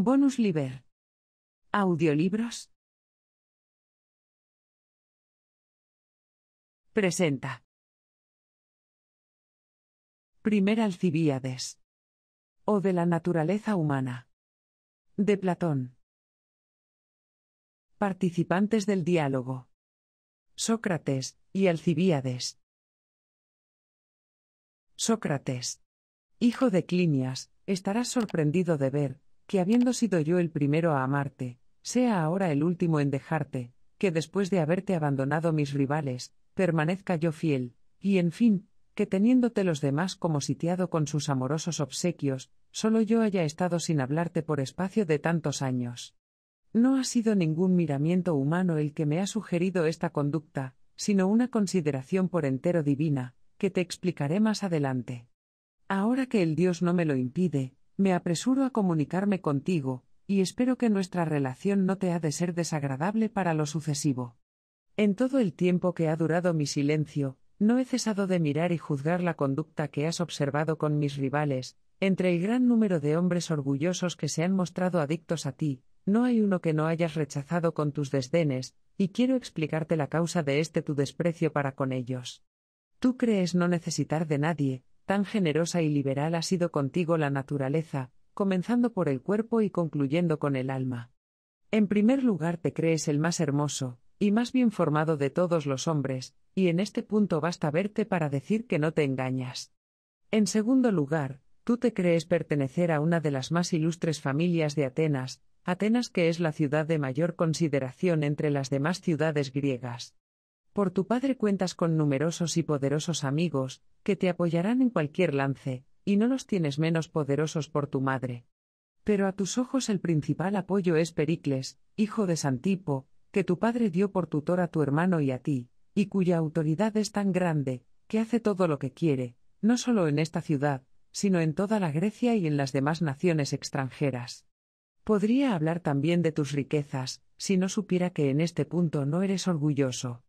Bonus Liber. Audiolibros. Presenta. Primer Alcibíades. O de la naturaleza humana. De Platón. Participantes del diálogo. Sócrates y Alcibíades. Sócrates. Hijo de Clinias, estarás sorprendido de ver, que habiendo sido yo el primero a amarte, sea ahora el último en dejarte, que después de haberte abandonado mis rivales, permanezca yo fiel, y en fin, que teniéndote los demás como sitiado con sus amorosos obsequios, solo yo haya estado sin hablarte por espacio de tantos años. No ha sido ningún miramiento humano el que me ha sugerido esta conducta, sino una consideración por entero divina, que te explicaré más adelante. Ahora que el Dios no me lo impide, me apresuro a comunicarme contigo, y espero que nuestra relación no te ha de ser desagradable para lo sucesivo. En todo el tiempo que ha durado mi silencio, no he cesado de mirar y juzgar la conducta que has observado con mis rivales, entre el gran número de hombres orgullosos que se han mostrado adictos a ti, no hay uno que no hayas rechazado con tus desdenes, y quiero explicarte la causa de este tu desprecio para con ellos. Tú crees no necesitar de nadie, Tan generosa y liberal ha sido contigo la naturaleza, comenzando por el cuerpo y concluyendo con el alma. En primer lugar te crees el más hermoso, y más bien formado de todos los hombres, y en este punto basta verte para decir que no te engañas. En segundo lugar, tú te crees pertenecer a una de las más ilustres familias de Atenas, Atenas que es la ciudad de mayor consideración entre las demás ciudades griegas. Por tu Padre cuentas con numerosos y poderosos amigos, que te apoyarán en cualquier lance, y no los tienes menos poderosos por tu Madre. Pero a tus ojos el principal apoyo es Pericles, hijo de Santipo, que tu Padre dio por tutor a tu hermano y a ti, y cuya autoridad es tan grande, que hace todo lo que quiere, no solo en esta ciudad, sino en toda la Grecia y en las demás naciones extranjeras. Podría hablar también de tus riquezas, si no supiera que en este punto no eres orgulloso.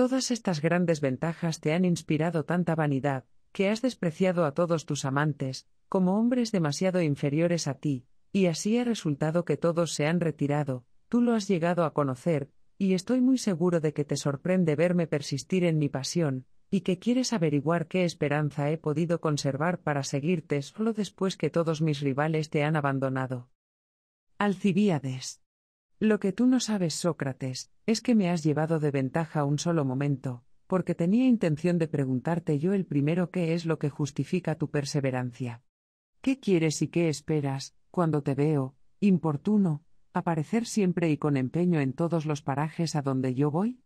Todas estas grandes ventajas te han inspirado tanta vanidad, que has despreciado a todos tus amantes, como hombres demasiado inferiores a ti, y así ha resultado que todos se han retirado, tú lo has llegado a conocer, y estoy muy seguro de que te sorprende verme persistir en mi pasión, y que quieres averiguar qué esperanza he podido conservar para seguirte solo después que todos mis rivales te han abandonado. Alcibiades lo que tú no sabes, Sócrates, es que me has llevado de ventaja un solo momento, porque tenía intención de preguntarte yo el primero qué es lo que justifica tu perseverancia. ¿Qué quieres y qué esperas, cuando te veo, importuno, aparecer siempre y con empeño en todos los parajes a donde yo voy?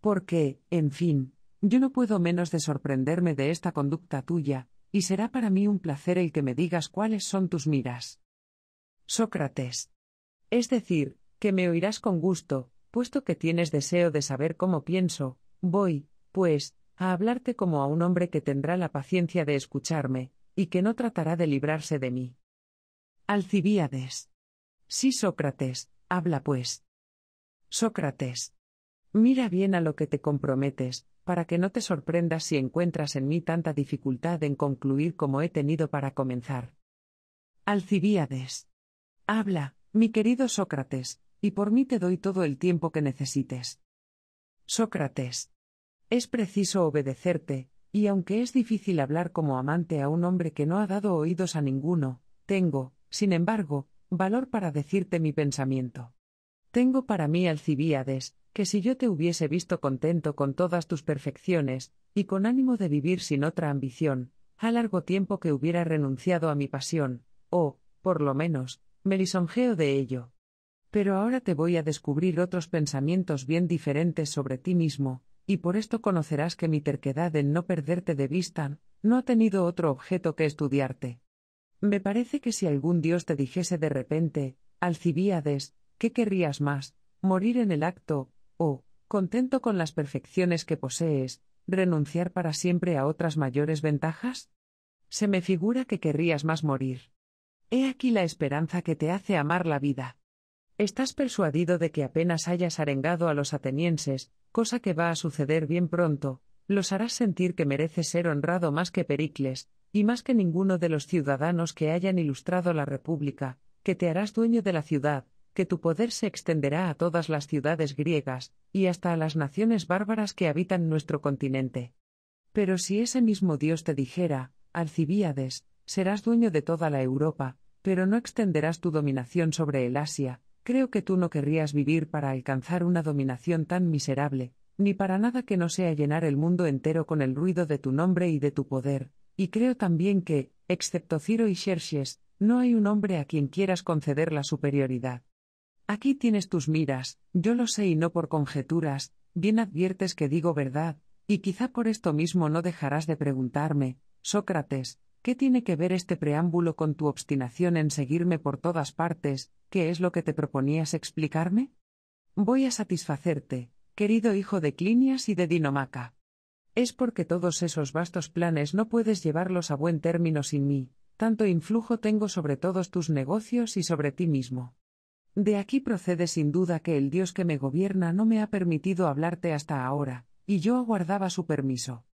Porque, en fin, yo no puedo menos de sorprenderme de esta conducta tuya, y será para mí un placer el que me digas cuáles son tus miras. Sócrates. Es decir, que me oirás con gusto, puesto que tienes deseo de saber cómo pienso, voy, pues, a hablarte como a un hombre que tendrá la paciencia de escucharme, y que no tratará de librarse de mí. Alcibíades. Sí, Sócrates, habla pues. Sócrates. Mira bien a lo que te comprometes, para que no te sorprendas si encuentras en mí tanta dificultad en concluir como he tenido para comenzar. Alcibíades. Habla, mi querido Sócrates, y por mí te doy todo el tiempo que necesites. Sócrates. Es preciso obedecerte, y aunque es difícil hablar como amante a un hombre que no ha dado oídos a ninguno, tengo, sin embargo, valor para decirte mi pensamiento. Tengo para mí Alcibíades, que si yo te hubiese visto contento con todas tus perfecciones, y con ánimo de vivir sin otra ambición, a largo tiempo que hubiera renunciado a mi pasión, o, por lo menos, me lisonjeo de ello. Pero ahora te voy a descubrir otros pensamientos bien diferentes sobre ti mismo, y por esto conocerás que mi terquedad en no perderte de vista, no ha tenido otro objeto que estudiarte. Me parece que si algún dios te dijese de repente, Alcibíades, ¿qué querrías más? ¿Morir en el acto? ¿O, contento con las perfecciones que posees, renunciar para siempre a otras mayores ventajas? Se me figura que querrías más morir. He aquí la esperanza que te hace amar la vida. Estás persuadido de que apenas hayas arengado a los atenienses, cosa que va a suceder bien pronto, los harás sentir que merece ser honrado más que Pericles, y más que ninguno de los ciudadanos que hayan ilustrado la República, que te harás dueño de la ciudad, que tu poder se extenderá a todas las ciudades griegas, y hasta a las naciones bárbaras que habitan nuestro continente. Pero si ese mismo Dios te dijera, Alcibíades, serás dueño de toda la Europa, pero no extenderás tu dominación sobre el Asia, Creo que tú no querrías vivir para alcanzar una dominación tan miserable, ni para nada que no sea llenar el mundo entero con el ruido de tu nombre y de tu poder, y creo también que, excepto Ciro y Xerxes, no hay un hombre a quien quieras conceder la superioridad. Aquí tienes tus miras, yo lo sé y no por conjeturas, bien adviertes que digo verdad, y quizá por esto mismo no dejarás de preguntarme, Sócrates, ¿Qué tiene que ver este preámbulo con tu obstinación en seguirme por todas partes? ¿Qué es lo que te proponías explicarme? Voy a satisfacerte, querido hijo de Clinias y de Dinomaca. Es porque todos esos vastos planes no puedes llevarlos a buen término sin mí, tanto influjo tengo sobre todos tus negocios y sobre ti mismo. De aquí procede sin duda que el Dios que me gobierna no me ha permitido hablarte hasta ahora, y yo aguardaba su permiso.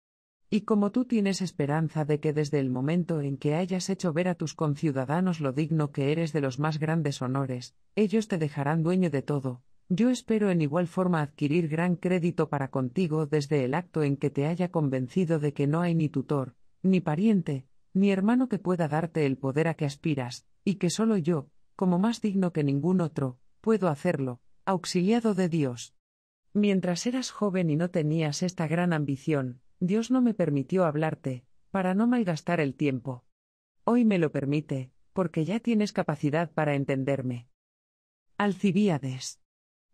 Y como tú tienes esperanza de que desde el momento en que hayas hecho ver a tus conciudadanos lo digno que eres de los más grandes honores, ellos te dejarán dueño de todo, yo espero en igual forma adquirir gran crédito para contigo desde el acto en que te haya convencido de que no hay ni tutor, ni pariente, ni hermano que pueda darte el poder a que aspiras, y que solo yo, como más digno que ningún otro, puedo hacerlo, auxiliado de Dios. Mientras eras joven y no tenías esta gran ambición, Dios no me permitió hablarte, para no malgastar el tiempo. Hoy me lo permite, porque ya tienes capacidad para entenderme. Alcibíades.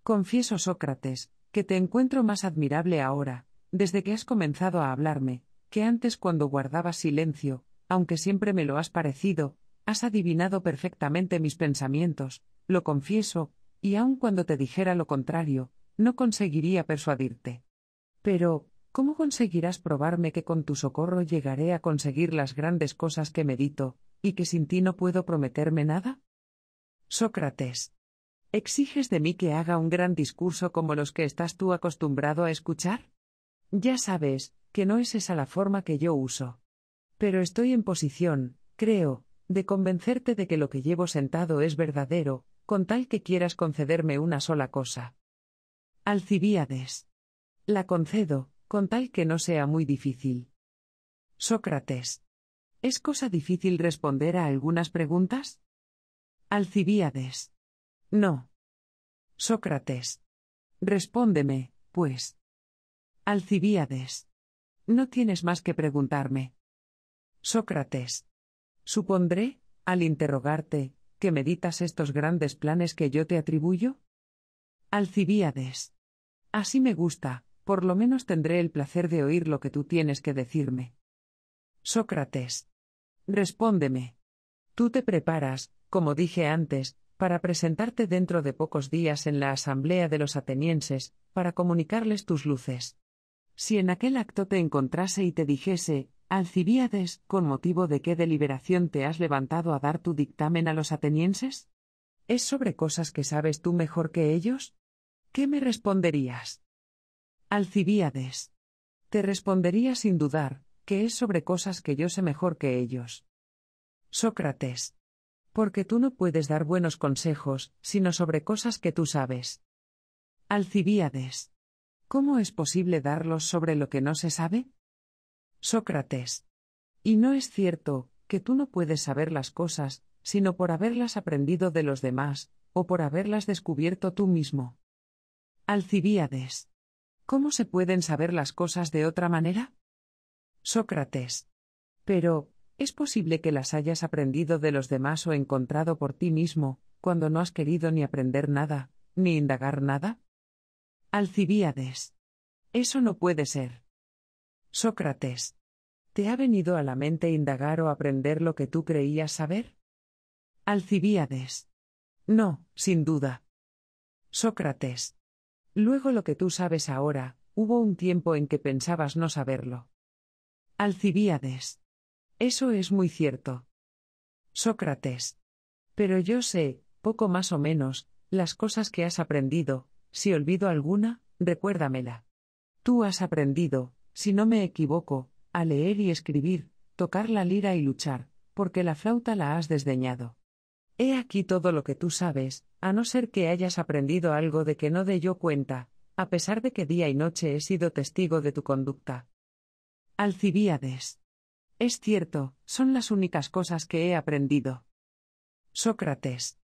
Confieso, Sócrates, que te encuentro más admirable ahora, desde que has comenzado a hablarme, que antes cuando guardabas silencio, aunque siempre me lo has parecido, has adivinado perfectamente mis pensamientos, lo confieso, y aun cuando te dijera lo contrario, no conseguiría persuadirte. Pero, ¿Cómo conseguirás probarme que con tu socorro llegaré a conseguir las grandes cosas que medito, y que sin ti no puedo prometerme nada? Sócrates. ¿Exiges de mí que haga un gran discurso como los que estás tú acostumbrado a escuchar? Ya sabes, que no es esa la forma que yo uso. Pero estoy en posición, creo, de convencerte de que lo que llevo sentado es verdadero, con tal que quieras concederme una sola cosa. Alcibíades. La concedo, con tal que no sea muy difícil. Sócrates. ¿Es cosa difícil responder a algunas preguntas? Alcibíades. No. Sócrates. Respóndeme, pues. Alcibíades. No tienes más que preguntarme. Sócrates. Supondré, al interrogarte, que meditas estos grandes planes que yo te atribuyo? Alcibíades. Así me gusta, por lo menos tendré el placer de oír lo que tú tienes que decirme. Sócrates. Respóndeme. Tú te preparas, como dije antes, para presentarte dentro de pocos días en la asamblea de los atenienses, para comunicarles tus luces. Si en aquel acto te encontrase y te dijese, Alcibíades, ¿con motivo de qué deliberación te has levantado a dar tu dictamen a los atenienses? ¿Es sobre cosas que sabes tú mejor que ellos? ¿Qué me responderías? Alcibíades. Te respondería sin dudar, que es sobre cosas que yo sé mejor que ellos. Sócrates. Porque tú no puedes dar buenos consejos, sino sobre cosas que tú sabes. Alcibíades. ¿Cómo es posible darlos sobre lo que no se sabe? Sócrates. Y no es cierto, que tú no puedes saber las cosas, sino por haberlas aprendido de los demás, o por haberlas descubierto tú mismo. Alcibíades. ¿Cómo se pueden saber las cosas de otra manera? Sócrates. Pero, es posible que las hayas aprendido de los demás o encontrado por ti mismo, cuando no has querido ni aprender nada, ni indagar nada? Alcibíades. Eso no puede ser. Sócrates. ¿Te ha venido a la mente indagar o aprender lo que tú creías saber? Alcibíades. No, sin duda. Sócrates. Luego lo que tú sabes ahora, hubo un tiempo en que pensabas no saberlo. Alcibíades. Eso es muy cierto. Sócrates. Pero yo sé, poco más o menos, las cosas que has aprendido, si olvido alguna, recuérdamela. Tú has aprendido, si no me equivoco, a leer y escribir, tocar la lira y luchar, porque la flauta la has desdeñado. He aquí todo lo que tú sabes, a no ser que hayas aprendido algo de que no dé yo cuenta, a pesar de que día y noche he sido testigo de tu conducta. Alcibíades. Es cierto, son las únicas cosas que he aprendido. Sócrates.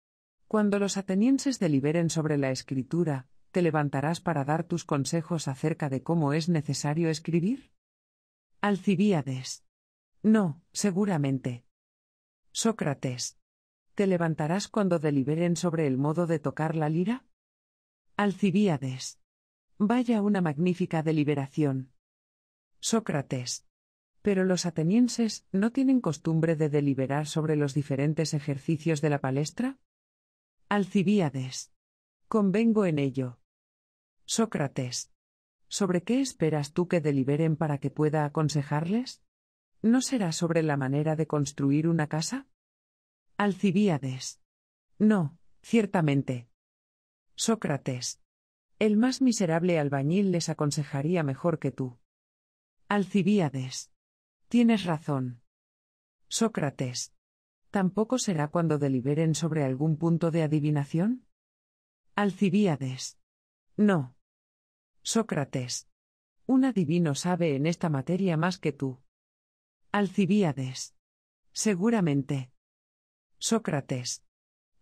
Cuando los atenienses deliberen sobre la escritura, ¿te levantarás para dar tus consejos acerca de cómo es necesario escribir? Alcibíades. No, seguramente. Sócrates. ¿Te levantarás cuando deliberen sobre el modo de tocar la lira? Alcibíades. Vaya una magnífica deliberación. Sócrates. Pero los atenienses no tienen costumbre de deliberar sobre los diferentes ejercicios de la palestra? Alcibíades. Convengo en ello. Sócrates. ¿Sobre qué esperas tú que deliberen para que pueda aconsejarles? ¿No será sobre la manera de construir una casa? Alcibíades. No, ciertamente. Sócrates. El más miserable albañil les aconsejaría mejor que tú. Alcibíades. Tienes razón. Sócrates. ¿Tampoco será cuando deliberen sobre algún punto de adivinación? Alcibíades. No. Sócrates. Un adivino sabe en esta materia más que tú. Alcibíades. Seguramente. Sócrates.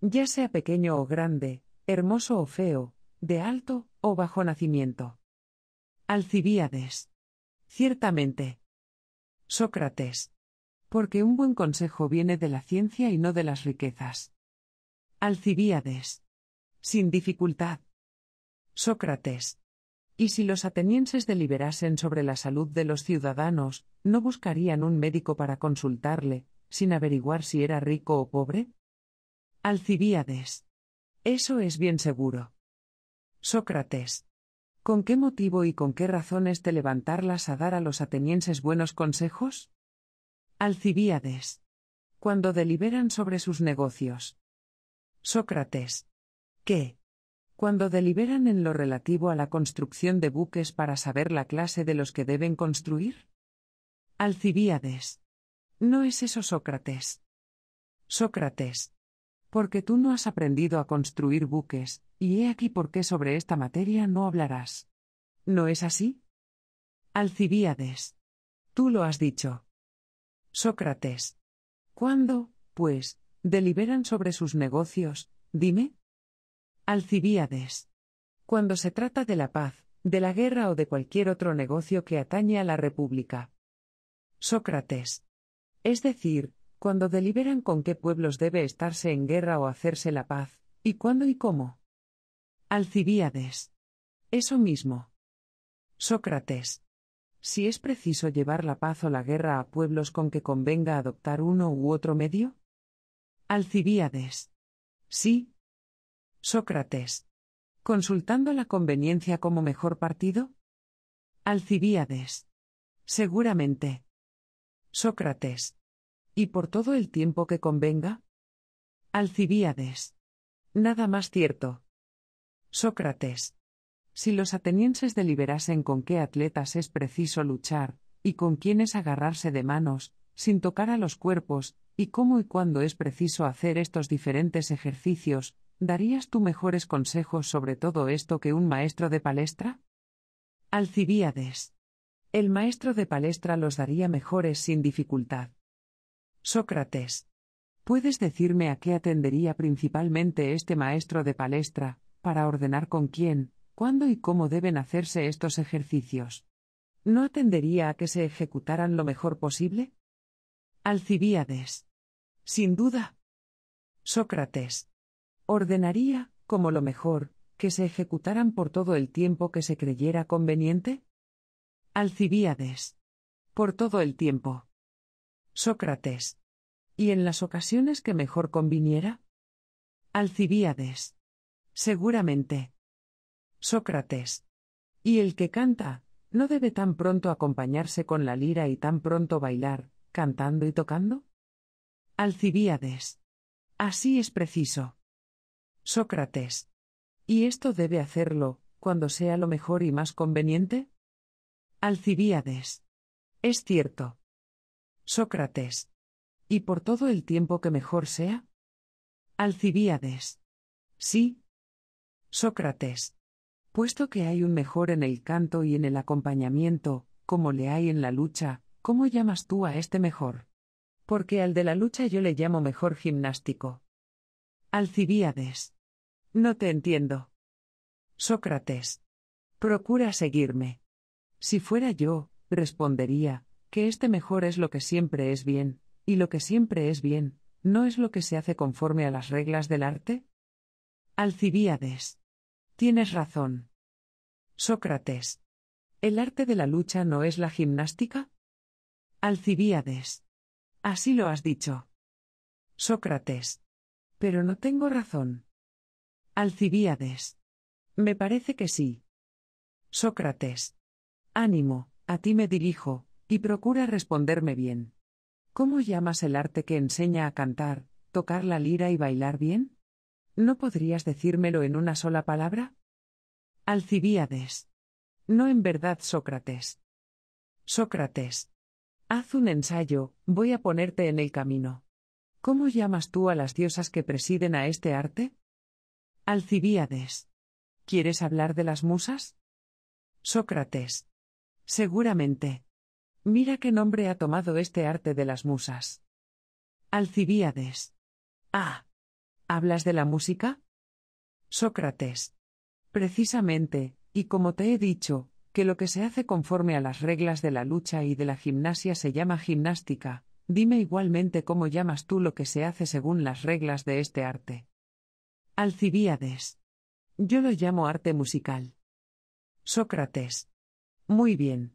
Ya sea pequeño o grande, hermoso o feo, de alto o bajo nacimiento. Alcibíades. Ciertamente. Sócrates. Porque un buen consejo viene de la ciencia y no de las riquezas. Alcibíades. Sin dificultad. Sócrates. Y si los atenienses deliberasen sobre la salud de los ciudadanos, no buscarían un médico para consultarle, sin averiguar si era rico o pobre? Alcibíades. Eso es bien seguro. Sócrates. ¿Con qué motivo y con qué razones te levantarlas a dar a los atenienses buenos consejos? Alcibíades. Cuando deliberan sobre sus negocios. Sócrates. ¿Qué? Cuando deliberan en lo relativo a la construcción de buques para saber la clase de los que deben construir? Alcibíades. No es eso, Sócrates. Sócrates. Porque tú no has aprendido a construir buques, y he aquí por qué sobre esta materia no hablarás. ¿No es así? Alcibíades. Tú lo has dicho. Sócrates. ¿Cuándo, pues, deliberan sobre sus negocios, dime? Alcibíades. Cuando se trata de la paz, de la guerra o de cualquier otro negocio que atañe a la República. Sócrates. Es decir, cuando deliberan con qué pueblos debe estarse en guerra o hacerse la paz, y cuándo y cómo. Alcibíades. Eso mismo. Sócrates. Si es preciso llevar la paz o la guerra a pueblos con que convenga adoptar uno u otro medio. Alcibíades. Sí. Sócrates. Consultando la conveniencia como mejor partido. Alcibíades. Seguramente. Sócrates. ¿Y por todo el tiempo que convenga? Alcibíades. Nada más cierto. Sócrates. Si los atenienses deliberasen con qué atletas es preciso luchar, y con quiénes agarrarse de manos, sin tocar a los cuerpos, y cómo y cuándo es preciso hacer estos diferentes ejercicios, ¿darías tú mejores consejos sobre todo esto que un maestro de palestra? Alcibíades. El maestro de palestra los daría mejores sin dificultad. Sócrates. ¿Puedes decirme a qué atendería principalmente este maestro de palestra, para ordenar con quién, cuándo y cómo deben hacerse estos ejercicios? ¿No atendería a que se ejecutaran lo mejor posible? Alcibíades. Sin duda. Sócrates. Ordenaría, como lo mejor, que se ejecutaran por todo el tiempo que se creyera conveniente? Alcibíades. Por todo el tiempo. Sócrates. ¿Y en las ocasiones que mejor conviniera? Alcibíades. Seguramente. Sócrates. Y el que canta, ¿no debe tan pronto acompañarse con la lira y tan pronto bailar, cantando y tocando? Alcibíades. Así es preciso. Sócrates. ¿Y esto debe hacerlo, cuando sea lo mejor y más conveniente? Alcibíades. Es cierto. Sócrates. ¿Y por todo el tiempo que mejor sea? Alcibíades. Sí. Sócrates. Puesto que hay un mejor en el canto y en el acompañamiento, como le hay en la lucha, ¿cómo llamas tú a este mejor? Porque al de la lucha yo le llamo mejor gimnástico. Alcibíades. No te entiendo. Sócrates. Procura seguirme. Si fuera yo, respondería, que este mejor es lo que siempre es bien, y lo que siempre es bien, ¿no es lo que se hace conforme a las reglas del arte? Alcibíades. Tienes razón. Sócrates. ¿El arte de la lucha no es la gimnástica? Alcibíades. Así lo has dicho. Sócrates. Pero no tengo razón. Alcibíades. Me parece que sí. Sócrates. Ánimo, a ti me dirijo, y procura responderme bien. ¿Cómo llamas el arte que enseña a cantar, tocar la lira y bailar bien? ¿No podrías decírmelo en una sola palabra? Alcibíades. No en verdad, Sócrates. Sócrates. Haz un ensayo, voy a ponerte en el camino. ¿Cómo llamas tú a las diosas que presiden a este arte? Alcibíades. ¿Quieres hablar de las musas? Sócrates. Seguramente. Mira qué nombre ha tomado este arte de las musas. Alcibíades. Ah. ¿Hablas de la música? Sócrates. Precisamente, y como te he dicho, que lo que se hace conforme a las reglas de la lucha y de la gimnasia se llama gimnástica, dime igualmente cómo llamas tú lo que se hace según las reglas de este arte. Alcibíades. Yo lo llamo arte musical. Sócrates. Muy bien.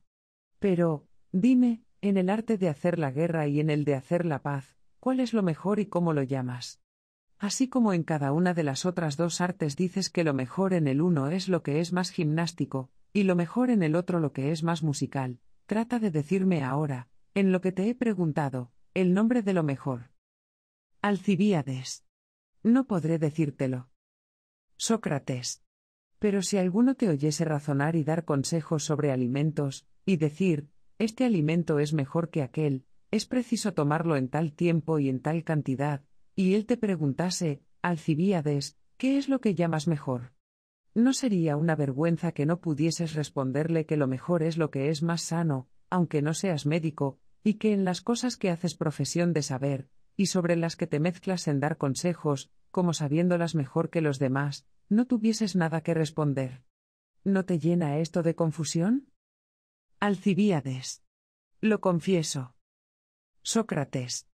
Pero, dime, en el arte de hacer la guerra y en el de hacer la paz, ¿cuál es lo mejor y cómo lo llamas? Así como en cada una de las otras dos artes dices que lo mejor en el uno es lo que es más gimnástico, y lo mejor en el otro lo que es más musical, trata de decirme ahora, en lo que te he preguntado, el nombre de lo mejor. Alcibíades. No podré decírtelo. Sócrates. Pero si alguno te oyese razonar y dar consejos sobre alimentos, y decir, este alimento es mejor que aquel, es preciso tomarlo en tal tiempo y en tal cantidad, y él te preguntase, Alcibíades, ¿qué es lo que llamas mejor? ¿No sería una vergüenza que no pudieses responderle que lo mejor es lo que es más sano, aunque no seas médico, y que en las cosas que haces profesión de saber, y sobre las que te mezclas en dar consejos, como sabiéndolas mejor que los demás, no tuvieses nada que responder. ¿No te llena esto de confusión? Alcibíades. Lo confieso. Sócrates.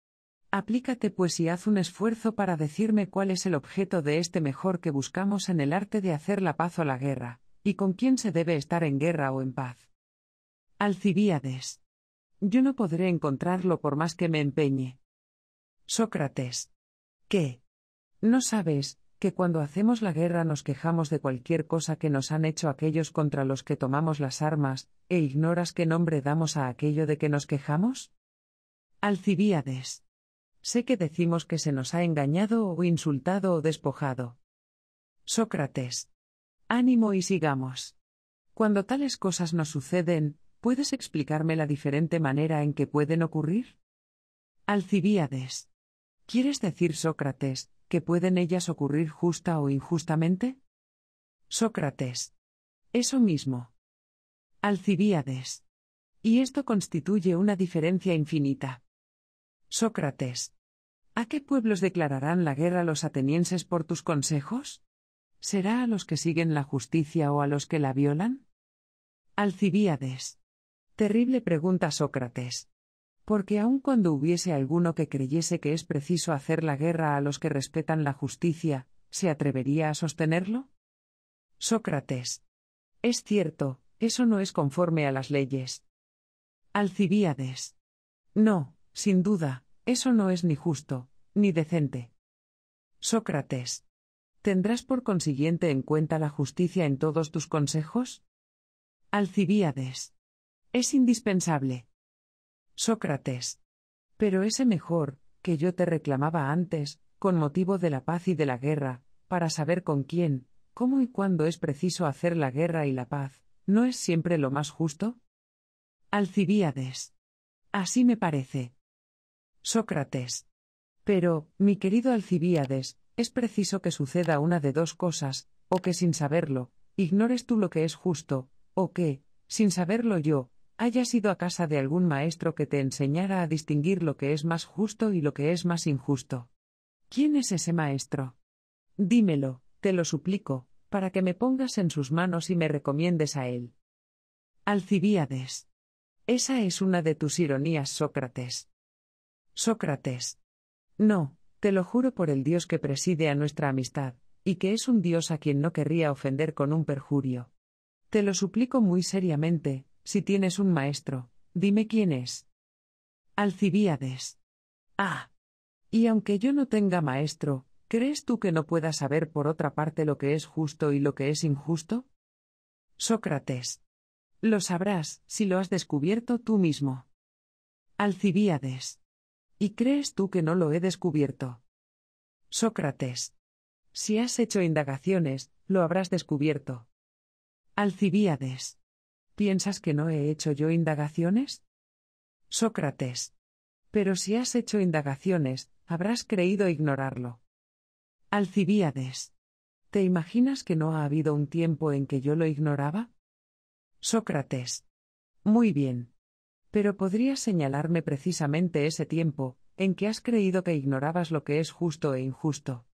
Aplícate pues y haz un esfuerzo para decirme cuál es el objeto de este mejor que buscamos en el arte de hacer la paz o la guerra, y con quién se debe estar en guerra o en paz. Alcibíades. Yo no podré encontrarlo por más que me empeñe. Sócrates. ¿Qué? ¿No sabes, que cuando hacemos la guerra nos quejamos de cualquier cosa que nos han hecho aquellos contra los que tomamos las armas, e ignoras qué nombre damos a aquello de que nos quejamos? Alcibíades. Sé que decimos que se nos ha engañado o insultado o despojado. Sócrates. Ánimo y sigamos. Cuando tales cosas nos suceden, ¿puedes explicarme la diferente manera en que pueden ocurrir? Alcibíades. ¿Quieres decir, Sócrates, que pueden ellas ocurrir justa o injustamente? Sócrates. Eso mismo. Alcibíades. Y esto constituye una diferencia infinita. Sócrates. ¿A qué pueblos declararán la guerra los atenienses por tus consejos? ¿Será a los que siguen la justicia o a los que la violan? Alcibíades. Terrible pregunta, Sócrates. Porque aun cuando hubiese alguno que creyese que es preciso hacer la guerra a los que respetan la justicia, ¿se atrevería a sostenerlo? Sócrates. Es cierto, eso no es conforme a las leyes. Alcibíades. No, sin duda, eso no es ni justo, ni decente. Sócrates. ¿Tendrás por consiguiente en cuenta la justicia en todos tus consejos? Alcibíades. Es indispensable. Sócrates. Pero ese mejor, que yo te reclamaba antes, con motivo de la paz y de la guerra, para saber con quién, cómo y cuándo es preciso hacer la guerra y la paz, ¿no es siempre lo más justo? Alcibíades. Así me parece. Sócrates. Pero, mi querido Alcibíades, es preciso que suceda una de dos cosas, o que sin saberlo, ignores tú lo que es justo, o que, sin saberlo yo, hayas ido a casa de algún maestro que te enseñara a distinguir lo que es más justo y lo que es más injusto. ¿Quién es ese maestro? Dímelo, te lo suplico, para que me pongas en sus manos y me recomiendes a él. Alcibíades. Esa es una de tus ironías, Sócrates. Sócrates. No, te lo juro por el Dios que preside a nuestra amistad, y que es un Dios a quien no querría ofender con un perjurio. Te lo suplico muy seriamente, si tienes un maestro, dime quién es. Alcibíades. Ah. Y aunque yo no tenga maestro, ¿crees tú que no pueda saber por otra parte lo que es justo y lo que es injusto? Sócrates. Lo sabrás, si lo has descubierto tú mismo. Alcibíades. ¿Y crees tú que no lo he descubierto? Sócrates. Si has hecho indagaciones, lo habrás descubierto. Alcibíades. ¿Piensas que no he hecho yo indagaciones? Sócrates. Pero si has hecho indagaciones, habrás creído ignorarlo. Alcibíades. ¿Te imaginas que no ha habido un tiempo en que yo lo ignoraba? Sócrates. Muy bien. Pero podrías señalarme precisamente ese tiempo, en que has creído que ignorabas lo que es justo e injusto.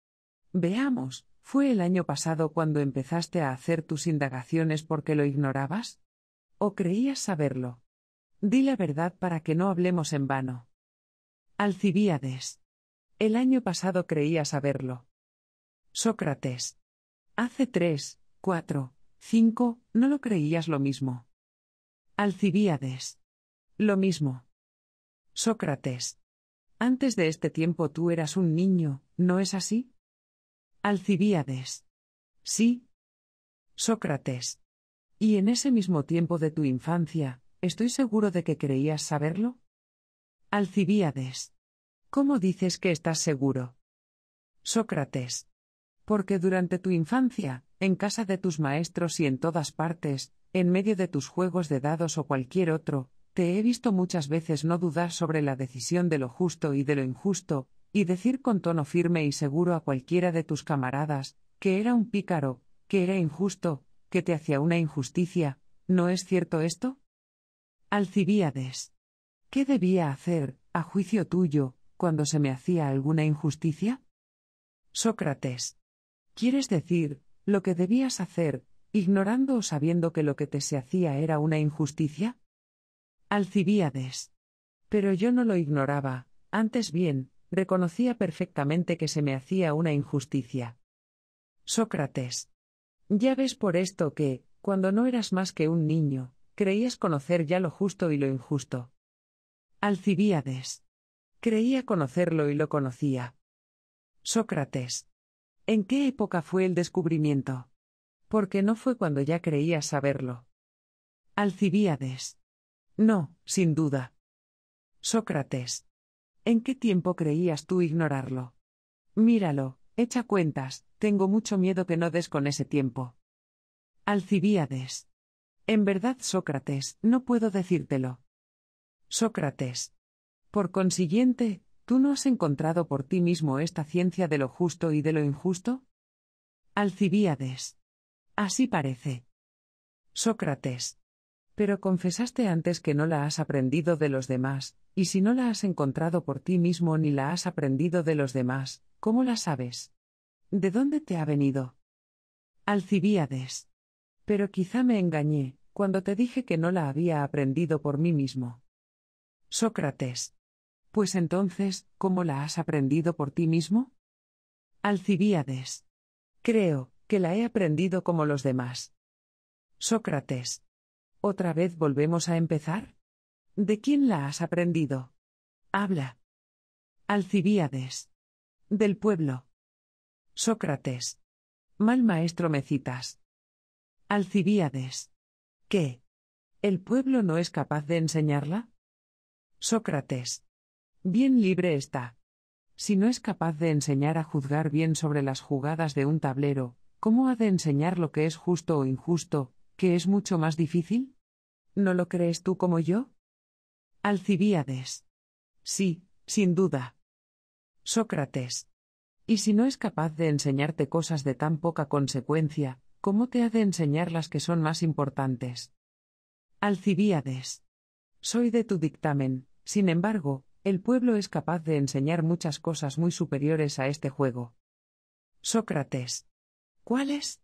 Veamos, ¿fue el año pasado cuando empezaste a hacer tus indagaciones porque lo ignorabas? ¿O creías saberlo? Di la verdad para que no hablemos en vano. Alcibíades. El año pasado creía saberlo. Sócrates. Hace tres, cuatro, cinco, no lo creías lo mismo. Alcibíades. Lo mismo. Sócrates. Antes de este tiempo tú eras un niño, ¿no es así? Alcibíades. Sí. Sócrates. Y en ese mismo tiempo de tu infancia, estoy seguro de que creías saberlo. Alcibíades. ¿Cómo dices que estás seguro? Sócrates. Porque durante tu infancia, en casa de tus maestros y en todas partes, en medio de tus juegos de dados o cualquier otro, te he visto muchas veces no dudar sobre la decisión de lo justo y de lo injusto, y decir con tono firme y seguro a cualquiera de tus camaradas, que era un pícaro, que era injusto, que te hacía una injusticia, ¿no es cierto esto? Alcibíades. ¿Qué debía hacer, a juicio tuyo, cuando se me hacía alguna injusticia? Sócrates. ¿Quieres decir, lo que debías hacer, ignorando o sabiendo que lo que te se hacía era una injusticia? Alcibíades. Pero yo no lo ignoraba, antes bien, reconocía perfectamente que se me hacía una injusticia. Sócrates. Ya ves por esto que, cuando no eras más que un niño, creías conocer ya lo justo y lo injusto. Alcibíades. Creía conocerlo y lo conocía. Sócrates. ¿En qué época fue el descubrimiento? Porque no fue cuando ya creías saberlo. Alcibíades. No, sin duda. Sócrates. ¿En qué tiempo creías tú ignorarlo? Míralo, Echa cuentas, tengo mucho miedo que no des con ese tiempo. Alcibíades. En verdad, Sócrates, no puedo decírtelo. Sócrates. Por consiguiente, ¿tú no has encontrado por ti mismo esta ciencia de lo justo y de lo injusto? Alcibíades. Así parece. Sócrates. Pero confesaste antes que no la has aprendido de los demás, y si no la has encontrado por ti mismo ni la has aprendido de los demás, ¿cómo la sabes? ¿De dónde te ha venido? Alcibíades. Pero quizá me engañé, cuando te dije que no la había aprendido por mí mismo. Sócrates. Pues entonces, ¿cómo la has aprendido por ti mismo? Alcibíades. Creo, que la he aprendido como los demás. Sócrates. ¿Otra vez volvemos a empezar? ¿De quién la has aprendido? Habla. Alcibíades. Del pueblo. Sócrates. Mal maestro me citas. Alcibíades. ¿Qué? ¿El pueblo no es capaz de enseñarla? Sócrates. Bien libre está. Si no es capaz de enseñar a juzgar bien sobre las jugadas de un tablero, ¿cómo ha de enseñar lo que es justo o injusto, que es mucho más difícil? ¿No lo crees tú como yo? Alcibíades. Sí, sin duda. Sócrates. Y si no es capaz de enseñarte cosas de tan poca consecuencia, ¿cómo te ha de enseñar las que son más importantes? Alcibíades. Soy de tu dictamen, sin embargo, el pueblo es capaz de enseñar muchas cosas muy superiores a este juego. Sócrates. ¿Cuáles?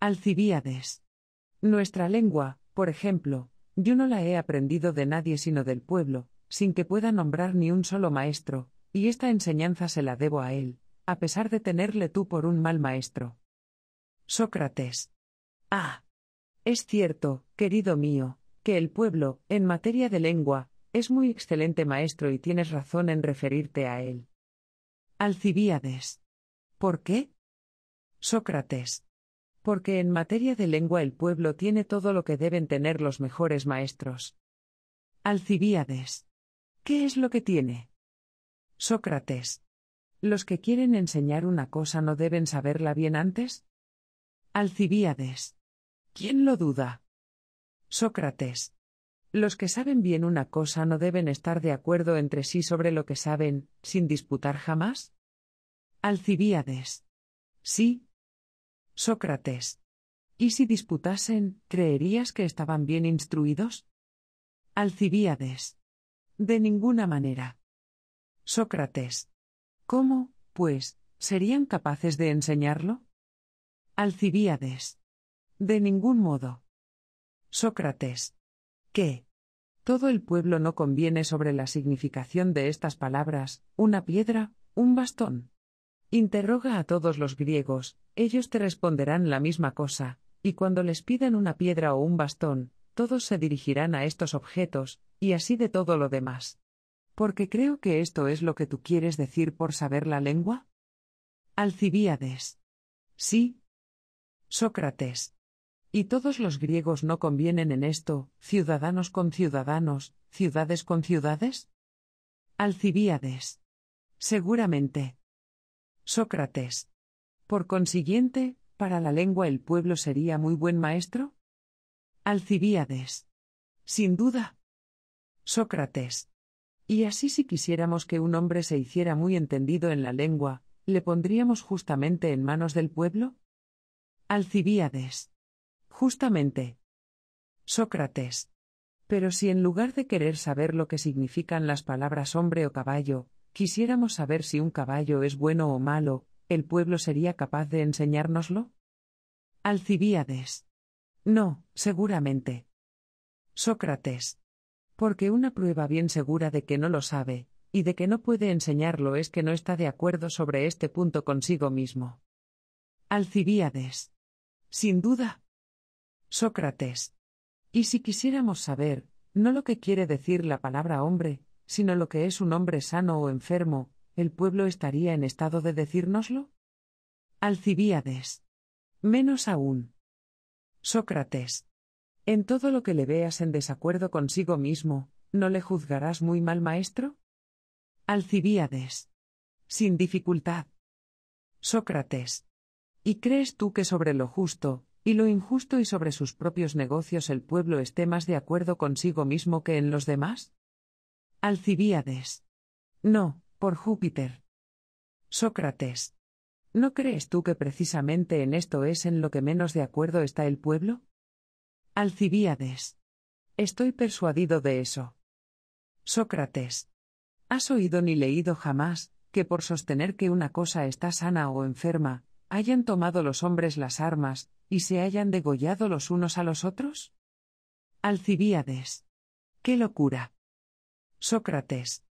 Alcibíades. Nuestra lengua, por ejemplo, yo no la he aprendido de nadie sino del pueblo, sin que pueda nombrar ni un solo maestro, y esta enseñanza se la debo a él, a pesar de tenerle tú por un mal maestro. Sócrates. Ah. Es cierto, querido mío, que el pueblo, en materia de lengua, es muy excelente maestro y tienes razón en referirte a él. Alcibíades. ¿Por qué? Sócrates porque en materia de lengua el pueblo tiene todo lo que deben tener los mejores maestros. Alcibíades. ¿Qué es lo que tiene? Sócrates. ¿Los que quieren enseñar una cosa no deben saberla bien antes? Alcibíades. ¿Quién lo duda? Sócrates. Los que saben bien una cosa no deben estar de acuerdo entre sí sobre lo que saben, sin disputar jamás. Alcibíades. Sí, Sócrates. ¿Y si disputasen, creerías que estaban bien instruidos? Alcibíades. De ninguna manera. Sócrates. ¿Cómo, pues, serían capaces de enseñarlo? Alcibíades. De ningún modo. Sócrates. ¿Qué? Todo el pueblo no conviene sobre la significación de estas palabras, una piedra, un bastón. Interroga a todos los griegos, ellos te responderán la misma cosa, y cuando les pidan una piedra o un bastón, todos se dirigirán a estos objetos, y así de todo lo demás. Porque creo que esto es lo que tú quieres decir por saber la lengua. Alcibíades. Sí. Sócrates. Y todos los griegos no convienen en esto, ciudadanos con ciudadanos, ciudades con ciudades. Alcibíades. Seguramente. Sócrates. Por consiguiente, para la lengua el pueblo sería muy buen maestro. Alcibíades. Sin duda. Sócrates. Y así si quisiéramos que un hombre se hiciera muy entendido en la lengua, ¿le pondríamos justamente en manos del pueblo? Alcibíades. Justamente. Sócrates. Pero si en lugar de querer saber lo que significan las palabras hombre o caballo, quisiéramos saber si un caballo es bueno o malo, ¿el pueblo sería capaz de enseñárnoslo? Alcibíades. No, seguramente. Sócrates. Porque una prueba bien segura de que no lo sabe, y de que no puede enseñarlo es que no está de acuerdo sobre este punto consigo mismo. Alcibíades. Sin duda. Sócrates. Y si quisiéramos saber, no lo que quiere decir la palabra hombre, sino lo que es un hombre sano o enfermo, ¿el pueblo estaría en estado de decírnoslo? Alcibíades. Menos aún. Sócrates. En todo lo que le veas en desacuerdo consigo mismo, ¿no le juzgarás muy mal maestro? Alcibíades. Sin dificultad. Sócrates. ¿Y crees tú que sobre lo justo, y lo injusto y sobre sus propios negocios el pueblo esté más de acuerdo consigo mismo que en los demás? Alcibíades. No, por Júpiter. Sócrates. ¿No crees tú que precisamente en esto es en lo que menos de acuerdo está el pueblo? Alcibíades. Estoy persuadido de eso. Sócrates. ¿Has oído ni leído jamás, que por sostener que una cosa está sana o enferma, hayan tomado los hombres las armas, y se hayan degollado los unos a los otros? Alcibíades. ¡Qué locura! Sócrates.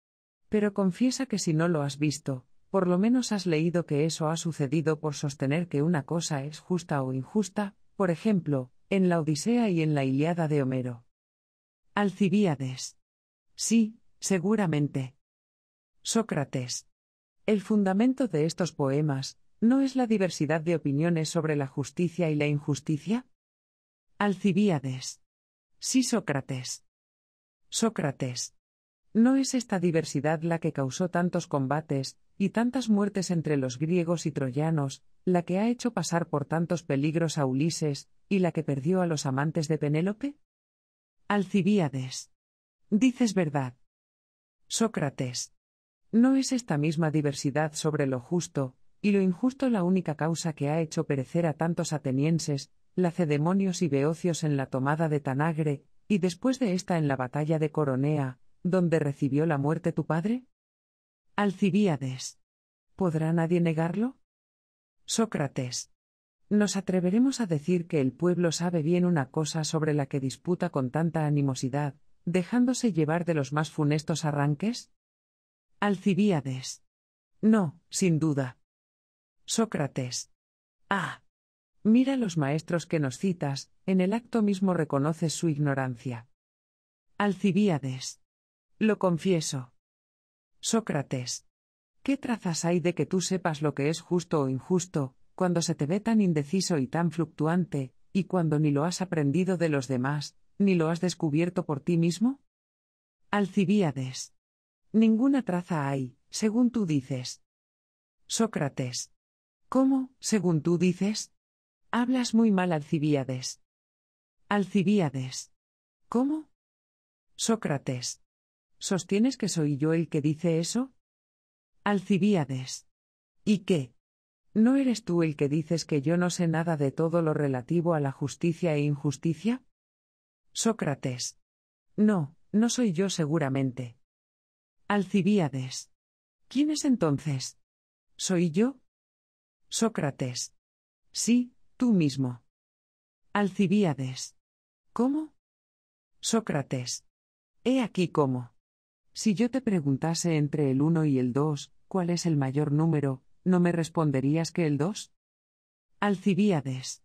Pero confiesa que si no lo has visto, por lo menos has leído que eso ha sucedido por sostener que una cosa es justa o injusta, por ejemplo, en la Odisea y en la Iliada de Homero. Alcibíades. Sí, seguramente. Sócrates. El fundamento de estos poemas, ¿no es la diversidad de opiniones sobre la justicia y la injusticia? Alcibíades. Sí, Sócrates. Sócrates. No es esta diversidad la que causó tantos combates, y tantas muertes entre los griegos y troyanos, la que ha hecho pasar por tantos peligros a Ulises, y la que perdió a los amantes de Penélope? Alcibíades. Dices verdad. Sócrates. ¿No es esta misma diversidad sobre lo justo, y lo injusto la única causa que ha hecho perecer a tantos atenienses, lacedemonios y beocios en la tomada de Tanagre, y después de esta en la batalla de Coronea, ¿Dónde recibió la muerte tu padre? Alcibíades. ¿Podrá nadie negarlo? Sócrates. Nos atreveremos a decir que el pueblo sabe bien una cosa sobre la que disputa con tanta animosidad, dejándose llevar de los más funestos arranques? Alcibíades. No, sin duda. Sócrates. Ah. Mira los maestros que nos citas, en el acto mismo reconoces su ignorancia. Alcibíades. Lo confieso. Sócrates. ¿Qué trazas hay de que tú sepas lo que es justo o injusto, cuando se te ve tan indeciso y tan fluctuante, y cuando ni lo has aprendido de los demás, ni lo has descubierto por ti mismo? Alcibíades. Ninguna traza hay, según tú dices. Sócrates. ¿Cómo, según tú dices? Hablas muy mal, Alcibíades. Alcibíades. ¿Cómo? Sócrates. ¿Sostienes que soy yo el que dice eso? Alcibíades. ¿Y qué? ¿No eres tú el que dices que yo no sé nada de todo lo relativo a la justicia e injusticia? Sócrates. No, no soy yo seguramente. Alcibíades. ¿Quién es entonces? ¿Soy yo? Sócrates. Sí, tú mismo. Alcibíades. ¿Cómo? Sócrates. He aquí cómo. Si yo te preguntase entre el 1 y el 2, ¿cuál es el mayor número? ¿No me responderías que el 2? Alcibíades.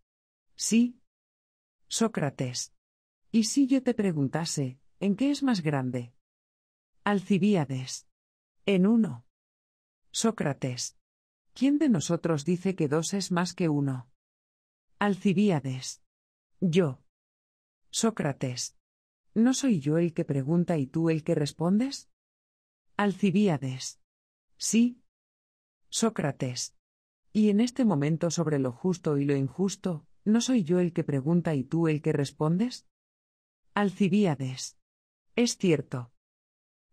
Sí. Sócrates. ¿Y si yo te preguntase, ¿en qué es más grande? Alcibíades. En 1. Sócrates. ¿Quién de nosotros dice que 2 es más que 1? Alcibíades. Yo. Sócrates. ¿No soy yo el que pregunta y tú el que respondes? Alcibíades. Sí. Sócrates. Y en este momento sobre lo justo y lo injusto, ¿no soy yo el que pregunta y tú el que respondes? Alcibíades. Es cierto.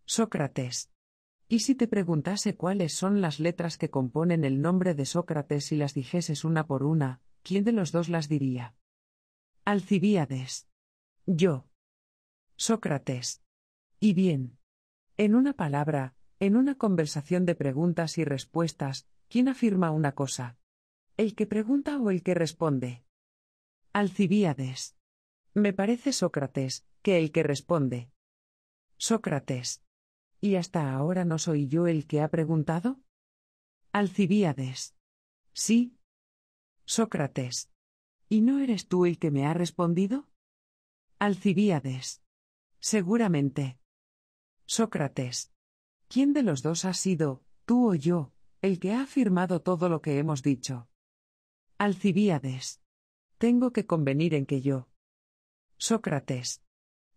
Sócrates. ¿Y si te preguntase cuáles son las letras que componen el nombre de Sócrates y las dijeses una por una, ¿quién de los dos las diría? Alcibíades. Yo. Sócrates. Y bien. En una palabra, en una conversación de preguntas y respuestas, ¿quién afirma una cosa? ¿El que pregunta o el que responde? Alcibíades. Me parece, Sócrates, que el que responde. Sócrates. ¿Y hasta ahora no soy yo el que ha preguntado? Alcibíades. Sí. Sócrates. ¿Y no eres tú el que me ha respondido? Alcibíades. Seguramente. Sócrates. ¿Quién de los dos ha sido, tú o yo, el que ha afirmado todo lo que hemos dicho? Alcibíades. Tengo que convenir en que yo. Sócrates.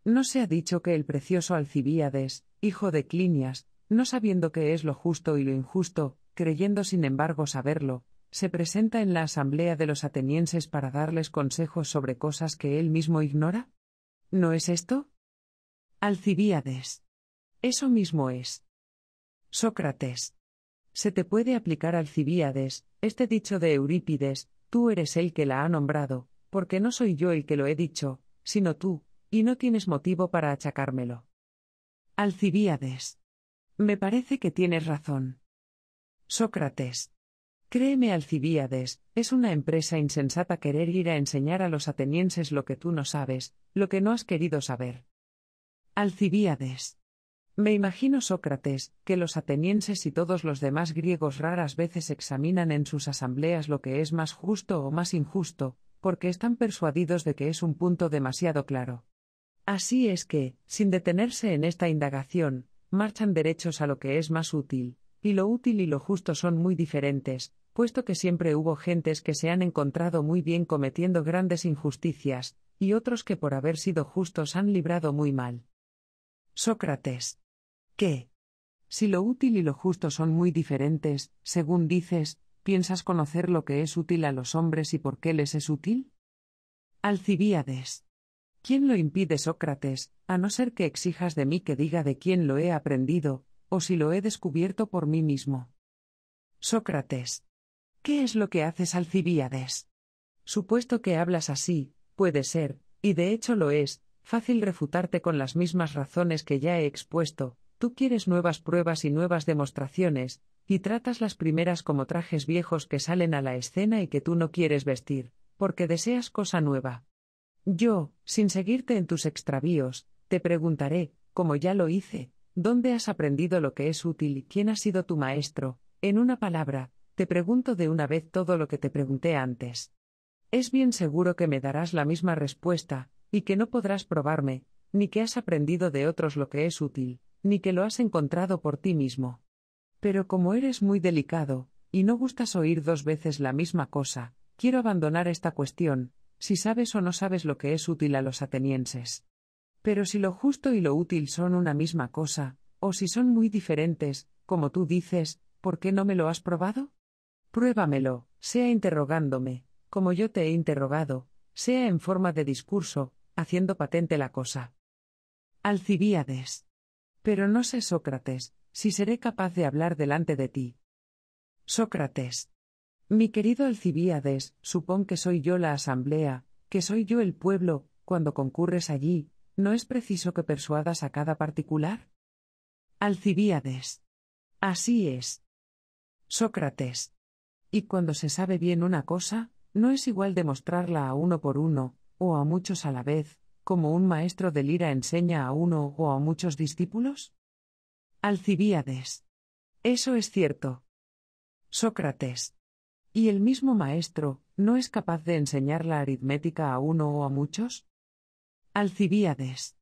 ¿No se ha dicho que el precioso Alcibíades, hijo de Clinias, no sabiendo qué es lo justo y lo injusto, creyendo sin embargo saberlo, se presenta en la asamblea de los atenienses para darles consejos sobre cosas que él mismo ignora? ¿No es esto? Alcibíades. Eso mismo es. Sócrates. Se te puede aplicar Alcibíades, este dicho de Eurípides, tú eres el que la ha nombrado, porque no soy yo el que lo he dicho, sino tú, y no tienes motivo para achacármelo. Alcibíades. Me parece que tienes razón. Sócrates. Créeme, Alcibíades, es una empresa insensata querer ir a enseñar a los atenienses lo que tú no sabes, lo que no has querido saber. Alcibíades. Me imagino, Sócrates, que los atenienses y todos los demás griegos raras veces examinan en sus asambleas lo que es más justo o más injusto, porque están persuadidos de que es un punto demasiado claro. Así es que, sin detenerse en esta indagación, marchan derechos a lo que es más útil, y lo útil y lo justo son muy diferentes, puesto que siempre hubo gentes que se han encontrado muy bien cometiendo grandes injusticias, y otros que por haber sido justos han librado muy mal. Sócrates. ¿Qué? Si lo útil y lo justo son muy diferentes, según dices, ¿piensas conocer lo que es útil a los hombres y por qué les es útil? Alcibíades. ¿Quién lo impide, Sócrates, a no ser que exijas de mí que diga de quién lo he aprendido, o si lo he descubierto por mí mismo? Sócrates. ¿Qué es lo que haces, Alcibíades? Supuesto que hablas así, puede ser, y de hecho lo es, Fácil refutarte con las mismas razones que ya he expuesto, tú quieres nuevas pruebas y nuevas demostraciones, y tratas las primeras como trajes viejos que salen a la escena y que tú no quieres vestir, porque deseas cosa nueva. Yo, sin seguirte en tus extravíos, te preguntaré, como ya lo hice, ¿dónde has aprendido lo que es útil y quién ha sido tu maestro? En una palabra, te pregunto de una vez todo lo que te pregunté antes. Es bien seguro que me darás la misma respuesta, y que no podrás probarme, ni que has aprendido de otros lo que es útil, ni que lo has encontrado por ti mismo. Pero como eres muy delicado, y no gustas oír dos veces la misma cosa, quiero abandonar esta cuestión, si sabes o no sabes lo que es útil a los atenienses. Pero si lo justo y lo útil son una misma cosa, o si son muy diferentes, como tú dices, ¿por qué no me lo has probado? Pruébamelo, sea interrogándome, como yo te he interrogado, sea en forma de discurso, haciendo patente la cosa. Alcibíades. Pero no sé, Sócrates, si seré capaz de hablar delante de ti. Sócrates. Mi querido Alcibíades, supón que soy yo la asamblea, que soy yo el pueblo, cuando concurres allí, ¿no es preciso que persuadas a cada particular? Alcibíades. Así es. Sócrates. Y cuando se sabe bien una cosa, no es igual demostrarla a uno por uno, o a muchos a la vez, como un maestro de lira enseña a uno o a muchos discípulos? Alcibíades. Eso es cierto. Sócrates. ¿Y el mismo maestro no es capaz de enseñar la aritmética a uno o a muchos? Alcibíades.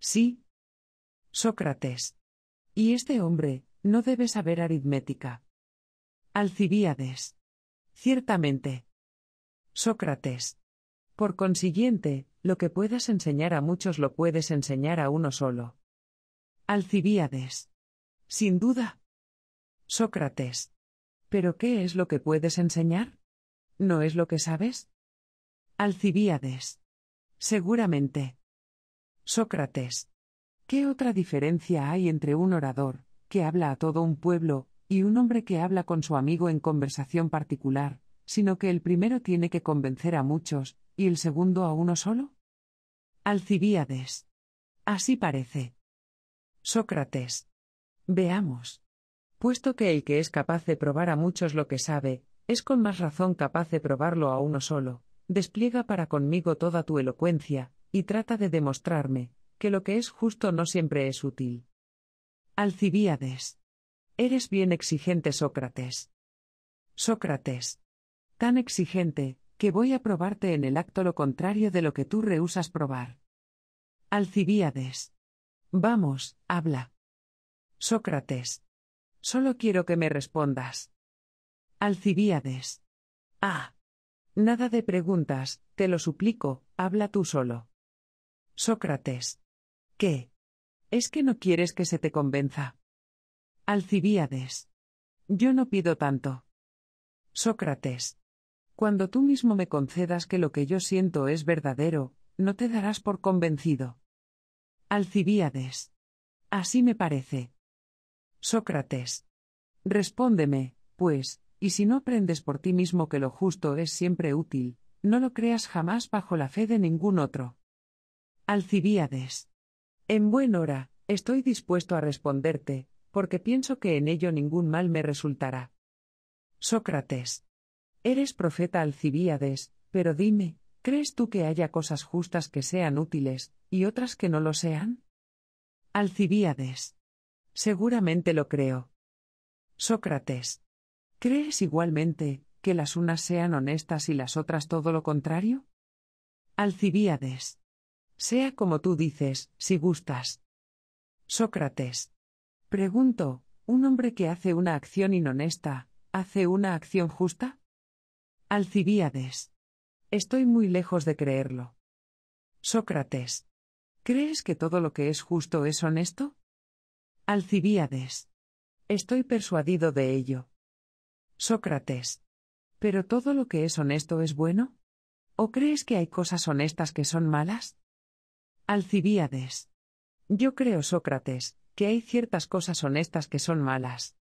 Sí. Sócrates. ¿Y este hombre no debe saber aritmética? Alcibíades. Ciertamente. Sócrates. Por consiguiente, lo que puedas enseñar a muchos lo puedes enseñar a uno solo. Alcibíades. Sin duda. Sócrates. ¿Pero qué es lo que puedes enseñar? ¿No es lo que sabes? Alcibíades. Seguramente. Sócrates. ¿Qué otra diferencia hay entre un orador, que habla a todo un pueblo, y un hombre que habla con su amigo en conversación particular, sino que el primero tiene que convencer a muchos, y el segundo a uno solo? Alcibíades. Así parece. Sócrates. Veamos. Puesto que el que es capaz de probar a muchos lo que sabe, es con más razón capaz de probarlo a uno solo, despliega para conmigo toda tu elocuencia, y trata de demostrarme, que lo que es justo no siempre es útil. Alcibíades. Eres bien exigente, Sócrates. Sócrates. Tan exigente, que voy a probarte en el acto lo contrario de lo que tú rehusas probar. Alcibíades. Vamos, habla. Sócrates. Solo quiero que me respondas. Alcibíades. Ah. Nada de preguntas, te lo suplico, habla tú solo. Sócrates. ¿Qué? ¿Es que no quieres que se te convenza? Alcibíades. Yo no pido tanto. Sócrates. Cuando tú mismo me concedas que lo que yo siento es verdadero, no te darás por convencido. Alcibíades. Así me parece. Sócrates. Respóndeme, pues, y si no aprendes por ti mismo que lo justo es siempre útil, no lo creas jamás bajo la fe de ningún otro. Alcibíades. En buen hora, estoy dispuesto a responderte, porque pienso que en ello ningún mal me resultará. Sócrates. Eres profeta Alcibíades, pero dime, ¿crees tú que haya cosas justas que sean útiles, y otras que no lo sean? Alcibíades. Seguramente lo creo. Sócrates. ¿Crees igualmente, que las unas sean honestas y las otras todo lo contrario? Alcibíades. Sea como tú dices, si gustas. Sócrates. Pregunto, ¿un hombre que hace una acción inhonesta, hace una acción justa? Alcibíades. Estoy muy lejos de creerlo. Sócrates. ¿Crees que todo lo que es justo es honesto? Alcibíades. Estoy persuadido de ello. Sócrates. ¿Pero todo lo que es honesto es bueno? ¿O crees que hay cosas honestas que son malas? Alcibíades. Yo creo, Sócrates, que hay ciertas cosas honestas que son malas.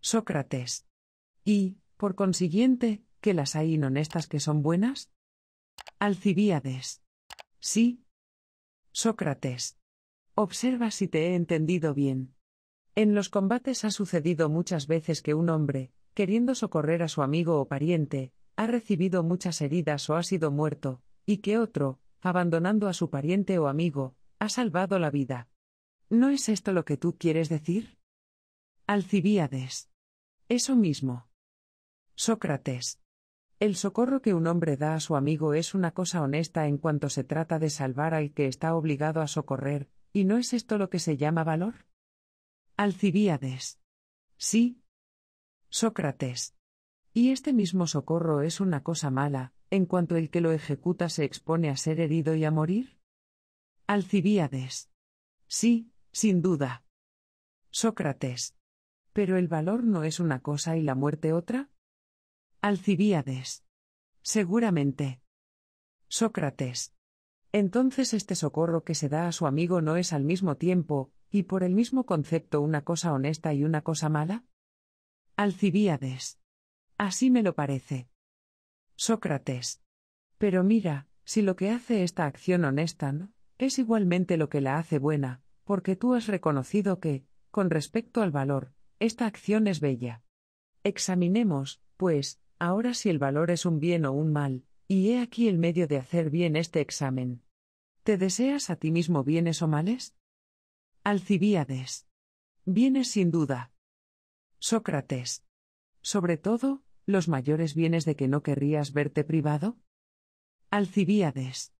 Sócrates. Y, por consiguiente, que las hay inhonestas que son buenas? Alcibíades. Sí. Sócrates. Observa si te he entendido bien. En los combates ha sucedido muchas veces que un hombre, queriendo socorrer a su amigo o pariente, ha recibido muchas heridas o ha sido muerto, y que otro, abandonando a su pariente o amigo, ha salvado la vida. ¿No es esto lo que tú quieres decir? Alcibíades. Eso mismo. Sócrates. El socorro que un hombre da a su amigo es una cosa honesta en cuanto se trata de salvar al que está obligado a socorrer, ¿y no es esto lo que se llama valor? Alcibíades. Sí. Sócrates. Y este mismo socorro es una cosa mala, en cuanto el que lo ejecuta se expone a ser herido y a morir? Alcibíades. Sí, sin duda. Sócrates. Pero el valor no es una cosa y la muerte otra? Alcibíades. Seguramente. Sócrates. Entonces este socorro que se da a su amigo no es al mismo tiempo, y por el mismo concepto una cosa honesta y una cosa mala? Alcibíades. Así me lo parece. Sócrates. Pero mira, si lo que hace esta acción honesta es igualmente lo que la hace buena, porque tú has reconocido que, con respecto al valor, esta acción es bella. Examinemos, pues, Ahora si el valor es un bien o un mal, y he aquí el medio de hacer bien este examen. ¿Te deseas a ti mismo bienes o males? Alcibíades. Bienes sin duda. Sócrates. Sobre todo, los mayores bienes de que no querrías verte privado. Alcibíades.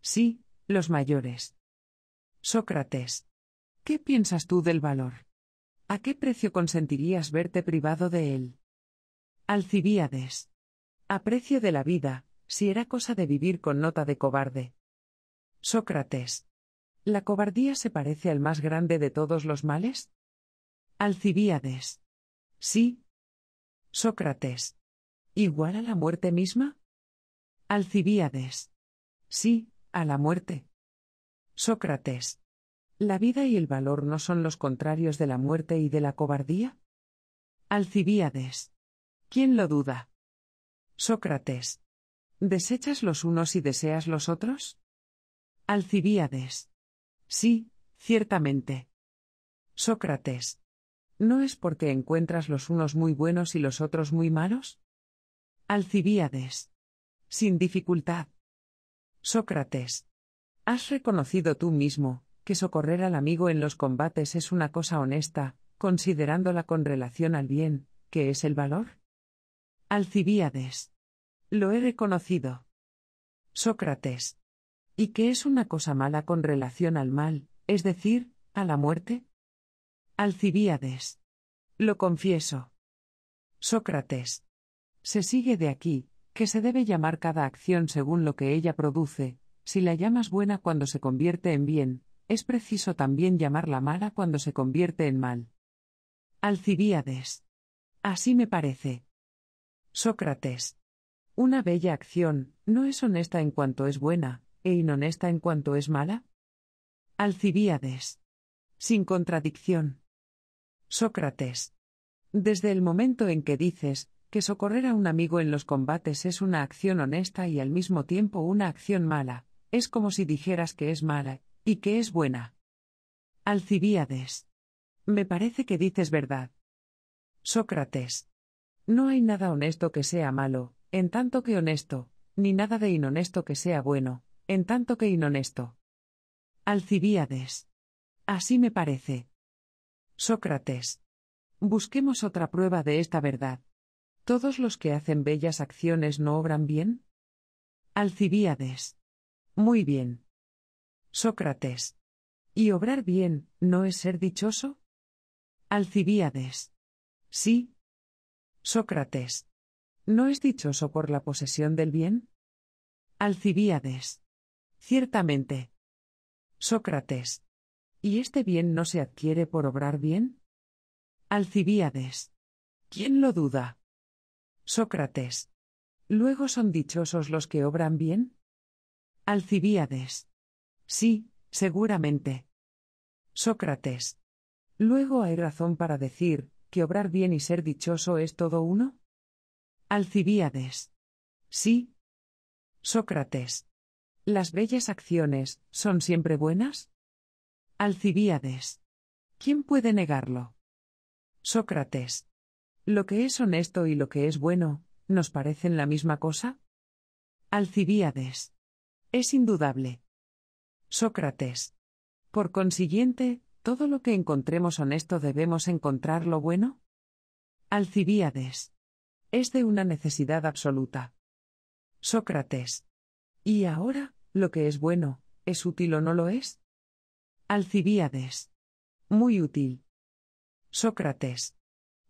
Sí, los mayores. Sócrates. ¿Qué piensas tú del valor? ¿A qué precio consentirías verte privado de él? Alcibíades. Aprecio de la vida, si era cosa de vivir con nota de cobarde. Sócrates. ¿La cobardía se parece al más grande de todos los males? Alcibíades. Sí. Sócrates. ¿Igual a la muerte misma? Alcibíades. Sí, a la muerte. Sócrates. ¿La vida y el valor no son los contrarios de la muerte y de la cobardía? Alcibíades. ¿Quién lo duda? Sócrates. ¿Desechas los unos y deseas los otros? Alcibíades. Sí, ciertamente. Sócrates. ¿No es porque encuentras los unos muy buenos y los otros muy malos? Alcibíades. Sin dificultad. Sócrates. Has reconocido tú mismo que socorrer al amigo en los combates es una cosa honesta, considerándola con relación al bien, que es el valor. Alcibíades. Lo he reconocido. Sócrates. ¿Y qué es una cosa mala con relación al mal, es decir, a la muerte? Alcibíades. Lo confieso. Sócrates. Se sigue de aquí, que se debe llamar cada acción según lo que ella produce, si la llamas buena cuando se convierte en bien, es preciso también llamarla mala cuando se convierte en mal. Alcibíades. Así me parece, Sócrates. ¿Una bella acción no es honesta en cuanto es buena, e inhonesta en cuanto es mala? Alcibíades. Sin contradicción. Sócrates. Desde el momento en que dices, que socorrer a un amigo en los combates es una acción honesta y al mismo tiempo una acción mala, es como si dijeras que es mala, y que es buena. Alcibíades. Me parece que dices verdad. Sócrates. No hay nada honesto que sea malo, en tanto que honesto, ni nada de inhonesto que sea bueno, en tanto que inhonesto. Alcibíades. Así me parece. Sócrates. Busquemos otra prueba de esta verdad. ¿Todos los que hacen bellas acciones no obran bien? Alcibíades. Muy bien. Sócrates. ¿Y obrar bien no es ser dichoso? Alcibíades. Sí, Sócrates. ¿No es dichoso por la posesión del bien? Alcibíades. Ciertamente. Sócrates. ¿Y este bien no se adquiere por obrar bien? Alcibíades. ¿Quién lo duda? Sócrates. ¿Luego son dichosos los que obran bien? Alcibíades. Sí, seguramente. Sócrates. Luego hay razón para decir, que obrar bien y ser dichoso es todo uno? Alcibíades. Sí. Sócrates. ¿Las bellas acciones son siempre buenas? Alcibíades. ¿Quién puede negarlo? Sócrates. ¿Lo que es honesto y lo que es bueno, nos parecen la misma cosa? Alcibíades. Es indudable. Sócrates. Por consiguiente, ¿Todo lo que encontremos honesto debemos encontrar lo bueno? Alcibíades. Es de una necesidad absoluta. Sócrates. ¿Y ahora, lo que es bueno, es útil o no lo es? Alcibíades. Muy útil. Sócrates.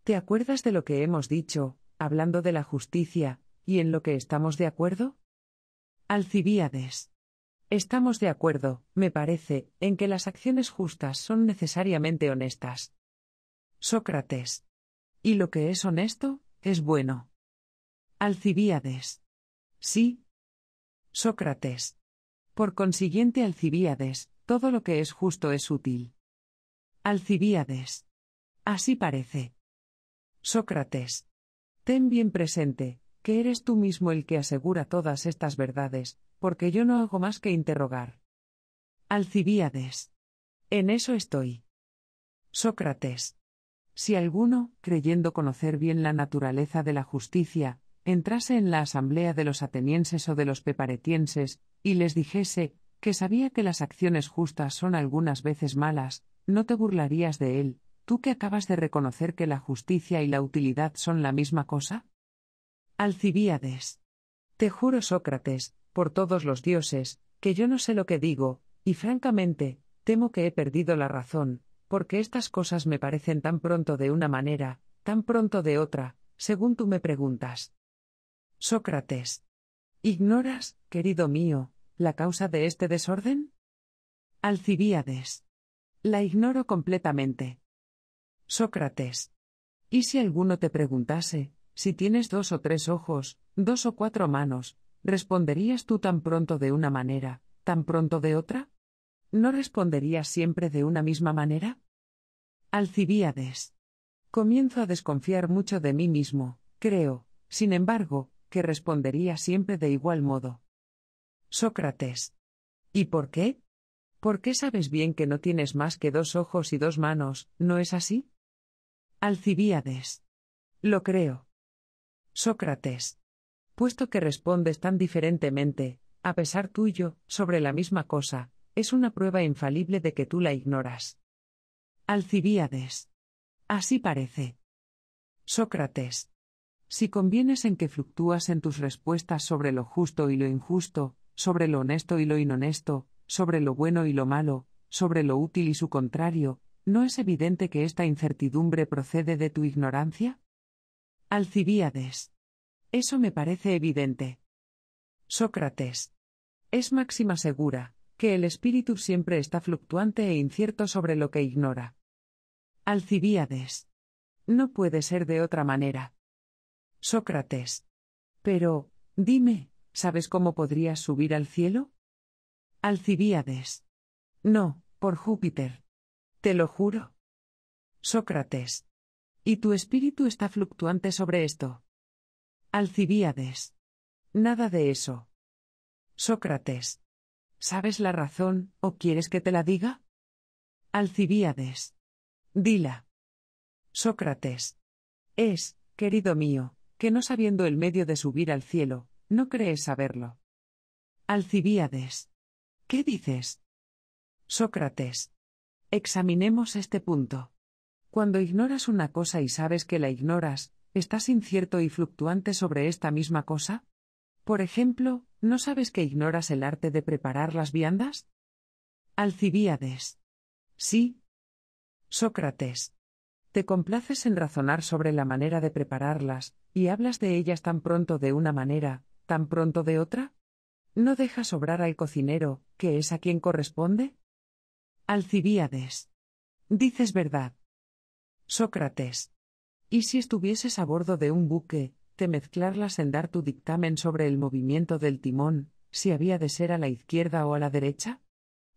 ¿Te acuerdas de lo que hemos dicho, hablando de la justicia, y en lo que estamos de acuerdo? Alcibíades. Estamos de acuerdo, me parece, en que las acciones justas son necesariamente honestas. Sócrates. Y lo que es honesto, es bueno. Alcibíades. Sí. Sócrates. Por consiguiente, Alcibíades, todo lo que es justo es útil. Alcibíades. Así parece. Sócrates. Ten bien presente, que eres tú mismo el que asegura todas estas verdades, porque yo no hago más que interrogar. Alcibíades. En eso estoy. Sócrates. Si alguno, creyendo conocer bien la naturaleza de la justicia, entrase en la asamblea de los atenienses o de los peparetienses, y les dijese, que sabía que las acciones justas son algunas veces malas, no te burlarías de él, tú que acabas de reconocer que la justicia y la utilidad son la misma cosa? Alcibíades. Te juro, Sócrates, por todos los dioses, que yo no sé lo que digo, y francamente, temo que he perdido la razón, porque estas cosas me parecen tan pronto de una manera, tan pronto de otra, según tú me preguntas. Sócrates. ¿Ignoras, querido mío, la causa de este desorden? Alcibíades. La ignoro completamente. Sócrates. ¿Y si alguno te preguntase, si tienes dos o tres ojos, dos o cuatro manos, ¿Responderías tú tan pronto de una manera, tan pronto de otra? ¿No responderías siempre de una misma manera? Alcibíades. Comienzo a desconfiar mucho de mí mismo, creo, sin embargo, que respondería siempre de igual modo. Sócrates. ¿Y por qué? ¿Por qué sabes bien que no tienes más que dos ojos y dos manos, no es así? Alcibíades. Lo creo. Sócrates puesto que respondes tan diferentemente, a pesar tuyo, sobre la misma cosa, es una prueba infalible de que tú la ignoras. Alcibíades. Así parece. Sócrates. Si convienes en que fluctúas en tus respuestas sobre lo justo y lo injusto, sobre lo honesto y lo inhonesto, sobre lo bueno y lo malo, sobre lo útil y su contrario, ¿no es evidente que esta incertidumbre procede de tu ignorancia? Alcibíades. Eso me parece evidente. Sócrates. Es máxima segura, que el espíritu siempre está fluctuante e incierto sobre lo que ignora. Alcibíades. No puede ser de otra manera. Sócrates. Pero, dime, ¿sabes cómo podrías subir al cielo? Alcibíades. No, por Júpiter. Te lo juro. Sócrates. ¿Y tu espíritu está fluctuante sobre esto? Alcibíades. Nada de eso. Sócrates. ¿Sabes la razón, o quieres que te la diga? Alcibíades. Dila. Sócrates. Es, querido mío, que no sabiendo el medio de subir al cielo, no crees saberlo. Alcibíades. ¿Qué dices? Sócrates. Examinemos este punto. Cuando ignoras una cosa y sabes que la ignoras, ¿Estás incierto y fluctuante sobre esta misma cosa? Por ejemplo, ¿no sabes que ignoras el arte de preparar las viandas? Alcibíades. Sí. Sócrates. Te complaces en razonar sobre la manera de prepararlas, y hablas de ellas tan pronto de una manera, tan pronto de otra? ¿No dejas obrar al cocinero, que es a quien corresponde? Alcibíades. Dices verdad. Sócrates. Y si estuvieses a bordo de un buque, te mezclarlas en dar tu dictamen sobre el movimiento del timón, si había de ser a la izquierda o a la derecha?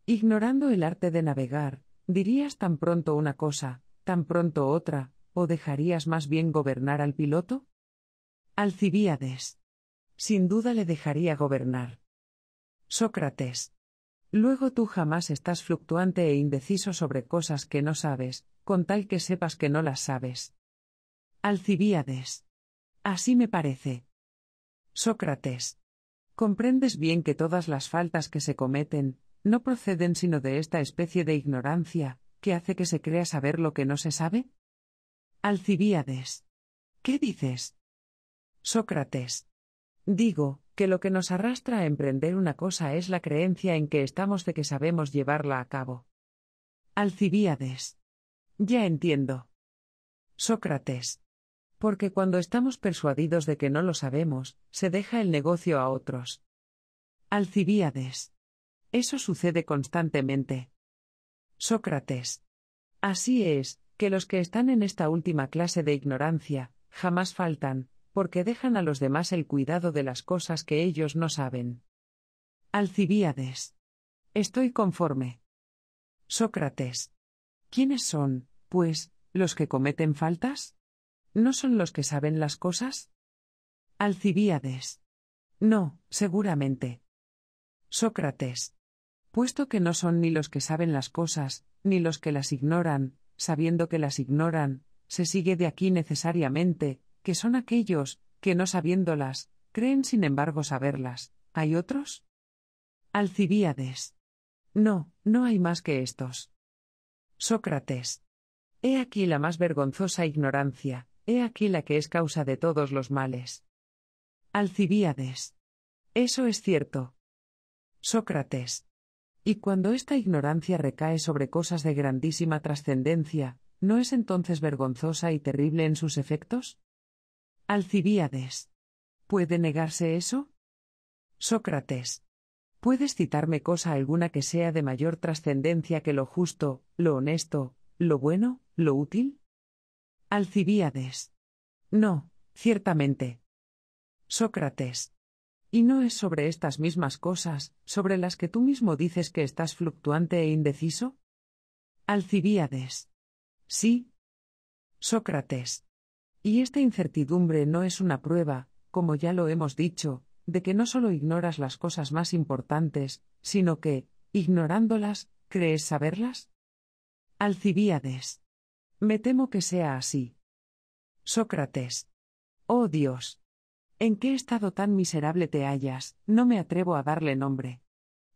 Ignorando el arte de navegar, dirías tan pronto una cosa, tan pronto otra, o dejarías más bien gobernar al piloto? Alcibíades. Sin duda le dejaría gobernar. Sócrates. Luego tú jamás estás fluctuante e indeciso sobre cosas que no sabes, con tal que sepas que no las sabes. Alcibíades. Así me parece. Sócrates. Comprendes bien que todas las faltas que se cometen, no proceden sino de esta especie de ignorancia, que hace que se crea saber lo que no se sabe? Alcibíades. ¿Qué dices? Sócrates. Digo, que lo que nos arrastra a emprender una cosa es la creencia en que estamos de que sabemos llevarla a cabo. Alcibíades. Ya entiendo. Sócrates. Porque cuando estamos persuadidos de que no lo sabemos, se deja el negocio a otros. Alcibíades. Eso sucede constantemente. Sócrates. Así es, que los que están en esta última clase de ignorancia, jamás faltan, porque dejan a los demás el cuidado de las cosas que ellos no saben. Alcibíades. Estoy conforme. Sócrates. ¿Quiénes son, pues, los que cometen faltas? ¿No son los que saben las cosas? Alcibíades. No, seguramente. Sócrates. Puesto que no son ni los que saben las cosas, ni los que las ignoran, sabiendo que las ignoran, se sigue de aquí necesariamente, que son aquellos, que no sabiéndolas, creen sin embargo saberlas. ¿Hay otros? Alcibíades. No, no hay más que estos. Sócrates. He aquí la más vergonzosa ignorancia, He aquí la que es causa de todos los males. Alcibíades. Eso es cierto. Sócrates. Y cuando esta ignorancia recae sobre cosas de grandísima trascendencia, ¿no es entonces vergonzosa y terrible en sus efectos? Alcibíades. ¿Puede negarse eso? Sócrates. ¿Puedes citarme cosa alguna que sea de mayor trascendencia que lo justo, lo honesto, lo bueno, lo útil? Alcibíades. No, ciertamente. Sócrates. Y no es sobre estas mismas cosas, sobre las que tú mismo dices que estás fluctuante e indeciso? Alcibíades. Sí. Sócrates. Y esta incertidumbre no es una prueba, como ya lo hemos dicho, de que no solo ignoras las cosas más importantes, sino que, ignorándolas, crees saberlas? Alcibíades. Me temo que sea así. Sócrates. Oh Dios. ¿En qué estado tan miserable te hallas? No me atrevo a darle nombre.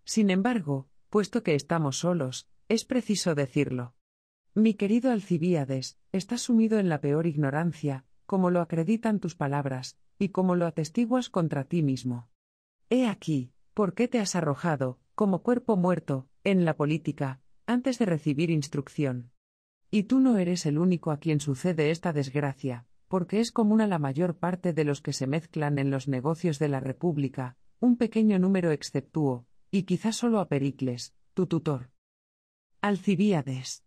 Sin embargo, puesto que estamos solos, es preciso decirlo. Mi querido Alcibíades, estás sumido en la peor ignorancia, como lo acreditan tus palabras, y como lo atestiguas contra ti mismo. He aquí, ¿por qué te has arrojado, como cuerpo muerto, en la política, antes de recibir instrucción? Y tú no eres el único a quien sucede esta desgracia, porque es común a la mayor parte de los que se mezclan en los negocios de la República, un pequeño número exceptúo, y quizás solo a Pericles, tu tutor. Alcibíades.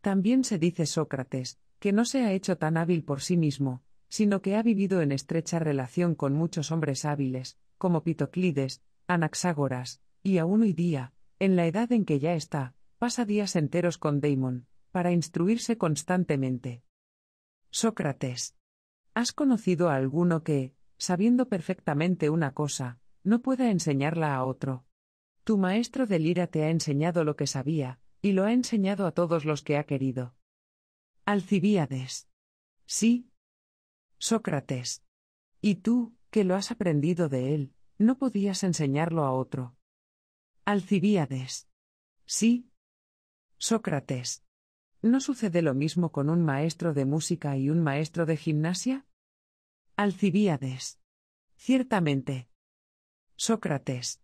También se dice Sócrates, que no se ha hecho tan hábil por sí mismo, sino que ha vivido en estrecha relación con muchos hombres hábiles, como Pitoclides, Anaxágoras, y aún hoy día, en la edad en que ya está, pasa días enteros con Damon, para instruirse constantemente. Sócrates. ¿Has conocido a alguno que, sabiendo perfectamente una cosa, no pueda enseñarla a otro? Tu maestro del ira te ha enseñado lo que sabía, y lo ha enseñado a todos los que ha querido. Alcibíades. Sí. Sócrates. Y tú, que lo has aprendido de él, no podías enseñarlo a otro. Alcibíades. Sí. Sócrates. ¿No sucede lo mismo con un maestro de música y un maestro de gimnasia? Alcibíades. Ciertamente. Sócrates.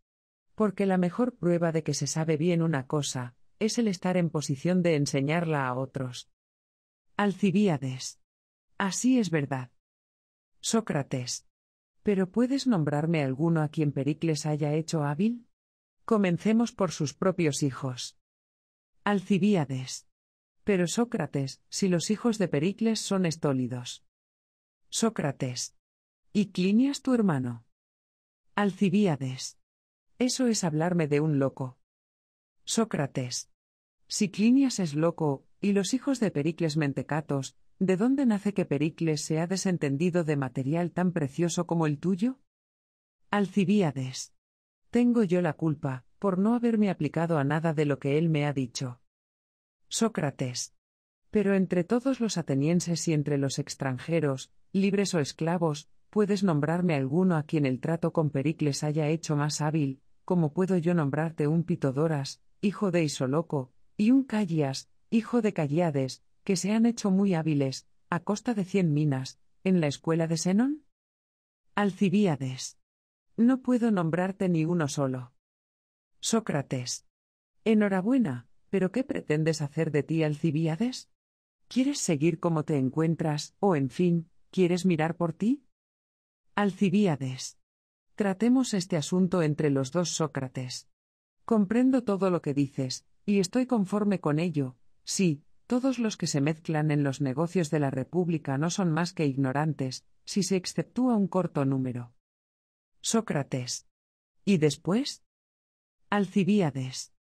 Porque la mejor prueba de que se sabe bien una cosa, es el estar en posición de enseñarla a otros. Alcibíades. Así es verdad. Sócrates. ¿Pero puedes nombrarme alguno a quien Pericles haya hecho hábil? Comencemos por sus propios hijos. Alcibíades. Pero Sócrates, si los hijos de Pericles son estólidos. Sócrates. ¿Y Clinias tu hermano? Alcibíades. Eso es hablarme de un loco. Sócrates. Si Clinias es loco, y los hijos de Pericles mentecatos, ¿de dónde nace que Pericles se ha desentendido de material tan precioso como el tuyo? Alcibíades. Tengo yo la culpa, por no haberme aplicado a nada de lo que él me ha dicho. Sócrates. Pero entre todos los atenienses y entre los extranjeros, libres o esclavos, puedes nombrarme alguno a quien el trato con Pericles haya hecho más hábil, como puedo yo nombrarte un Pitodoras, hijo de Isoloco, y un Callias, hijo de Calliades, que se han hecho muy hábiles, a costa de cien minas, en la escuela de Zenón? Alcibíades. No puedo nombrarte ni uno solo. Sócrates. Enhorabuena, ¿Pero qué pretendes hacer de ti, Alcibiades? ¿Quieres seguir como te encuentras, o en fin, quieres mirar por ti? Alcibiades. Tratemos este asunto entre los dos Sócrates. Comprendo todo lo que dices, y estoy conforme con ello, sí, todos los que se mezclan en los negocios de la República no son más que ignorantes, si se exceptúa un corto número. Sócrates. ¿Y después? Alcibíades.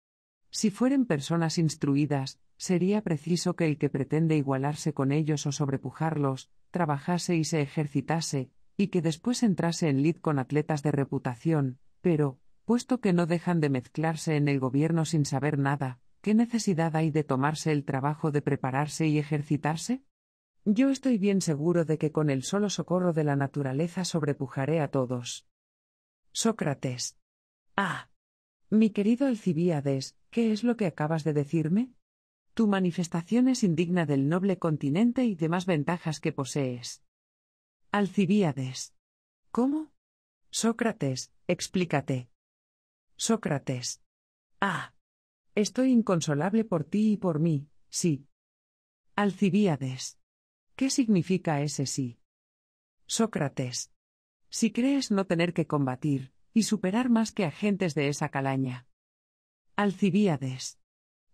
Si fueren personas instruidas, sería preciso que el que pretende igualarse con ellos o sobrepujarlos, trabajase y se ejercitase, y que después entrase en lid con atletas de reputación, pero, puesto que no dejan de mezclarse en el gobierno sin saber nada, ¿qué necesidad hay de tomarse el trabajo de prepararse y ejercitarse? Yo estoy bien seguro de que con el solo socorro de la naturaleza sobrepujaré a todos. Sócrates. Ah. Mi querido Alcibíades, ¿qué es lo que acabas de decirme? Tu manifestación es indigna del noble continente y demás ventajas que posees. Alcibíades. ¿Cómo? Sócrates, explícate. Sócrates. Ah. Estoy inconsolable por ti y por mí, sí. Alcibíades. ¿Qué significa ese sí? Sócrates. Si crees no tener que combatir, y superar más que agentes de esa calaña. Alcibíades.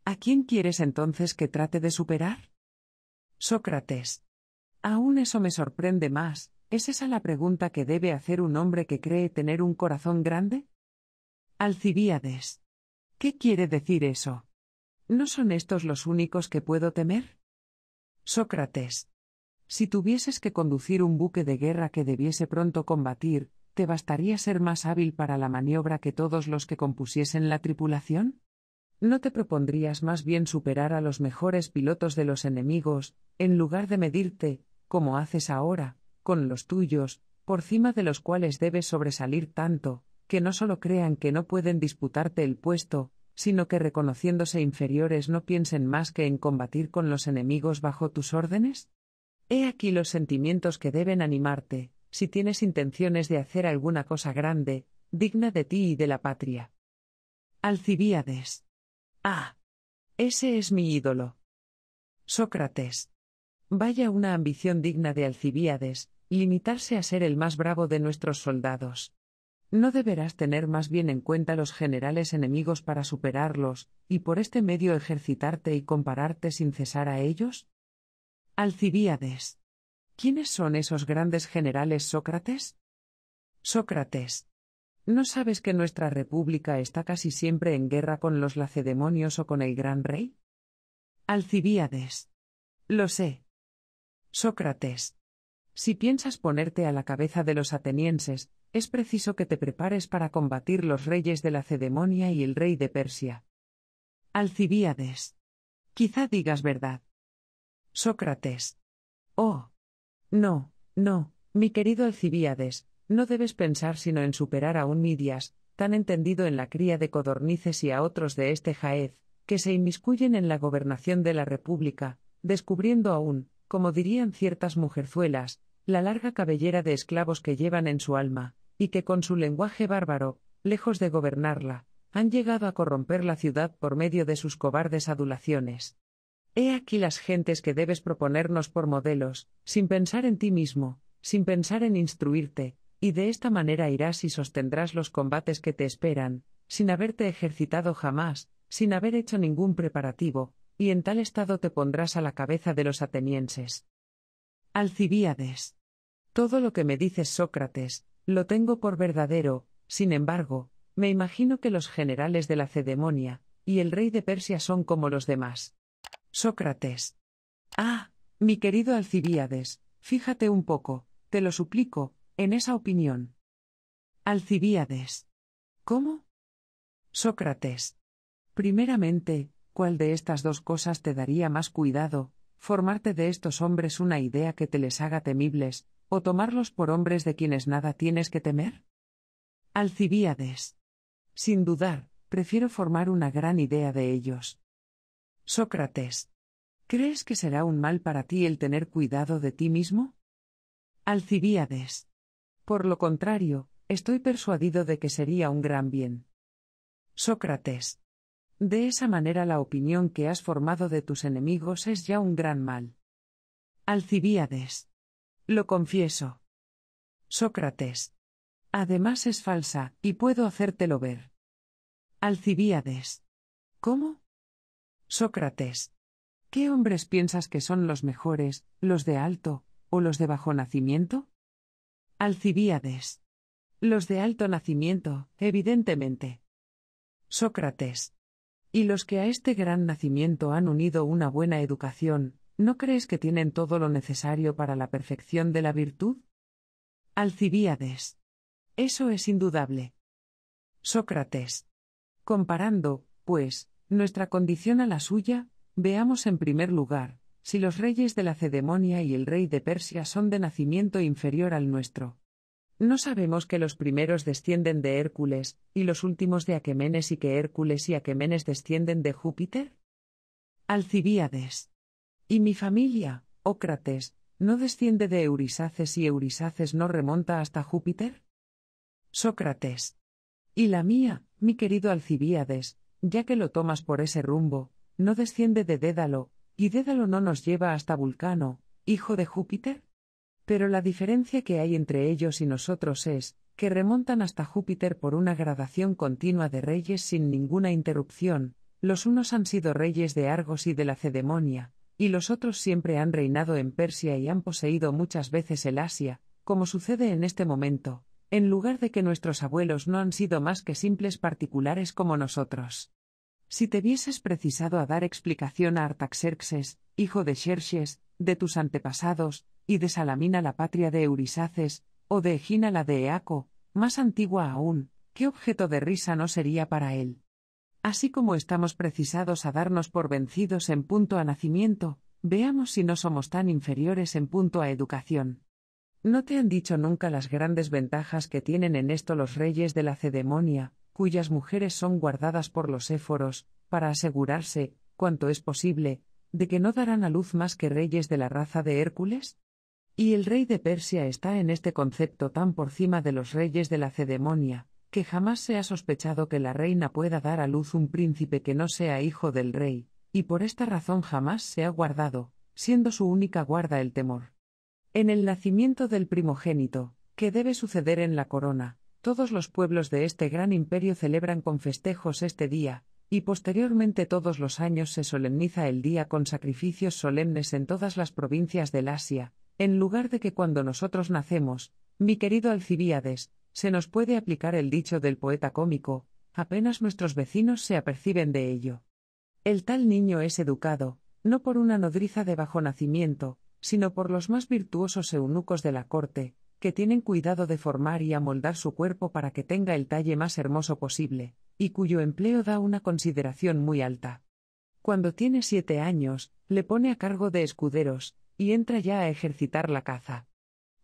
¿A quién quieres entonces que trate de superar? Sócrates. Aún eso me sorprende más, ¿es esa la pregunta que debe hacer un hombre que cree tener un corazón grande? Alcibíades. ¿Qué quiere decir eso? ¿No son estos los únicos que puedo temer? Sócrates. Si tuvieses que conducir un buque de guerra que debiese pronto combatir, ¿Te bastaría ser más hábil para la maniobra que todos los que compusiesen la tripulación? ¿No te propondrías más bien superar a los mejores pilotos de los enemigos, en lugar de medirte, como haces ahora, con los tuyos, por cima de los cuales debes sobresalir tanto, que no solo crean que no pueden disputarte el puesto, sino que reconociéndose inferiores no piensen más que en combatir con los enemigos bajo tus órdenes? He aquí los sentimientos que deben animarte, si tienes intenciones de hacer alguna cosa grande, digna de ti y de la patria. Alcibíades. Ah. Ese es mi ídolo. Sócrates. Vaya una ambición digna de Alcibíades, limitarse a ser el más bravo de nuestros soldados. No deberás tener más bien en cuenta los generales enemigos para superarlos, y por este medio ejercitarte y compararte sin cesar a ellos? Alcibíades. ¿Quiénes son esos grandes generales, Sócrates? Sócrates. ¿No sabes que nuestra república está casi siempre en guerra con los lacedemonios o con el gran rey? Alcibíades. Lo sé. Sócrates. Si piensas ponerte a la cabeza de los atenienses, es preciso que te prepares para combatir los reyes de Lacedemonia y el rey de Persia. Alcibíades. Quizá digas verdad. Sócrates. Oh, no, no, mi querido Alcibiades, no debes pensar sino en superar a un Midias, tan entendido en la cría de codornices y a otros de este Jaez, que se inmiscuyen en la gobernación de la República, descubriendo aún, como dirían ciertas mujerzuelas, la larga cabellera de esclavos que llevan en su alma, y que con su lenguaje bárbaro, lejos de gobernarla, han llegado a corromper la ciudad por medio de sus cobardes adulaciones. He aquí las gentes que debes proponernos por modelos, sin pensar en ti mismo, sin pensar en instruirte, y de esta manera irás y sostendrás los combates que te esperan, sin haberte ejercitado jamás, sin haber hecho ningún preparativo, y en tal estado te pondrás a la cabeza de los atenienses. Alcibíades. Todo lo que me dices, Sócrates, lo tengo por verdadero, sin embargo, me imagino que los generales de la Cedemonia, y el rey de Persia son como los demás. Sócrates. Ah, mi querido Alcibíades, fíjate un poco, te lo suplico, en esa opinión. Alcibíades. ¿Cómo? Sócrates. Primeramente, ¿cuál de estas dos cosas te daría más cuidado, formarte de estos hombres una idea que te les haga temibles, o tomarlos por hombres de quienes nada tienes que temer? Alcibíades. Sin dudar, prefiero formar una gran idea de ellos. Sócrates. ¿Crees que será un mal para ti el tener cuidado de ti mismo? Alcibíades. Por lo contrario, estoy persuadido de que sería un gran bien. Sócrates. De esa manera la opinión que has formado de tus enemigos es ya un gran mal. Alcibíades. Lo confieso. Sócrates. Además es falsa, y puedo hacértelo ver. Alcibíades. ¿Cómo? Sócrates. ¿Qué hombres piensas que son los mejores, los de alto, o los de bajo nacimiento? Alcibíades. Los de alto nacimiento, evidentemente. Sócrates. ¿Y los que a este gran nacimiento han unido una buena educación, no crees que tienen todo lo necesario para la perfección de la virtud? Alcibíades. Eso es indudable. Sócrates. Comparando, pues, nuestra condición a la suya, veamos en primer lugar, si los reyes de la Cedemonia y el rey de Persia son de nacimiento inferior al nuestro. No sabemos que los primeros descienden de Hércules, y los últimos de Aquemenes y que Hércules y Aquemenes descienden de Júpiter. Alcibíades. Y mi familia, Ócrates, ¿no desciende de Eurisaces y Eurisaces no remonta hasta Júpiter? Sócrates. Y la mía, mi querido Alcibíades, ya que lo tomas por ese rumbo, no desciende de Dédalo, y Dédalo no nos lleva hasta Vulcano, hijo de Júpiter? Pero la diferencia que hay entre ellos y nosotros es, que remontan hasta Júpiter por una gradación continua de reyes sin ninguna interrupción, los unos han sido reyes de Argos y de la Cedemonia, y los otros siempre han reinado en Persia y han poseído muchas veces el Asia, como sucede en este momento, en lugar de que nuestros abuelos no han sido más que simples particulares como nosotros. Si te vieses precisado a dar explicación a Artaxerxes, hijo de Xerxes, de tus antepasados, y de Salamina la patria de Eurisaces, o de Egina la de Eaco, más antigua aún, ¿qué objeto de risa no sería para él? Así como estamos precisados a darnos por vencidos en punto a nacimiento, veamos si no somos tan inferiores en punto a educación. ¿No te han dicho nunca las grandes ventajas que tienen en esto los reyes de la cedemonia, cuyas mujeres son guardadas por los éforos, para asegurarse, cuanto es posible, de que no darán a luz más que reyes de la raza de Hércules? Y el rey de Persia está en este concepto tan por cima de los reyes de la cedemonia, que jamás se ha sospechado que la reina pueda dar a luz un príncipe que no sea hijo del rey, y por esta razón jamás se ha guardado, siendo su única guarda el temor. En el nacimiento del primogénito, que debe suceder en la corona, todos los pueblos de este gran imperio celebran con festejos este día, y posteriormente todos los años se solemniza el día con sacrificios solemnes en todas las provincias del Asia, en lugar de que cuando nosotros nacemos, mi querido Alcibíades, se nos puede aplicar el dicho del poeta cómico, apenas nuestros vecinos se aperciben de ello. El tal niño es educado, no por una nodriza de bajo nacimiento, sino por los más virtuosos eunucos de la corte, que tienen cuidado de formar y amoldar su cuerpo para que tenga el talle más hermoso posible, y cuyo empleo da una consideración muy alta. Cuando tiene siete años, le pone a cargo de escuderos, y entra ya a ejercitar la caza.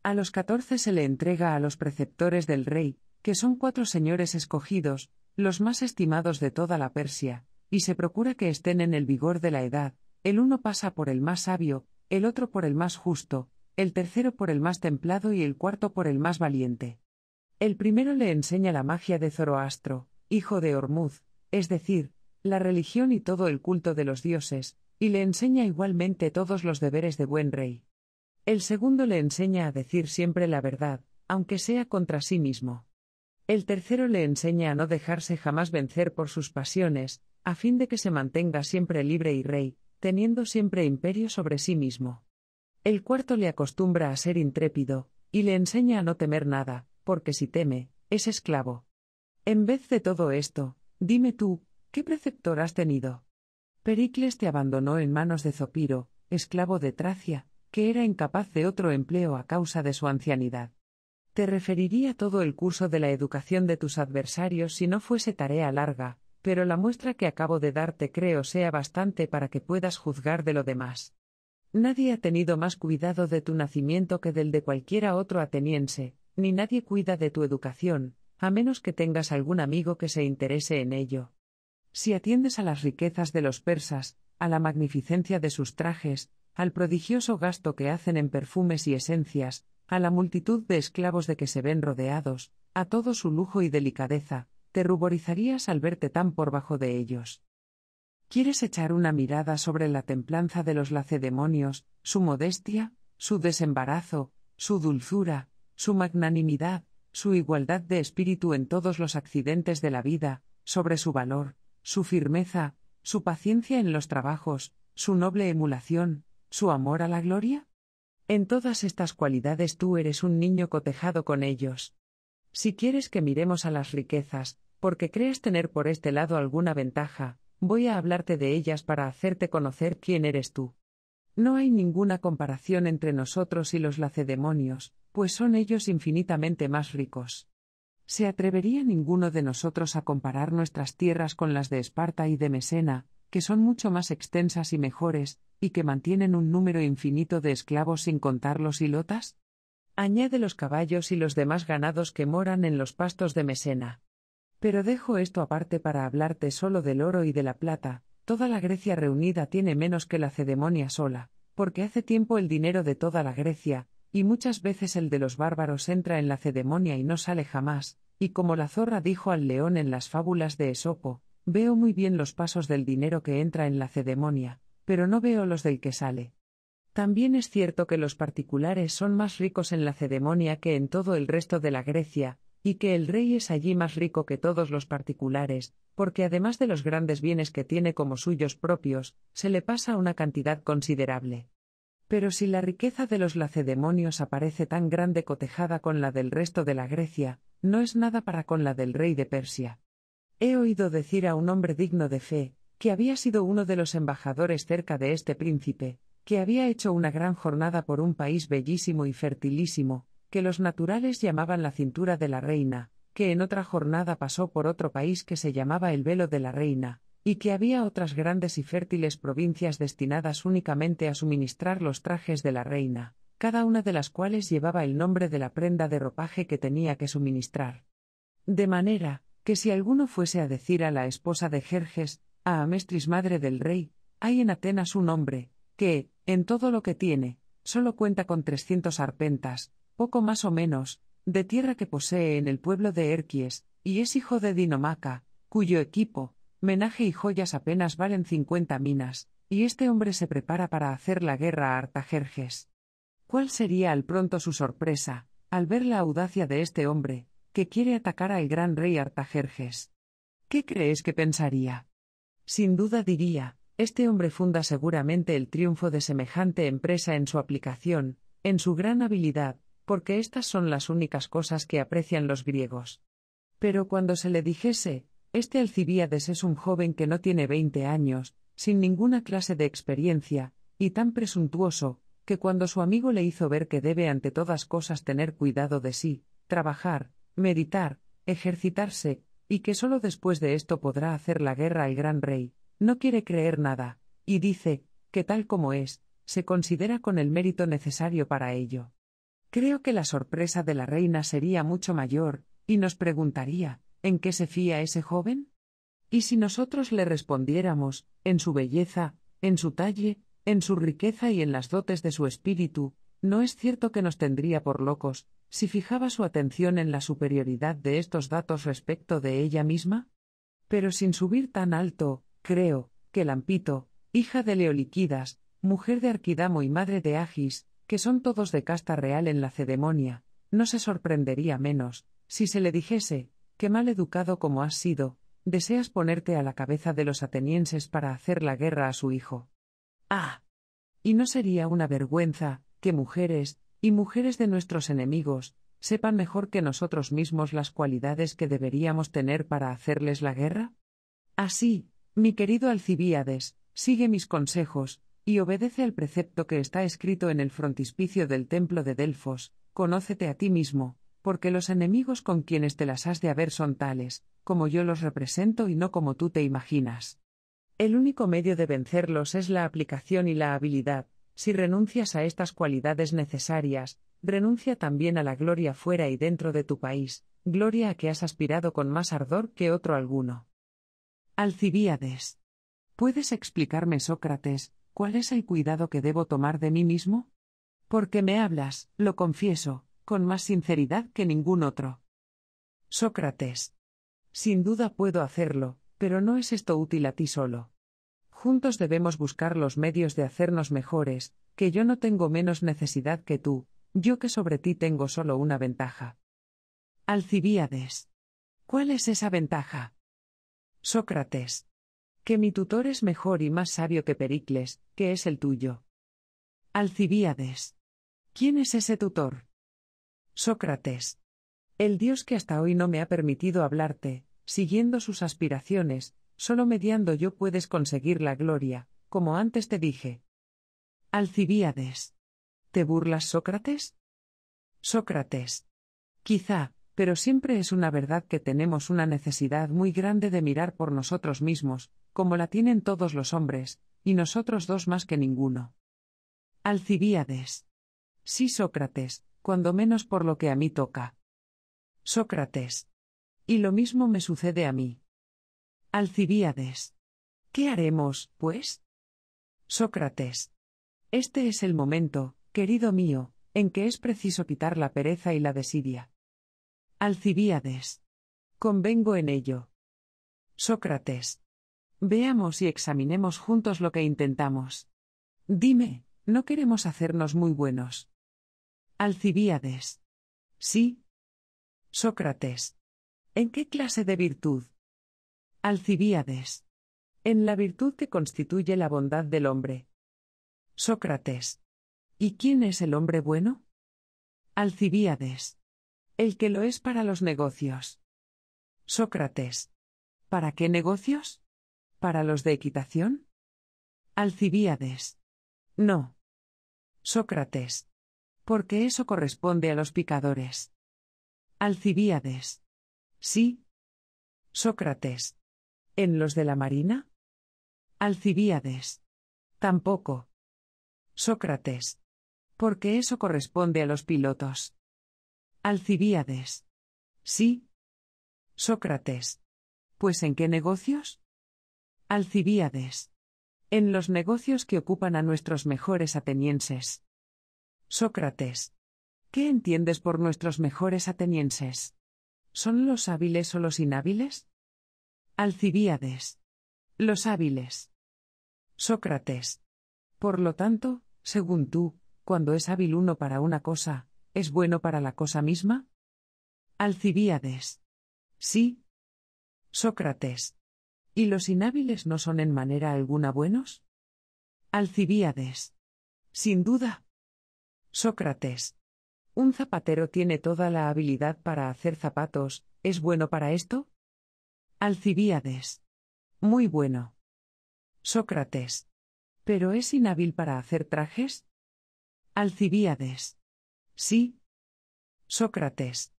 A los catorce se le entrega a los preceptores del rey, que son cuatro señores escogidos, los más estimados de toda la Persia, y se procura que estén en el vigor de la edad, el uno pasa por el más sabio, el otro por el más justo, el tercero por el más templado y el cuarto por el más valiente. El primero le enseña la magia de Zoroastro, hijo de Hormuz, es decir, la religión y todo el culto de los dioses, y le enseña igualmente todos los deberes de buen rey. El segundo le enseña a decir siempre la verdad, aunque sea contra sí mismo. El tercero le enseña a no dejarse jamás vencer por sus pasiones, a fin de que se mantenga siempre libre y rey, teniendo siempre imperio sobre sí mismo. El cuarto le acostumbra a ser intrépido, y le enseña a no temer nada, porque si teme, es esclavo. En vez de todo esto, dime tú, ¿qué preceptor has tenido? Pericles te abandonó en manos de Zopiro, esclavo de Tracia, que era incapaz de otro empleo a causa de su ancianidad. Te referiría todo el curso de la educación de tus adversarios si no fuese tarea larga, pero la muestra que acabo de darte creo sea bastante para que puedas juzgar de lo demás. Nadie ha tenido más cuidado de tu nacimiento que del de cualquiera otro ateniense, ni nadie cuida de tu educación, a menos que tengas algún amigo que se interese en ello. Si atiendes a las riquezas de los persas, a la magnificencia de sus trajes, al prodigioso gasto que hacen en perfumes y esencias, a la multitud de esclavos de que se ven rodeados, a todo su lujo y delicadeza, te ruborizarías al verte tan por bajo de ellos. ¿Quieres echar una mirada sobre la templanza de los lacedemonios, su modestia, su desembarazo, su dulzura, su magnanimidad, su igualdad de espíritu en todos los accidentes de la vida, sobre su valor, su firmeza, su paciencia en los trabajos, su noble emulación, su amor a la gloria? En todas estas cualidades tú eres un niño cotejado con ellos. Si quieres que miremos a las riquezas, porque crees tener por este lado alguna ventaja, voy a hablarte de ellas para hacerte conocer quién eres tú. No hay ninguna comparación entre nosotros y los lacedemonios, pues son ellos infinitamente más ricos. ¿Se atrevería ninguno de nosotros a comparar nuestras tierras con las de Esparta y de Mesena, que son mucho más extensas y mejores, y que mantienen un número infinito de esclavos sin contar los hilotas? Añade los caballos y los demás ganados que moran en los pastos de Mesena. Pero dejo esto aparte para hablarte solo del oro y de la plata, toda la Grecia reunida tiene menos que la Cedemonia sola, porque hace tiempo el dinero de toda la Grecia, y muchas veces el de los bárbaros entra en la Cedemonia y no sale jamás, y como la zorra dijo al león en las fábulas de Esopo, veo muy bien los pasos del dinero que entra en la Cedemonia, pero no veo los del que sale. También es cierto que los particulares son más ricos en la que en todo el resto de la Grecia, y que el rey es allí más rico que todos los particulares, porque además de los grandes bienes que tiene como suyos propios, se le pasa una cantidad considerable. Pero si la riqueza de los lacedemonios aparece tan grande cotejada con la del resto de la Grecia, no es nada para con la del rey de Persia. He oído decir a un hombre digno de fe, que había sido uno de los embajadores cerca de este príncipe, que había hecho una gran jornada por un país bellísimo y fertilísimo, que los naturales llamaban la cintura de la reina, que en otra jornada pasó por otro país que se llamaba el velo de la reina, y que había otras grandes y fértiles provincias destinadas únicamente a suministrar los trajes de la reina, cada una de las cuales llevaba el nombre de la prenda de ropaje que tenía que suministrar. De manera, que si alguno fuese a decir a la esposa de Jerjes, a ah, Amestris madre del rey, hay en Atenas un hombre, que, en todo lo que tiene, solo cuenta con 300 arpentas, poco más o menos, de tierra que posee en el pueblo de Erquies, y es hijo de Dinomaca, cuyo equipo, menaje y joyas apenas valen 50 minas, y este hombre se prepara para hacer la guerra a Artajerjes. ¿Cuál sería al pronto su sorpresa, al ver la audacia de este hombre, que quiere atacar al gran rey Artajerjes? ¿Qué crees que pensaría? Sin duda diría, este hombre funda seguramente el triunfo de semejante empresa en su aplicación, en su gran habilidad, porque estas son las únicas cosas que aprecian los griegos. Pero cuando se le dijese, este Alcibíades es un joven que no tiene veinte años, sin ninguna clase de experiencia, y tan presuntuoso, que cuando su amigo le hizo ver que debe ante todas cosas tener cuidado de sí, trabajar, meditar, ejercitarse, y que sólo después de esto podrá hacer la guerra al gran rey, no quiere creer nada, y dice, que tal como es, se considera con el mérito necesario para ello. Creo que la sorpresa de la reina sería mucho mayor, y nos preguntaría, ¿en qué se fía ese joven? Y si nosotros le respondiéramos, en su belleza, en su talle, en su riqueza y en las dotes de su espíritu, no es cierto que nos tendría por locos, si fijaba su atención en la superioridad de estos datos respecto de ella misma? Pero sin subir tan alto, creo, que Lampito, hija de Leoliquidas, mujer de Arquidamo y madre de Agis, que son todos de casta real en la no se sorprendería menos, si se le dijese, que mal educado como has sido, deseas ponerte a la cabeza de los atenienses para hacer la guerra a su hijo. Ah. Y no sería una vergüenza, que mujeres, y mujeres de nuestros enemigos, sepan mejor que nosotros mismos las cualidades que deberíamos tener para hacerles la guerra? Así, mi querido Alcibíades, sigue mis consejos, y obedece el precepto que está escrito en el frontispicio del templo de Delfos, conócete a ti mismo, porque los enemigos con quienes te las has de haber son tales, como yo los represento y no como tú te imaginas. El único medio de vencerlos es la aplicación y la habilidad, si renuncias a estas cualidades necesarias, renuncia también a la gloria fuera y dentro de tu país, gloria a que has aspirado con más ardor que otro alguno. Alcibíades. ¿Puedes explicarme, Sócrates, cuál es el cuidado que debo tomar de mí mismo? Porque me hablas, lo confieso, con más sinceridad que ningún otro. Sócrates. Sin duda puedo hacerlo, pero no es esto útil a ti solo. Juntos debemos buscar los medios de hacernos mejores, que yo no tengo menos necesidad que tú, yo que sobre ti tengo solo una ventaja. Alcibíades. ¿Cuál es esa ventaja? Sócrates. Que mi tutor es mejor y más sabio que Pericles, que es el tuyo. Alcibíades. ¿Quién es ese tutor? Sócrates. El Dios que hasta hoy no me ha permitido hablarte, siguiendo sus aspiraciones, solo mediando yo puedes conseguir la gloria, como antes te dije. Alcibíades. ¿Te burlas, Sócrates? Sócrates. Quizá, pero siempre es una verdad que tenemos una necesidad muy grande de mirar por nosotros mismos, como la tienen todos los hombres, y nosotros dos más que ninguno. Alcibíades. Sí, Sócrates, cuando menos por lo que a mí toca. Sócrates. Y lo mismo me sucede a mí. Alcibíades. ¿Qué haremos, pues? Sócrates. Este es el momento, querido mío, en que es preciso quitar la pereza y la desidia. Alcibíades. Convengo en ello. Sócrates. Veamos y examinemos juntos lo que intentamos. Dime, no queremos hacernos muy buenos. Alcibíades. Sí. Sócrates. ¿En qué clase de virtud? Alcibíades. En la virtud que constituye la bondad del hombre. Sócrates. ¿Y quién es el hombre bueno? Alcibíades el que lo es para los negocios. Sócrates. ¿Para qué negocios? ¿Para los de equitación? Alcibíades. No. Sócrates. Porque eso corresponde a los picadores. Alcibíades. Sí. Sócrates. ¿En los de la Marina? Alcibíades. Tampoco. Sócrates. Porque eso corresponde a los pilotos. Alcibíades. Sí. Sócrates. Pues en qué negocios? Alcibíades. En los negocios que ocupan a nuestros mejores atenienses. Sócrates. ¿Qué entiendes por nuestros mejores atenienses? ¿Son los hábiles o los inhábiles? Alcibíades. Los hábiles. Sócrates. Por lo tanto, según tú, cuando es hábil uno para una cosa, ¿es bueno para la cosa misma? Alcibíades. Sí. Sócrates. ¿Y los inhábiles no son en manera alguna buenos? Alcibíades. Sin duda. Sócrates. ¿Un zapatero tiene toda la habilidad para hacer zapatos? ¿Es bueno para esto? Alcibíades. Muy bueno. Sócrates. ¿Pero es inhábil para hacer trajes? Alcibíades. Sí. Sócrates.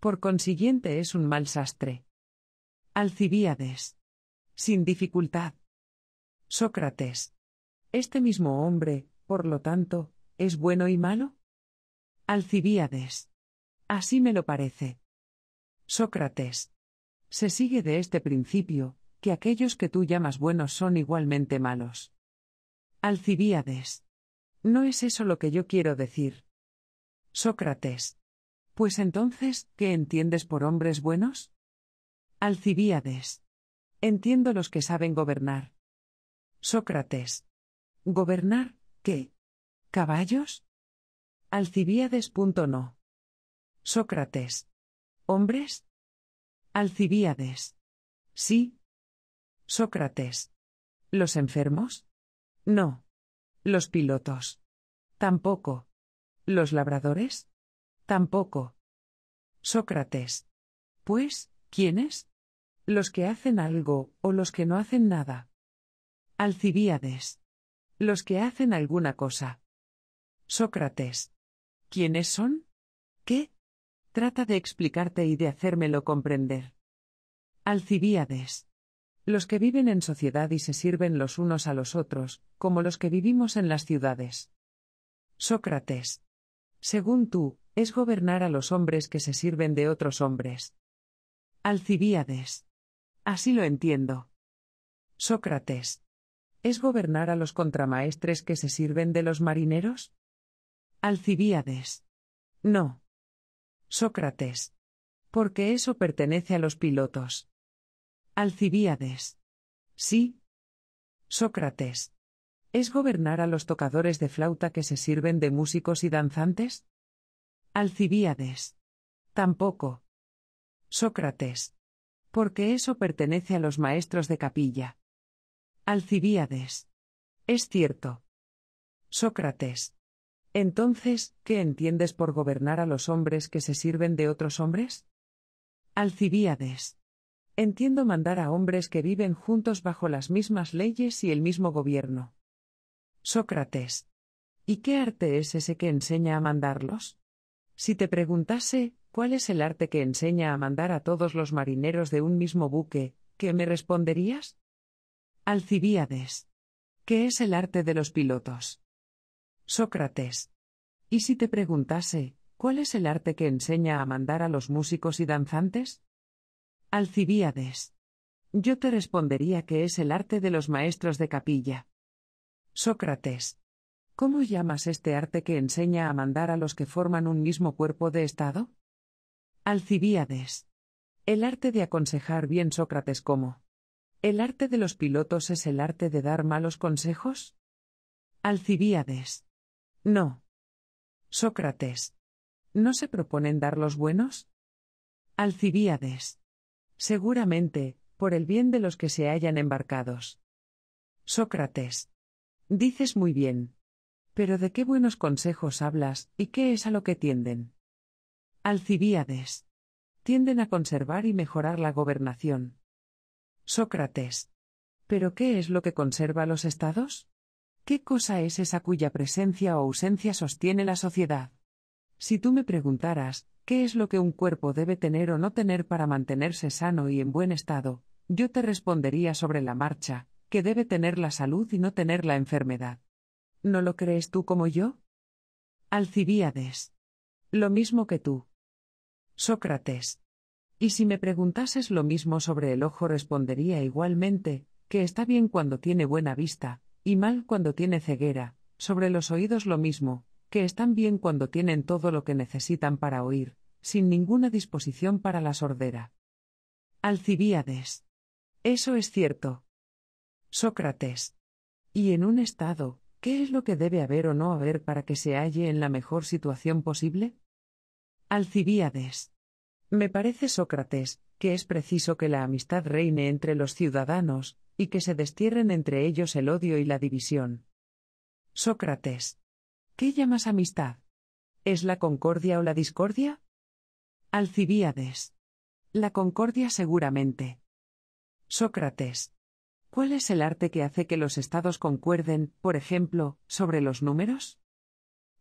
Por consiguiente es un mal sastre. Alcibíades. Sin dificultad. Sócrates. ¿Este mismo hombre, por lo tanto, es bueno y malo? Alcibíades. Así me lo parece. Sócrates. Se sigue de este principio, que aquellos que tú llamas buenos son igualmente malos. Alcibíades. No es eso lo que yo quiero decir. Sócrates. Pues entonces, ¿qué entiendes por hombres buenos? Alcibíades. Entiendo los que saben gobernar. Sócrates. ¿Gobernar qué? ¿Caballos? Alcibíades. No. Sócrates. ¿Hombres? Alcibíades. Sí. Sócrates. ¿Los enfermos? No. Los pilotos. Tampoco. ¿Los labradores? Tampoco. Sócrates. Pues, ¿quiénes? Los que hacen algo o los que no hacen nada. Alcibíades. Los que hacen alguna cosa. Sócrates. ¿Quiénes son? ¿Qué? Trata de explicarte y de hacérmelo comprender. Alcibíades. Los que viven en sociedad y se sirven los unos a los otros, como los que vivimos en las ciudades. Sócrates según tú, es gobernar a los hombres que se sirven de otros hombres. Alcibíades. Así lo entiendo. Sócrates. ¿Es gobernar a los contramaestres que se sirven de los marineros? Alcibíades. No. Sócrates. Porque eso pertenece a los pilotos. Alcibíades. Sí. Sócrates es gobernar a los tocadores de flauta que se sirven de músicos y danzantes? Alcibíades. Tampoco. Sócrates. Porque eso pertenece a los maestros de capilla. Alcibíades. Es cierto. Sócrates. Entonces, ¿qué entiendes por gobernar a los hombres que se sirven de otros hombres? Alcibíades. Entiendo mandar a hombres que viven juntos bajo las mismas leyes y el mismo gobierno. Sócrates. ¿Y qué arte es ese que enseña a mandarlos? Si te preguntase, ¿cuál es el arte que enseña a mandar a todos los marineros de un mismo buque? ¿Qué me responderías? Alcibíades. ¿Qué es el arte de los pilotos? Sócrates. ¿Y si te preguntase, ¿cuál es el arte que enseña a mandar a los músicos y danzantes? Alcibíades. Yo te respondería que es el arte de los maestros de capilla. Sócrates. ¿Cómo llamas este arte que enseña a mandar a los que forman un mismo cuerpo de Estado? Alcibíades. El arte de aconsejar bien Sócrates cómo? ¿El arte de los pilotos es el arte de dar malos consejos? Alcibíades. No. Sócrates. ¿No se proponen dar los buenos? Alcibíades. Seguramente, por el bien de los que se hayan embarcados. Sócrates. Dices muy bien. Pero ¿de qué buenos consejos hablas y qué es a lo que tienden? Alcibíades. Tienden a conservar y mejorar la gobernación. Sócrates. ¿Pero qué es lo que conserva los estados? ¿Qué cosa es esa cuya presencia o ausencia sostiene la sociedad? Si tú me preguntaras, ¿qué es lo que un cuerpo debe tener o no tener para mantenerse sano y en buen estado? Yo te respondería sobre la marcha, que debe tener la salud y no tener la enfermedad. ¿No lo crees tú como yo? Alcibíades. Lo mismo que tú. Sócrates. Y si me preguntases lo mismo sobre el ojo respondería igualmente, que está bien cuando tiene buena vista, y mal cuando tiene ceguera, sobre los oídos lo mismo, que están bien cuando tienen todo lo que necesitan para oír, sin ninguna disposición para la sordera. Alcibíades. Eso es cierto. Sócrates. Y en un Estado, ¿qué es lo que debe haber o no haber para que se halle en la mejor situación posible? Alcibíades. Me parece, Sócrates, que es preciso que la amistad reine entre los ciudadanos, y que se destierren entre ellos el odio y la división. Sócrates. ¿Qué llamas amistad? ¿Es la concordia o la discordia? Alcibíades. La concordia seguramente. Sócrates. ¿Cuál es el arte que hace que los estados concuerden, por ejemplo, sobre los números?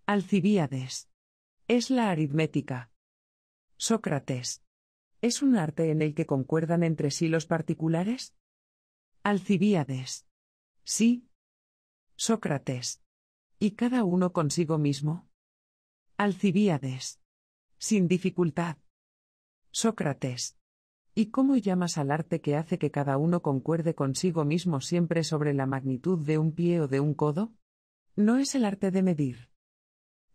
Alcibíades. Es la aritmética. Sócrates. ¿Es un arte en el que concuerdan entre sí los particulares? Alcibíades. Sí. Sócrates. ¿Y cada uno consigo mismo? Alcibíades. Sin dificultad. Sócrates. ¿Y cómo llamas al arte que hace que cada uno concuerde consigo mismo siempre sobre la magnitud de un pie o de un codo? No es el arte de medir.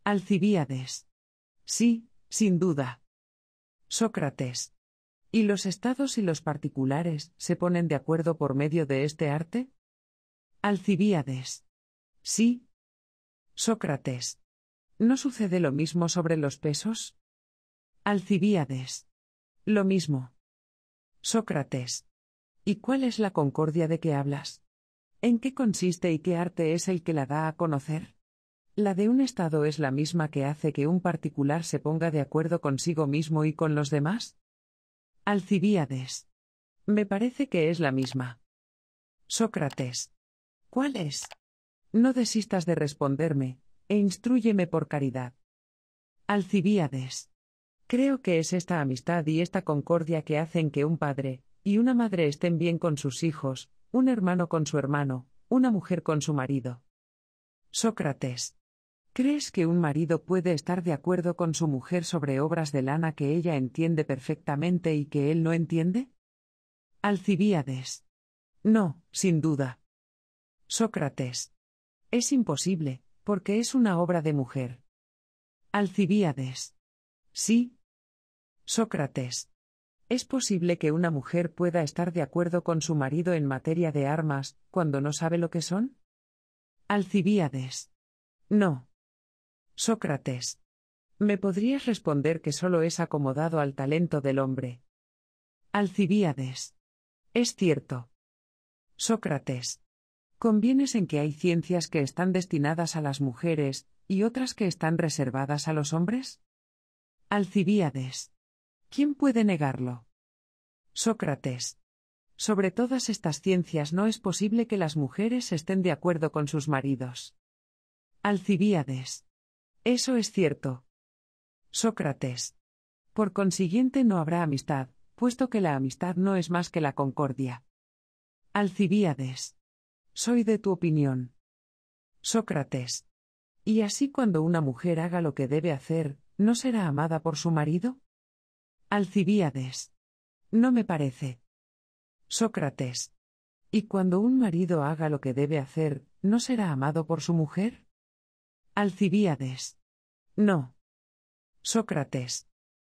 Alcibíades. Sí, sin duda. Sócrates. ¿Y los estados y los particulares se ponen de acuerdo por medio de este arte? Alcibíades. Sí. Sócrates. ¿No sucede lo mismo sobre los pesos? Alcibíades. Lo mismo. Sócrates. ¿Y cuál es la concordia de que hablas? ¿En qué consiste y qué arte es el que la da a conocer? La de un Estado es la misma que hace que un particular se ponga de acuerdo consigo mismo y con los demás. Alcibíades. Me parece que es la misma. Sócrates. ¿Cuál es? No desistas de responderme, e instruyeme por caridad. Alcibíades. Creo que es esta amistad y esta concordia que hacen que un padre y una madre estén bien con sus hijos, un hermano con su hermano, una mujer con su marido. Sócrates. ¿Crees que un marido puede estar de acuerdo con su mujer sobre obras de lana que ella entiende perfectamente y que él no entiende? Alcibíades. No, sin duda. Sócrates. Es imposible, porque es una obra de mujer. Alcibíades. Sí, Sócrates. Es posible que una mujer pueda estar de acuerdo con su marido en materia de armas, cuando no sabe lo que son? Alcibíades. No. Sócrates. ¿Me podrías responder que solo es acomodado al talento del hombre? Alcibíades. Es cierto. Sócrates. Convienes en que hay ciencias que están destinadas a las mujeres, y otras que están reservadas a los hombres? Alcibíades. ¿Quién puede negarlo? Sócrates. Sobre todas estas ciencias no es posible que las mujeres estén de acuerdo con sus maridos. Alcibíades. Eso es cierto. Sócrates. Por consiguiente no habrá amistad, puesto que la amistad no es más que la concordia. Alcibíades. Soy de tu opinión. Sócrates. ¿Y así cuando una mujer haga lo que debe hacer, no será amada por su marido? Alcibíades. No me parece. Sócrates. ¿Y cuando un marido haga lo que debe hacer, no será amado por su mujer? Alcibíades. No. Sócrates.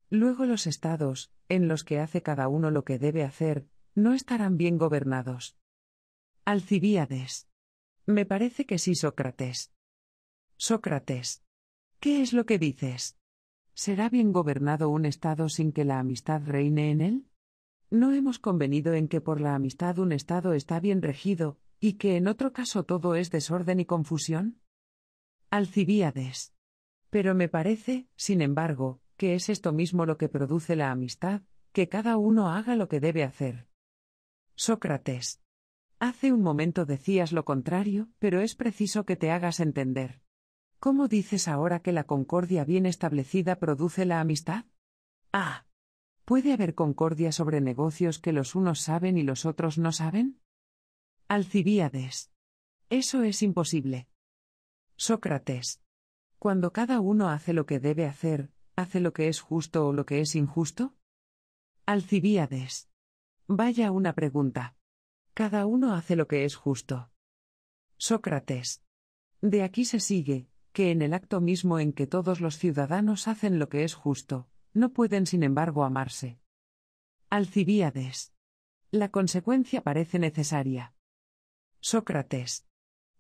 Luego los estados, en los que hace cada uno lo que debe hacer, no estarán bien gobernados. Alcibíades. Me parece que sí, Sócrates. Sócrates. ¿Qué es lo que dices? ¿Será bien gobernado un Estado sin que la amistad reine en él? No hemos convenido en que por la amistad un Estado está bien regido, y que en otro caso todo es desorden y confusión? Alcibíades. Pero me parece, sin embargo, que es esto mismo lo que produce la amistad, que cada uno haga lo que debe hacer. Sócrates. Hace un momento decías lo contrario, pero es preciso que te hagas entender. ¿Cómo dices ahora que la concordia bien establecida produce la amistad? Ah. ¿Puede haber concordia sobre negocios que los unos saben y los otros no saben? Alcibíades. Eso es imposible. Sócrates. Cuando cada uno hace lo que debe hacer, ¿hace lo que es justo o lo que es injusto? Alcibíades. Vaya una pregunta. Cada uno hace lo que es justo. Sócrates. De aquí se sigue, en el acto mismo en que todos los ciudadanos hacen lo que es justo, no pueden sin embargo amarse. Alcibíades. La consecuencia parece necesaria. Sócrates.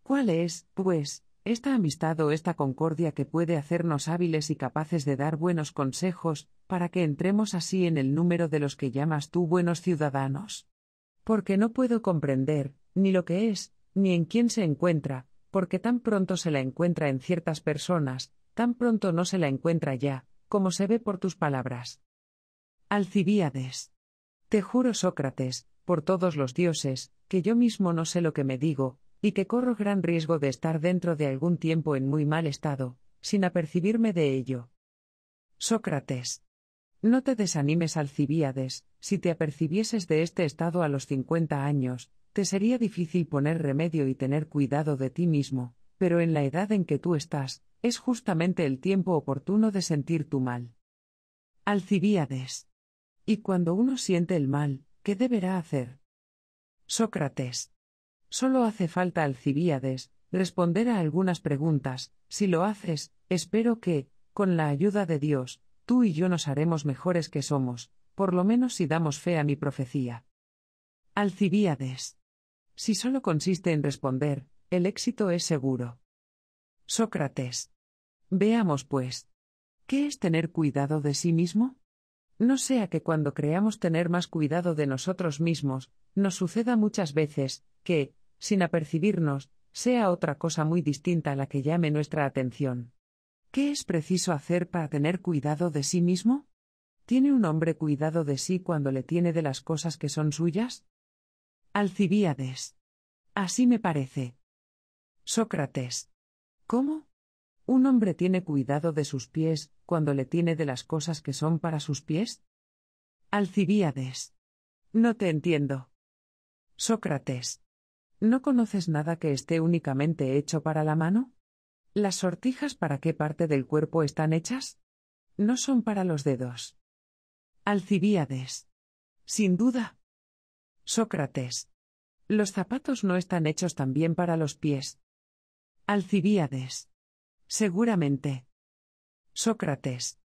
¿Cuál es, pues, esta amistad o esta concordia que puede hacernos hábiles y capaces de dar buenos consejos, para que entremos así en el número de los que llamas tú buenos ciudadanos? Porque no puedo comprender, ni lo que es, ni en quién se encuentra, porque tan pronto se la encuentra en ciertas personas, tan pronto no se la encuentra ya, como se ve por tus palabras. Alcibíades. Te juro, Sócrates, por todos los dioses, que yo mismo no sé lo que me digo, y que corro gran riesgo de estar dentro de algún tiempo en muy mal estado, sin apercibirme de ello. Sócrates. No te desanimes, Alcibíades, si te apercibieses de este estado a los cincuenta años, te sería difícil poner remedio y tener cuidado de ti mismo, pero en la edad en que tú estás, es justamente el tiempo oportuno de sentir tu mal. Alcibíades. Y cuando uno siente el mal, ¿qué deberá hacer? Sócrates. Solo hace falta Alcibíades, responder a algunas preguntas, si lo haces, espero que, con la ayuda de Dios, tú y yo nos haremos mejores que somos, por lo menos si damos fe a mi profecía. Alcibíades. Si solo consiste en responder, el éxito es seguro. Sócrates. Veamos, pues. ¿Qué es tener cuidado de sí mismo? No sea que cuando creamos tener más cuidado de nosotros mismos, nos suceda muchas veces, que, sin apercibirnos, sea otra cosa muy distinta a la que llame nuestra atención. ¿Qué es preciso hacer para tener cuidado de sí mismo? ¿Tiene un hombre cuidado de sí cuando le tiene de las cosas que son suyas? Alcibíades. Así me parece. Sócrates. ¿Cómo? ¿Un hombre tiene cuidado de sus pies cuando le tiene de las cosas que son para sus pies? Alcibíades. No te entiendo. Sócrates. ¿No conoces nada que esté únicamente hecho para la mano? ¿Las sortijas para qué parte del cuerpo están hechas? No son para los dedos. Alcibíades. Sin duda. Sócrates. Los zapatos no están hechos también para los pies. Alcibíades. Seguramente. Sócrates.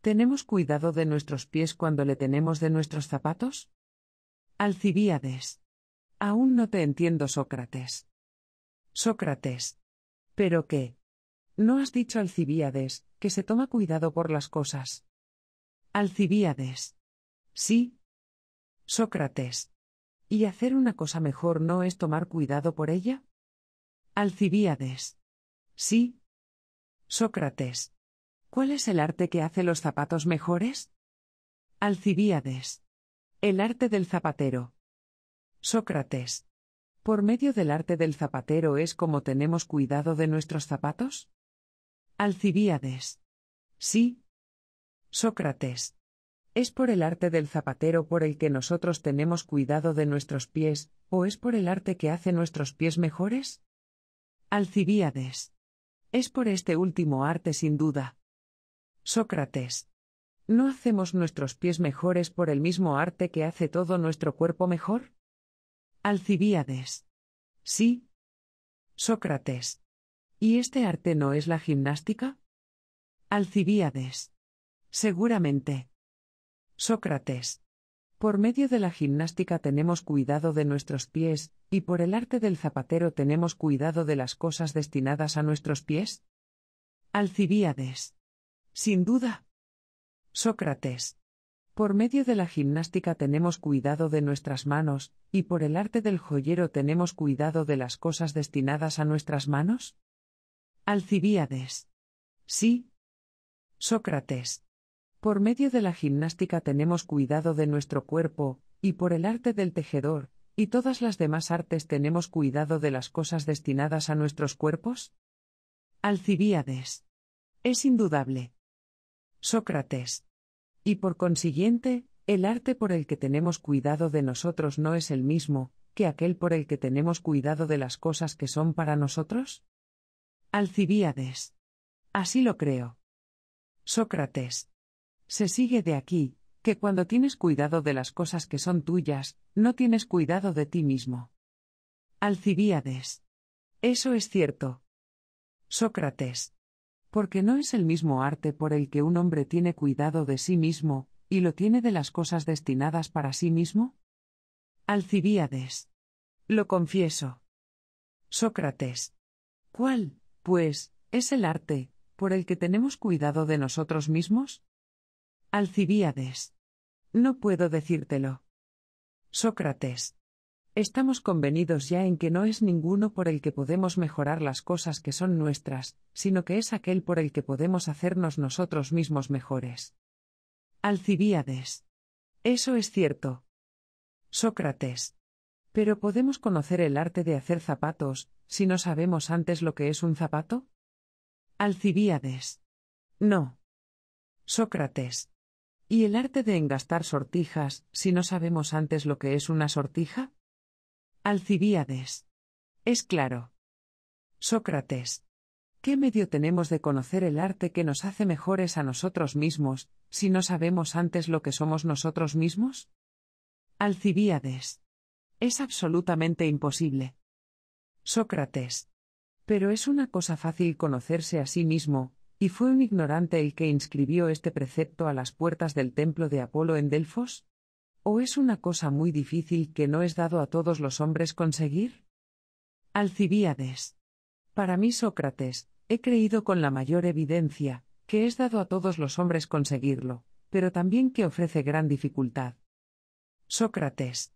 ¿Tenemos cuidado de nuestros pies cuando le tenemos de nuestros zapatos? Alcibíades. Aún no te entiendo, Sócrates. Sócrates. ¿Pero qué? ¿No has dicho Alcibíades, que se toma cuidado por las cosas? Alcibíades. Sí. Sócrates. ¿Y hacer una cosa mejor no es tomar cuidado por ella? Alcibíades. Sí. Sócrates. ¿Cuál es el arte que hace los zapatos mejores? Alcibíades. El arte del zapatero. Sócrates. ¿Por medio del arte del zapatero es como tenemos cuidado de nuestros zapatos? Alcibíades. Sí. Sócrates. ¿Es por el arte del zapatero por el que nosotros tenemos cuidado de nuestros pies, o es por el arte que hace nuestros pies mejores? Alcibíades. Es por este último arte sin duda. Sócrates. ¿No hacemos nuestros pies mejores por el mismo arte que hace todo nuestro cuerpo mejor? Alcibíades. Sí. Sócrates. ¿Y este arte no es la gimnástica? Alcibíades. Seguramente. Sócrates. Por medio de la gimnástica tenemos cuidado de nuestros pies, y por el arte del zapatero tenemos cuidado de las cosas destinadas a nuestros pies. Alcibíades. Sin duda. Sócrates. Por medio de la gimnástica tenemos cuidado de nuestras manos, y por el arte del joyero tenemos cuidado de las cosas destinadas a nuestras manos. Alcibíades. Sí. Sócrates. Por medio de la gimnástica tenemos cuidado de nuestro cuerpo, y por el arte del tejedor, y todas las demás artes tenemos cuidado de las cosas destinadas a nuestros cuerpos? Alcibíades. Es indudable. Sócrates. Y por consiguiente, el arte por el que tenemos cuidado de nosotros no es el mismo, que aquel por el que tenemos cuidado de las cosas que son para nosotros? Alcibíades. Así lo creo. Sócrates. Se sigue de aquí, que cuando tienes cuidado de las cosas que son tuyas, no tienes cuidado de ti mismo. Alcibíades. Eso es cierto. Sócrates. Porque no es el mismo arte por el que un hombre tiene cuidado de sí mismo, y lo tiene de las cosas destinadas para sí mismo. Alcibíades. Lo confieso. Sócrates. ¿Cuál, pues, es el arte, por el que tenemos cuidado de nosotros mismos? Alcibíades. No puedo decírtelo. Sócrates. Estamos convenidos ya en que no es ninguno por el que podemos mejorar las cosas que son nuestras, sino que es aquel por el que podemos hacernos nosotros mismos mejores. Alcibíades. Eso es cierto. Sócrates. Pero ¿podemos conocer el arte de hacer zapatos, si no sabemos antes lo que es un zapato? Alcibíades. No. Sócrates. ¿Y el arte de engastar sortijas, si no sabemos antes lo que es una sortija? Alcibíades. Es claro. Sócrates. ¿Qué medio tenemos de conocer el arte que nos hace mejores a nosotros mismos, si no sabemos antes lo que somos nosotros mismos? Alcibíades. Es absolutamente imposible. Sócrates. Pero es una cosa fácil conocerse a sí mismo, ¿Y fue un ignorante el que inscribió este precepto a las puertas del templo de Apolo en Delfos? ¿O es una cosa muy difícil que no es dado a todos los hombres conseguir? Alcibíades. Para mí, Sócrates, he creído con la mayor evidencia, que es dado a todos los hombres conseguirlo, pero también que ofrece gran dificultad. Sócrates.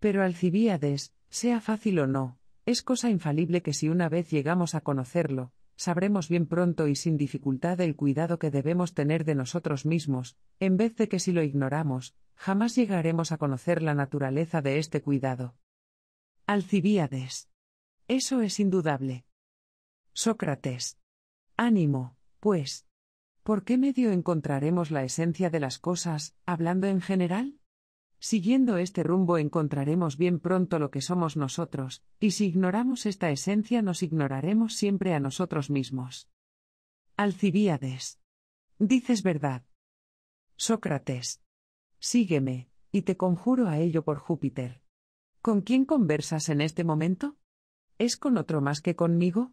Pero Alcibíades, sea fácil o no, es cosa infalible que si una vez llegamos a conocerlo, sabremos bien pronto y sin dificultad el cuidado que debemos tener de nosotros mismos, en vez de que si lo ignoramos, jamás llegaremos a conocer la naturaleza de este cuidado. Alcibíades. Eso es indudable. Sócrates. Ánimo, pues. ¿Por qué medio encontraremos la esencia de las cosas, hablando en general? Siguiendo este rumbo encontraremos bien pronto lo que somos nosotros, y si ignoramos esta esencia nos ignoraremos siempre a nosotros mismos. Alcibíades. Dices verdad. Sócrates. Sígueme, y te conjuro a ello por Júpiter. ¿Con quién conversas en este momento? ¿Es con otro más que conmigo?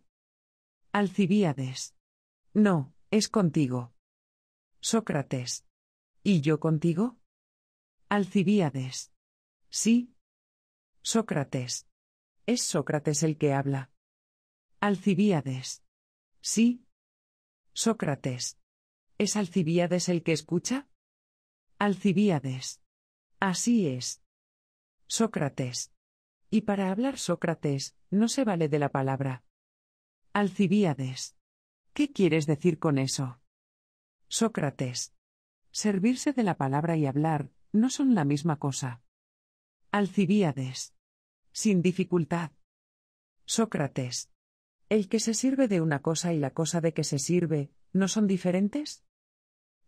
Alcibíades. No, es contigo. Sócrates. ¿Y yo contigo? Alcibíades. Sí. Sócrates. Es Sócrates el que habla. Alcibíades. Sí. Sócrates. ¿Es Alcibíades el que escucha? Alcibíades. Así es. Sócrates. Y para hablar Sócrates, no se vale de la palabra. Alcibíades. ¿Qué quieres decir con eso? Sócrates. Servirse de la palabra y hablar, no son la misma cosa. Alcibíades. Sin dificultad. Sócrates. ¿El que se sirve de una cosa y la cosa de que se sirve, no son diferentes?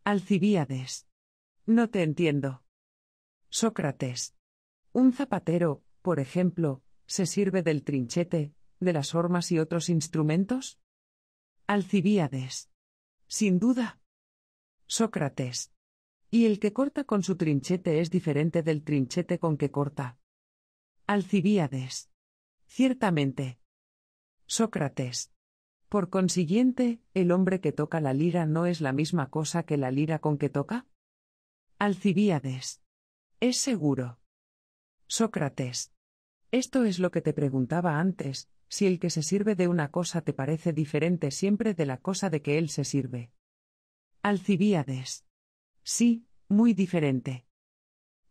Alcibíades. No te entiendo. Sócrates. Un zapatero, por ejemplo, se sirve del trinchete, de las hormas y otros instrumentos? Alcibíades. Sin duda. Sócrates. Y el que corta con su trinchete es diferente del trinchete con que corta. Alcibíades. Ciertamente. Sócrates. Por consiguiente, el hombre que toca la lira no es la misma cosa que la lira con que toca. Alcibíades. Es seguro. Sócrates. Esto es lo que te preguntaba antes, si el que se sirve de una cosa te parece diferente siempre de la cosa de que él se sirve. Alcibíades. Sí, muy diferente.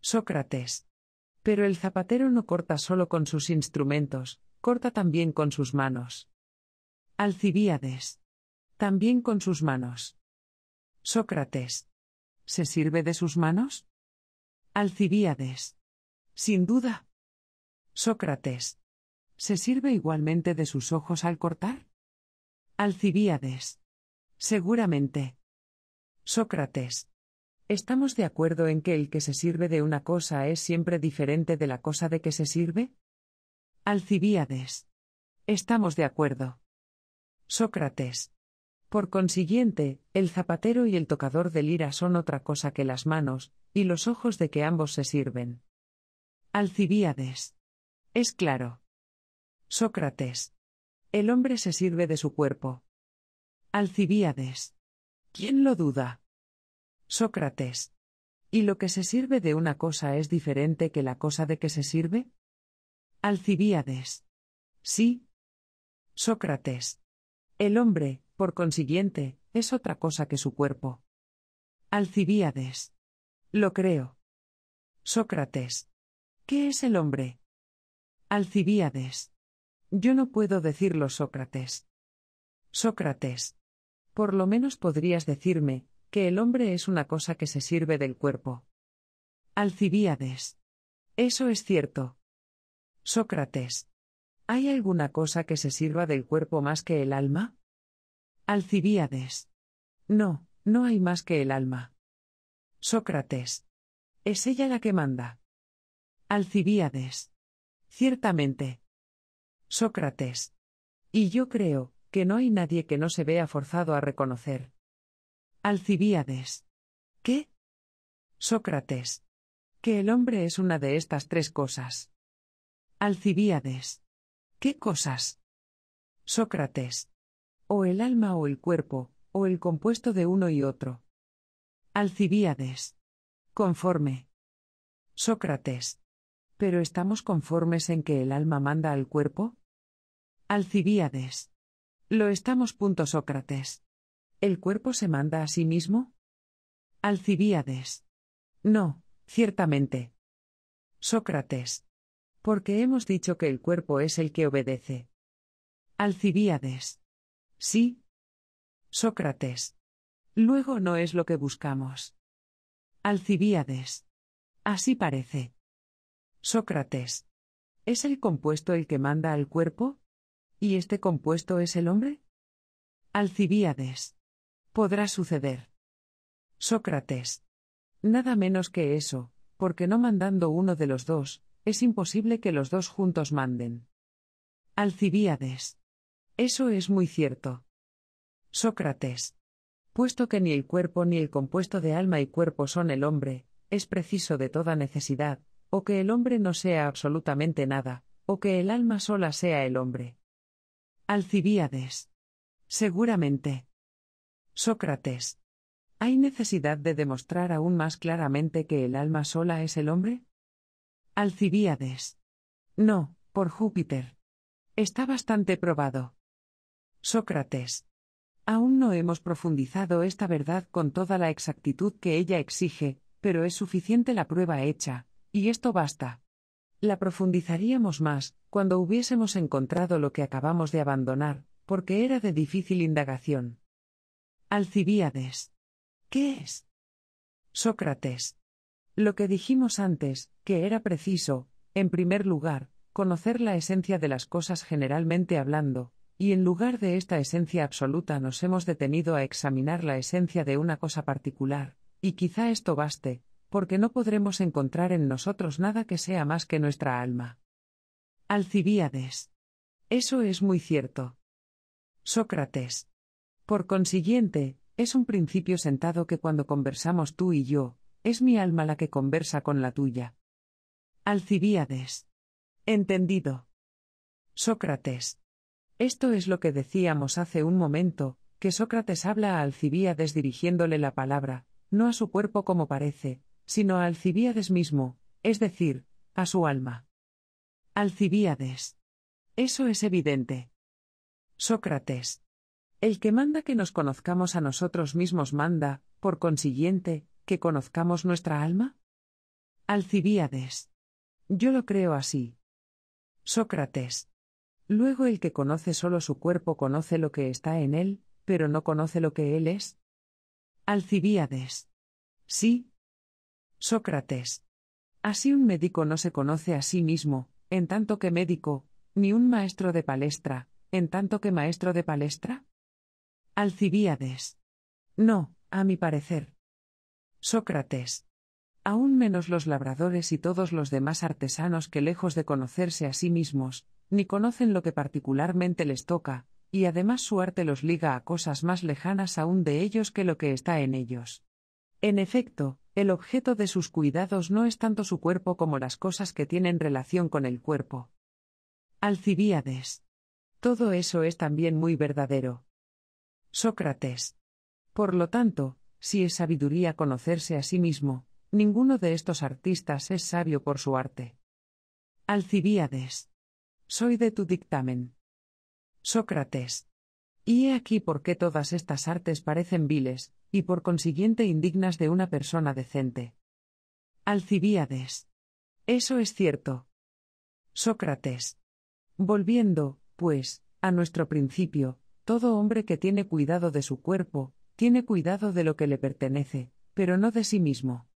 Sócrates. Pero el zapatero no corta solo con sus instrumentos, corta también con sus manos. Alcibíades. También con sus manos. Sócrates. ¿Se sirve de sus manos? Alcibíades. Sin duda. Sócrates. ¿Se sirve igualmente de sus ojos al cortar? Alcibíades. Seguramente. Sócrates. ¿Estamos de acuerdo en que el que se sirve de una cosa es siempre diferente de la cosa de que se sirve? Alcibíades. Estamos de acuerdo. Sócrates. Por consiguiente, el zapatero y el tocador de lira son otra cosa que las manos, y los ojos de que ambos se sirven. Alcibíades. Es claro. Sócrates. El hombre se sirve de su cuerpo. Alcibíades. ¿Quién lo duda? Sócrates. ¿Y lo que se sirve de una cosa es diferente que la cosa de que se sirve? Alcibíades. Sí. Sócrates. El hombre, por consiguiente, es otra cosa que su cuerpo. Alcibíades. Lo creo. Sócrates. ¿Qué es el hombre? Alcibíades. Yo no puedo decirlo, Sócrates. Sócrates. Por lo menos podrías decirme, que el hombre es una cosa que se sirve del cuerpo. Alcibíades. Eso es cierto. Sócrates. ¿Hay alguna cosa que se sirva del cuerpo más que el alma? Alcibíades. No, no hay más que el alma. Sócrates. Es ella la que manda. Alcibíades. Ciertamente. Sócrates. Y yo creo, que no hay nadie que no se vea forzado a reconocer Alcibíades. ¿Qué? Sócrates. Que el hombre es una de estas tres cosas. Alcibíades. ¿Qué cosas? Sócrates. O el alma o el cuerpo, o el compuesto de uno y otro. Alcibíades. Conforme. Sócrates. ¿Pero estamos conformes en que el alma manda al cuerpo? Alcibíades. Lo estamos. Punto Sócrates. ¿El cuerpo se manda a sí mismo? Alcibíades. No, ciertamente. Sócrates. Porque hemos dicho que el cuerpo es el que obedece. Alcibíades. Sí. Sócrates. Luego no es lo que buscamos. Alcibíades. Así parece. Sócrates. ¿Es el compuesto el que manda al cuerpo? ¿Y este compuesto es el hombre? Alcibíades podrá suceder. Sócrates. Nada menos que eso, porque no mandando uno de los dos, es imposible que los dos juntos manden. Alcibíades. Eso es muy cierto. Sócrates. Puesto que ni el cuerpo ni el compuesto de alma y cuerpo son el hombre, es preciso de toda necesidad, o que el hombre no sea absolutamente nada, o que el alma sola sea el hombre. Alcibíades. Seguramente. Sócrates. ¿Hay necesidad de demostrar aún más claramente que el alma sola es el hombre? Alcibíades. No, por Júpiter. Está bastante probado. Sócrates. Aún no hemos profundizado esta verdad con toda la exactitud que ella exige, pero es suficiente la prueba hecha, y esto basta. La profundizaríamos más, cuando hubiésemos encontrado lo que acabamos de abandonar, porque era de difícil indagación. Alcibíades. ¿Qué es? Sócrates. Lo que dijimos antes, que era preciso, en primer lugar, conocer la esencia de las cosas generalmente hablando, y en lugar de esta esencia absoluta nos hemos detenido a examinar la esencia de una cosa particular, y quizá esto baste, porque no podremos encontrar en nosotros nada que sea más que nuestra alma. Alcibíades. Eso es muy cierto. Sócrates. Por consiguiente, es un principio sentado que cuando conversamos tú y yo, es mi alma la que conversa con la tuya. Alcibíades. Entendido. Sócrates. Esto es lo que decíamos hace un momento, que Sócrates habla a Alcibíades dirigiéndole la palabra, no a su cuerpo como parece, sino a Alcibíades mismo, es decir, a su alma. Alcibíades. Eso es evidente. Sócrates. El que manda que nos conozcamos a nosotros mismos manda, por consiguiente, que conozcamos nuestra alma? Alcibíades. Yo lo creo así. Sócrates. Luego el que conoce solo su cuerpo conoce lo que está en él, pero no conoce lo que él es. Alcibíades. Sí. Sócrates. Así un médico no se conoce a sí mismo, en tanto que médico, ni un maestro de palestra, en tanto que maestro de palestra. Alcibíades. No, a mi parecer. Sócrates. Aún menos los labradores y todos los demás artesanos que lejos de conocerse a sí mismos, ni conocen lo que particularmente les toca, y además su arte los liga a cosas más lejanas aún de ellos que lo que está en ellos. En efecto, el objeto de sus cuidados no es tanto su cuerpo como las cosas que tienen relación con el cuerpo. Alcibíades. Todo eso es también muy verdadero, Sócrates. Por lo tanto, si es sabiduría conocerse a sí mismo, ninguno de estos artistas es sabio por su arte. Alcibíades. Soy de tu dictamen. Sócrates. Y he aquí por qué todas estas artes parecen viles, y por consiguiente indignas de una persona decente. Alcibíades. Eso es cierto. Sócrates. Volviendo, pues, a nuestro principio, todo hombre que tiene cuidado de su cuerpo, tiene cuidado de lo que le pertenece, pero no de sí mismo.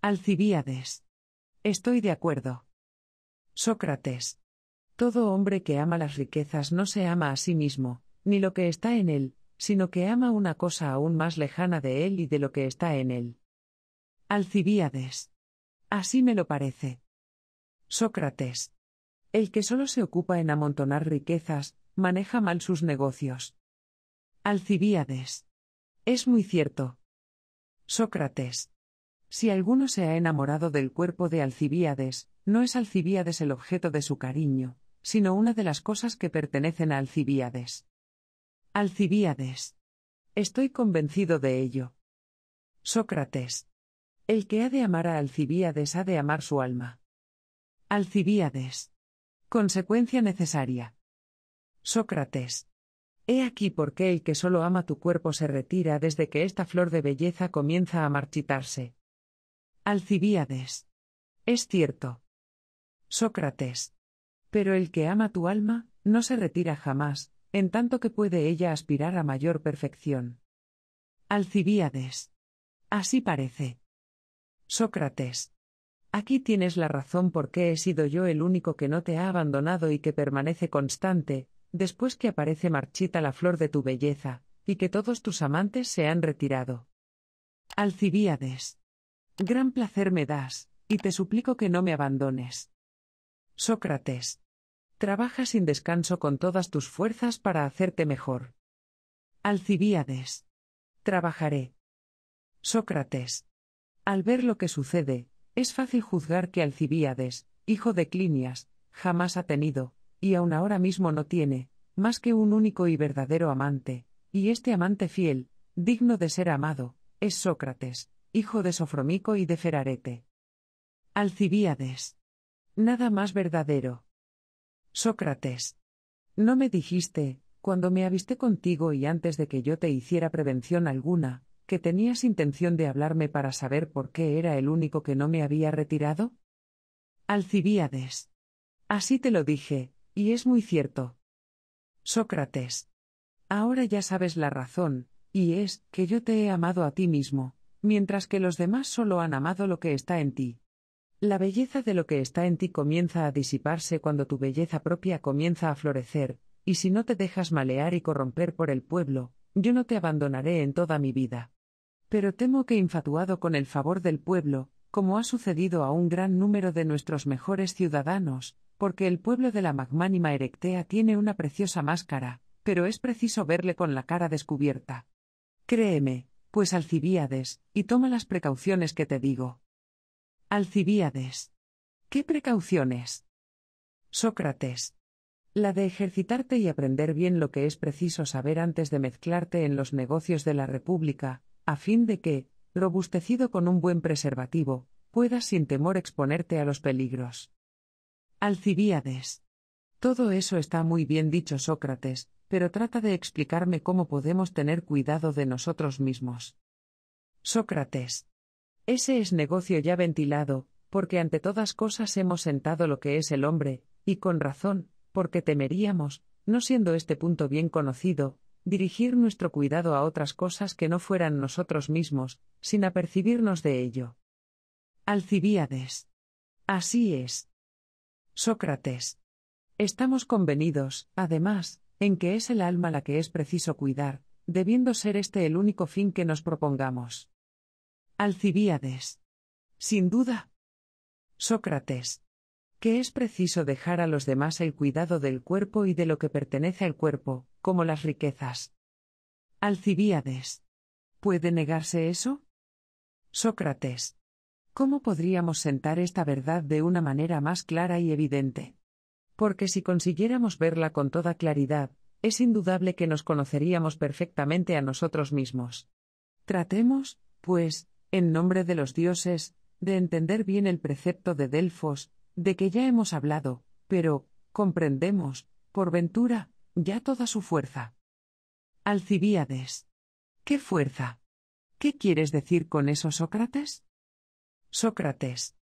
Alcibíades. Estoy de acuerdo. Sócrates. Todo hombre que ama las riquezas no se ama a sí mismo, ni lo que está en él, sino que ama una cosa aún más lejana de él y de lo que está en él. Alcibíades. Así me lo parece. Sócrates. El que solo se ocupa en amontonar riquezas, maneja mal sus negocios. Alcibíades. Es muy cierto. Sócrates. Si alguno se ha enamorado del cuerpo de Alcibíades, no es Alcibíades el objeto de su cariño, sino una de las cosas que pertenecen a Alcibíades. Alcibíades. Estoy convencido de ello. Sócrates. El que ha de amar a Alcibíades ha de amar su alma. Alcibíades. Consecuencia necesaria. Sócrates. He aquí por qué el que solo ama tu cuerpo se retira desde que esta flor de belleza comienza a marchitarse. Alcibíades. Es cierto. Sócrates. Pero el que ama tu alma, no se retira jamás, en tanto que puede ella aspirar a mayor perfección. Alcibíades. Así parece. Sócrates. Aquí tienes la razón por qué he sido yo el único que no te ha abandonado y que permanece constante, después que aparece marchita la flor de tu belleza, y que todos tus amantes se han retirado. Alcibíades. Gran placer me das, y te suplico que no me abandones. Sócrates. Trabaja sin descanso con todas tus fuerzas para hacerte mejor. Alcibíades. Trabajaré. Sócrates. Al ver lo que sucede, es fácil juzgar que Alcibíades, hijo de Clinias, jamás ha tenido, y aun ahora mismo no tiene, más que un único y verdadero amante, y este amante fiel, digno de ser amado, es Sócrates, hijo de Sofromico y de Ferarete. Alcibíades. Nada más verdadero. Sócrates. No me dijiste, cuando me avisté contigo y antes de que yo te hiciera prevención alguna, que tenías intención de hablarme para saber por qué era el único que no me había retirado? Alcibíades. Así te lo dije, y es muy cierto. Sócrates. Ahora ya sabes la razón, y es que yo te he amado a ti mismo, mientras que los demás solo han amado lo que está en ti. La belleza de lo que está en ti comienza a disiparse cuando tu belleza propia comienza a florecer, y si no te dejas malear y corromper por el pueblo, yo no te abandonaré en toda mi vida. Pero temo que infatuado con el favor del pueblo, como ha sucedido a un gran número de nuestros mejores ciudadanos, porque el pueblo de la magmánima Erectea tiene una preciosa máscara, pero es preciso verle con la cara descubierta. Créeme, pues Alcibíades, y toma las precauciones que te digo. Alcibíades. ¿Qué precauciones? Sócrates. La de ejercitarte y aprender bien lo que es preciso saber antes de mezclarte en los negocios de la República, a fin de que, robustecido con un buen preservativo, puedas sin temor exponerte a los peligros. Alcibíades. Todo eso está muy bien dicho, Sócrates, pero trata de explicarme cómo podemos tener cuidado de nosotros mismos. Sócrates. Ese es negocio ya ventilado, porque ante todas cosas hemos sentado lo que es el hombre, y con razón, porque temeríamos, no siendo este punto bien conocido, dirigir nuestro cuidado a otras cosas que no fueran nosotros mismos, sin apercibirnos de ello. Alcibíades. Así es. Sócrates. Estamos convenidos, además, en que es el alma la que es preciso cuidar, debiendo ser este el único fin que nos propongamos. Alcibíades. Sin duda. Sócrates. Que es preciso dejar a los demás el cuidado del cuerpo y de lo que pertenece al cuerpo, como las riquezas. Alcibíades. ¿Puede negarse eso? Sócrates. ¿Cómo podríamos sentar esta verdad de una manera más clara y evidente? Porque si consiguiéramos verla con toda claridad, es indudable que nos conoceríamos perfectamente a nosotros mismos. Tratemos, pues, en nombre de los dioses, de entender bien el precepto de Delfos, de que ya hemos hablado, pero, comprendemos, por ventura, ya toda su fuerza. Alcibíades. ¿Qué fuerza? ¿Qué quieres decir con eso, Sócrates? Sócrates.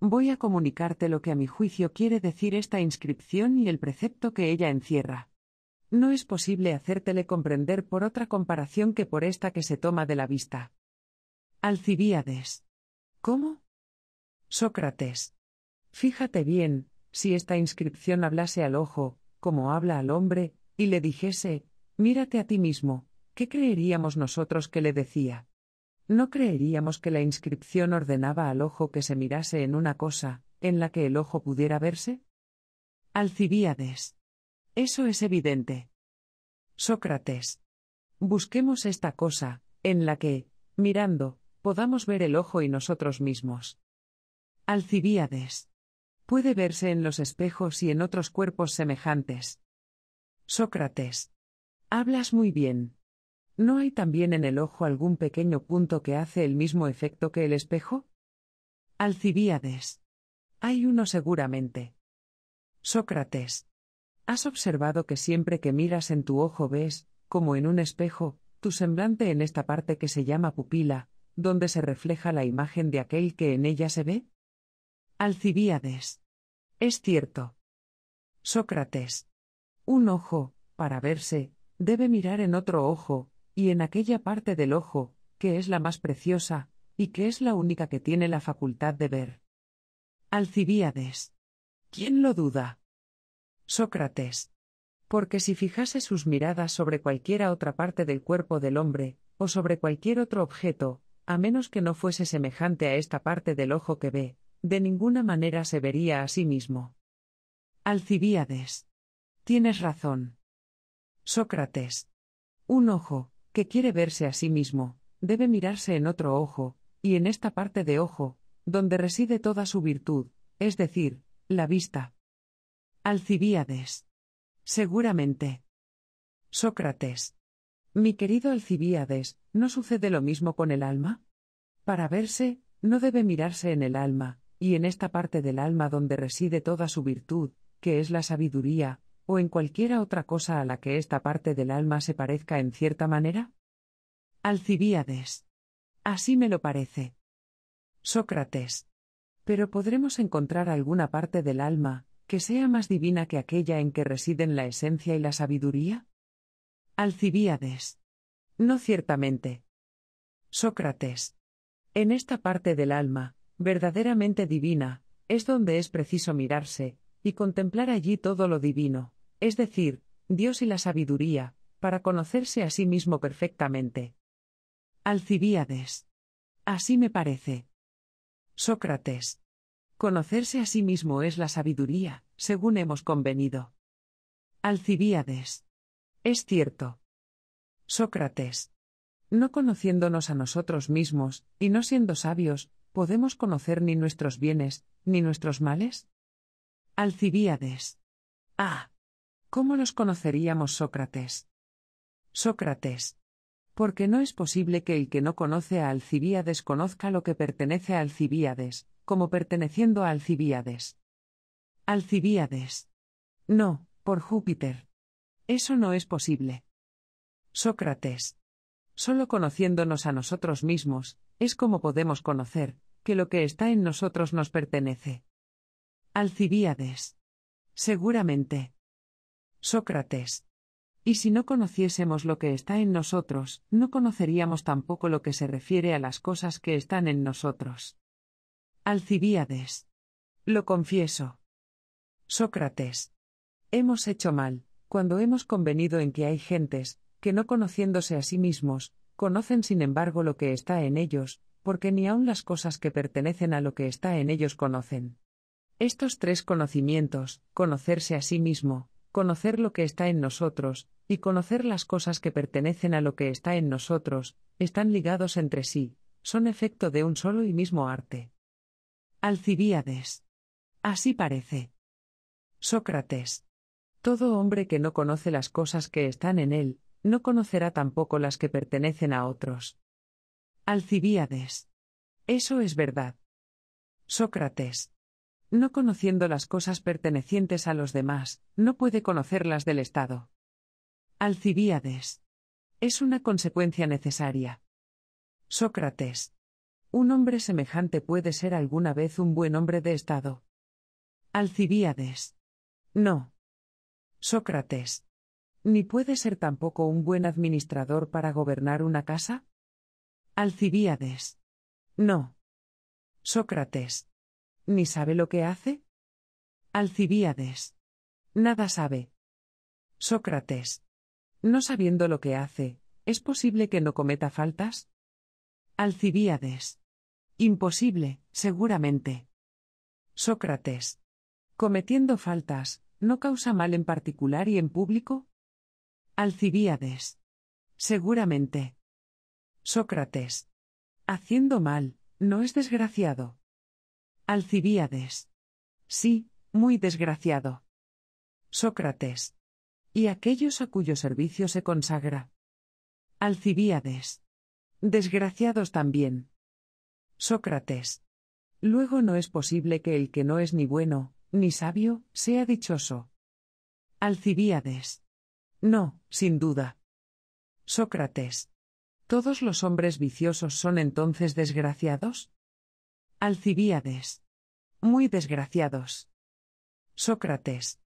Voy a comunicarte lo que a mi juicio quiere decir esta inscripción y el precepto que ella encierra. No es posible hacértele comprender por otra comparación que por esta que se toma de la vista. Alcibíades. ¿Cómo? Sócrates. Fíjate bien, si esta inscripción hablase al ojo, como habla al hombre, y le dijese, mírate a ti mismo, ¿qué creeríamos nosotros que le decía? No creeríamos que la inscripción ordenaba al ojo que se mirase en una cosa, en la que el ojo pudiera verse. Alcibíades. Eso es evidente. Sócrates. Busquemos esta cosa, en la que, mirando, podamos ver el ojo y nosotros mismos. Alcibíades. Puede verse en los espejos y en otros cuerpos semejantes. Sócrates. Hablas muy bien. ¿No hay también en el ojo algún pequeño punto que hace el mismo efecto que el espejo? Alcibíades. Hay uno seguramente. Sócrates. ¿Has observado que siempre que miras en tu ojo ves, como en un espejo, tu semblante en esta parte que se llama pupila, donde se refleja la imagen de aquel que en ella se ve? Alcibíades. Es cierto. Sócrates. Un ojo, para verse, debe mirar en otro ojo, y en aquella parte del ojo, que es la más preciosa, y que es la única que tiene la facultad de ver. Alcibíades. ¿Quién lo duda? Sócrates. Porque si fijase sus miradas sobre cualquiera otra parte del cuerpo del hombre, o sobre cualquier otro objeto, a menos que no fuese semejante a esta parte del ojo que ve, de ninguna manera se vería a sí mismo. Alcibíades. Tienes razón. Sócrates. Un ojo, que quiere verse a sí mismo, debe mirarse en otro ojo, y en esta parte de ojo, donde reside toda su virtud, es decir, la vista. Alcibíades. Seguramente. Sócrates. Mi querido Alcibíades, ¿no sucede lo mismo con el alma? Para verse, no debe mirarse en el alma, y en esta parte del alma donde reside toda su virtud, que es la sabiduría, o en cualquiera otra cosa a la que esta parte del alma se parezca en cierta manera? Alcibíades. Así me lo parece. Sócrates. Pero podremos encontrar alguna parte del alma, que sea más divina que aquella en que residen la esencia y la sabiduría? Alcibíades. No ciertamente. Sócrates. En esta parte del alma, verdaderamente divina, es donde es preciso mirarse, y contemplar allí todo lo divino es decir, Dios y la sabiduría, para conocerse a sí mismo perfectamente. Alcibíades. Así me parece. Sócrates. Conocerse a sí mismo es la sabiduría, según hemos convenido. Alcibíades. Es cierto. Sócrates. No conociéndonos a nosotros mismos, y no siendo sabios, podemos conocer ni nuestros bienes, ni nuestros males? Alcibíades. Ah. ¿Cómo los conoceríamos Sócrates? Sócrates. Porque no es posible que el que no conoce a Alcibíades conozca lo que pertenece a Alcibíades, como perteneciendo a Alcibíades. Alcibíades. No, por Júpiter. Eso no es posible. Sócrates. Solo conociéndonos a nosotros mismos, es como podemos conocer, que lo que está en nosotros nos pertenece. Alcibíades. Seguramente. Sócrates. Y si no conociésemos lo que está en nosotros, no conoceríamos tampoco lo que se refiere a las cosas que están en nosotros. Alcibíades. Lo confieso. Sócrates. Hemos hecho mal, cuando hemos convenido en que hay gentes, que no conociéndose a sí mismos, conocen sin embargo lo que está en ellos, porque ni aun las cosas que pertenecen a lo que está en ellos conocen. Estos tres conocimientos, conocerse a sí mismo, conocer lo que está en nosotros, y conocer las cosas que pertenecen a lo que está en nosotros, están ligados entre sí, son efecto de un solo y mismo arte. Alcibíades. Así parece. Sócrates. Todo hombre que no conoce las cosas que están en él, no conocerá tampoco las que pertenecen a otros. Alcibíades. Eso es verdad. Sócrates no conociendo las cosas pertenecientes a los demás, no puede conocerlas del Estado. Alcibíades. Es una consecuencia necesaria. Sócrates. Un hombre semejante puede ser alguna vez un buen hombre de Estado. Alcibíades. No. Sócrates. ¿Ni puede ser tampoco un buen administrador para gobernar una casa? Alcibíades. No. Sócrates. ¿Ni sabe lo que hace? Alcibíades. Nada sabe. Sócrates. No sabiendo lo que hace, ¿es posible que no cometa faltas? Alcibíades. Imposible, seguramente. Sócrates. Cometiendo faltas, ¿no causa mal en particular y en público? Alcibíades. Seguramente. Sócrates. Haciendo mal, ¿no es desgraciado? Alcibíades. Sí, muy desgraciado. Sócrates. Y aquellos a cuyo servicio se consagra. Alcibíades. Desgraciados también. Sócrates. Luego no es posible que el que no es ni bueno, ni sabio, sea dichoso. Alcibíades. No, sin duda. Sócrates. ¿Todos los hombres viciosos son entonces desgraciados? Alcibíades. Muy desgraciados. Sócrates.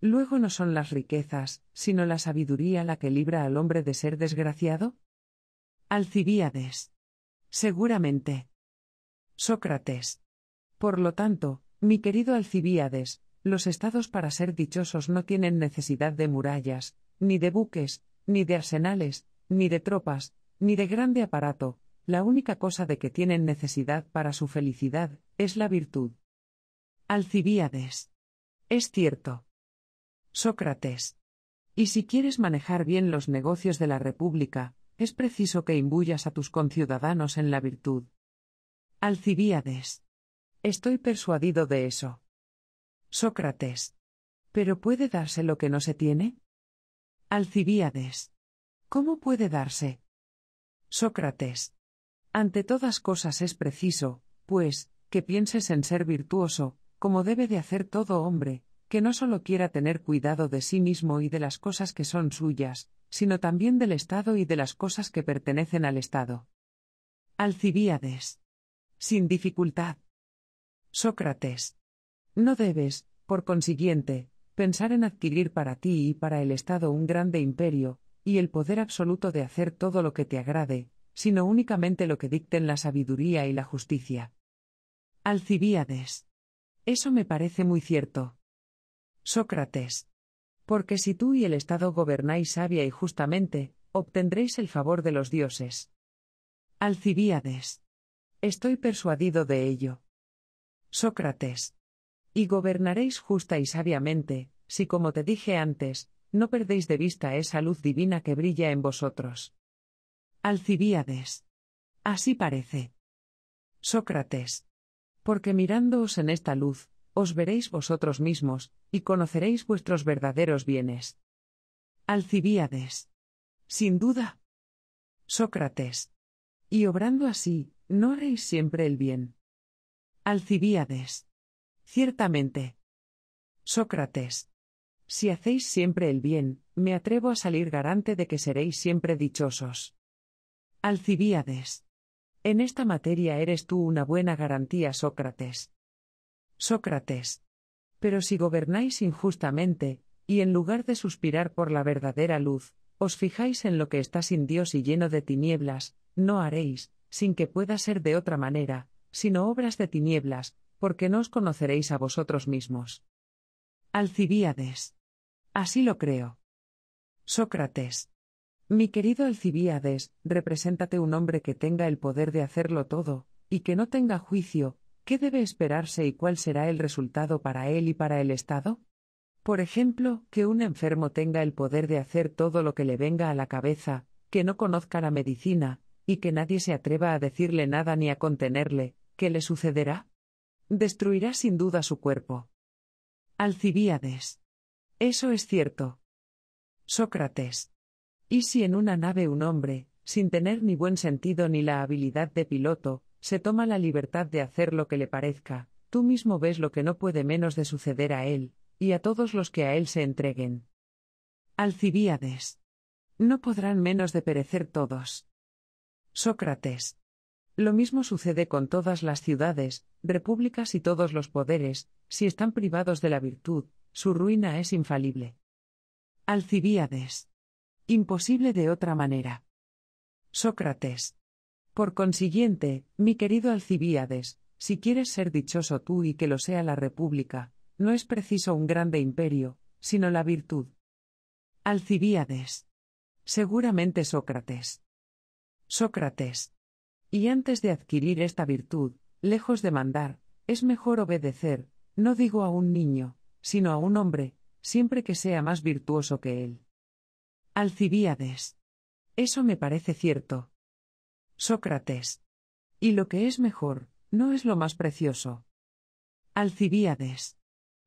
Luego no son las riquezas, sino la sabiduría la que libra al hombre de ser desgraciado? Alcibíades. Seguramente. Sócrates. Por lo tanto, mi querido Alcibíades, los estados para ser dichosos no tienen necesidad de murallas, ni de buques, ni de arsenales, ni de tropas, ni de grande aparato, la única cosa de que tienen necesidad para su felicidad es la virtud. Alcibíades. Es cierto. Sócrates. Y si quieres manejar bien los negocios de la República, es preciso que imbuyas a tus conciudadanos en la virtud. Alcibíades. Estoy persuadido de eso. Sócrates. ¿Pero puede darse lo que no se tiene? Alcibíades. ¿Cómo puede darse? Sócrates. Ante todas cosas es preciso, pues, que pienses en ser virtuoso, como debe de hacer todo hombre, que no solo quiera tener cuidado de sí mismo y de las cosas que son suyas, sino también del Estado y de las cosas que pertenecen al Estado. Alcibíades. Sin dificultad. Sócrates. No debes, por consiguiente, pensar en adquirir para ti y para el Estado un grande imperio, y el poder absoluto de hacer todo lo que te agrade, sino únicamente lo que dicten la sabiduría y la justicia. Alcibíades. Eso me parece muy cierto. Sócrates. Porque si tú y el Estado gobernáis sabia y justamente, obtendréis el favor de los dioses. Alcibíades. Estoy persuadido de ello. Sócrates. Y gobernaréis justa y sabiamente, si como te dije antes, no perdéis de vista esa luz divina que brilla en vosotros. Alcibíades. Así parece. Sócrates. Porque mirándoos en esta luz, os veréis vosotros mismos, y conoceréis vuestros verdaderos bienes. Alcibíades. Sin duda. Sócrates. Y obrando así, no haréis siempre el bien. Alcibíades. Ciertamente. Sócrates. Si hacéis siempre el bien, me atrevo a salir garante de que seréis siempre dichosos. Alcibíades. En esta materia eres tú una buena garantía, Sócrates. Sócrates. Pero si gobernáis injustamente, y en lugar de suspirar por la verdadera luz, os fijáis en lo que está sin Dios y lleno de tinieblas, no haréis, sin que pueda ser de otra manera, sino obras de tinieblas, porque no os conoceréis a vosotros mismos. Alcibíades. Así lo creo. Sócrates. Mi querido Alcibíades, represéntate un hombre que tenga el poder de hacerlo todo, y que no tenga juicio, ¿qué debe esperarse y cuál será el resultado para él y para el Estado? Por ejemplo, que un enfermo tenga el poder de hacer todo lo que le venga a la cabeza, que no conozca la medicina, y que nadie se atreva a decirle nada ni a contenerle, ¿qué le sucederá? Destruirá sin duda su cuerpo. Alcibíades. Eso es cierto. Sócrates. Y si en una nave un hombre, sin tener ni buen sentido ni la habilidad de piloto, se toma la libertad de hacer lo que le parezca, tú mismo ves lo que no puede menos de suceder a él, y a todos los que a él se entreguen. Alcibíades. No podrán menos de perecer todos. Sócrates. Lo mismo sucede con todas las ciudades, repúblicas y todos los poderes, si están privados de la virtud, su ruina es infalible. Alcibíades. Imposible de otra manera. Sócrates. Por consiguiente, mi querido Alcibíades, si quieres ser dichoso tú y que lo sea la República, no es preciso un grande imperio, sino la virtud. Alcibíades. Seguramente Sócrates. Sócrates. Y antes de adquirir esta virtud, lejos de mandar, es mejor obedecer, no digo a un niño, sino a un hombre, siempre que sea más virtuoso que él. Alcibíades. Eso me parece cierto. Sócrates. Y lo que es mejor, no es lo más precioso. Alcibíades.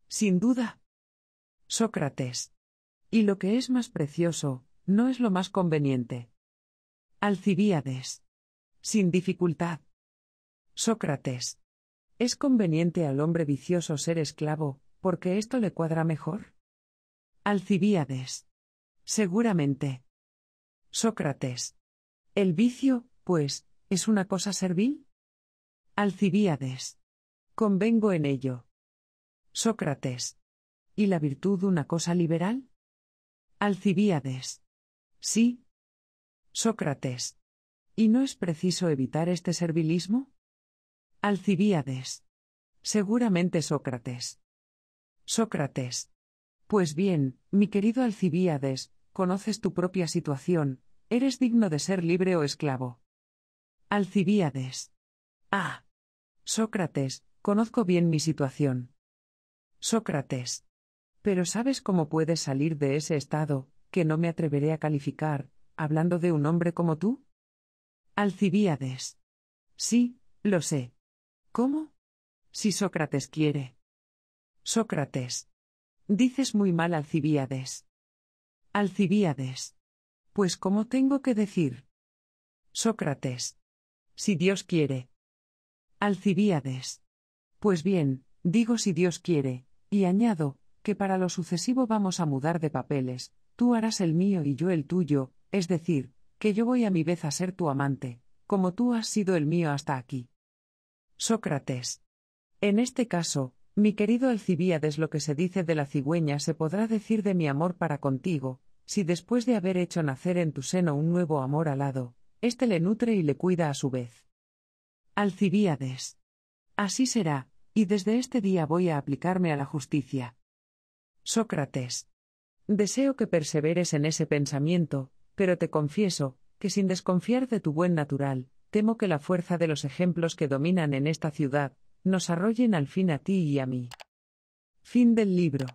Sin duda. Sócrates. Y lo que es más precioso, no es lo más conveniente. Alcibíades. Sin dificultad. Sócrates. ¿Es conveniente al hombre vicioso ser esclavo, porque esto le cuadra mejor? Alcibíades. Seguramente. Sócrates. El vicio, pues, es una cosa servil. Alcibíades. Convengo en ello. Sócrates. ¿Y la virtud una cosa liberal? Alcibíades. Sí. Sócrates. ¿Y no es preciso evitar este servilismo? Alcibíades. Seguramente Sócrates. Sócrates. Pues bien, mi querido Alcibíades, conoces tu propia situación, eres digno de ser libre o esclavo. Alcibíades. Ah. Sócrates, conozco bien mi situación. Sócrates. Pero ¿sabes cómo puedes salir de ese estado, que no me atreveré a calificar, hablando de un hombre como tú? Alcibíades. Sí, lo sé. ¿Cómo? Si Sócrates quiere. Sócrates. Dices muy mal Alcibíades. Alcibíades. Pues ¿cómo tengo que decir? Sócrates. Si Dios quiere. Alcibíades. Pues bien, digo si Dios quiere, y añado, que para lo sucesivo vamos a mudar de papeles, tú harás el mío y yo el tuyo, es decir, que yo voy a mi vez a ser tu amante, como tú has sido el mío hasta aquí. Sócrates. En este caso, mi querido Alcibíades, lo que se dice de la cigüeña se podrá decir de mi amor para contigo, si después de haber hecho nacer en tu seno un nuevo amor alado, éste le nutre y le cuida a su vez. Alcibíades. Así será, y desde este día voy a aplicarme a la justicia. Sócrates. Deseo que perseveres en ese pensamiento, pero te confieso, que sin desconfiar de tu buen natural, temo que la fuerza de los ejemplos que dominan en esta ciudad, nos arrollen al fin a ti y a mí. Fin del libro.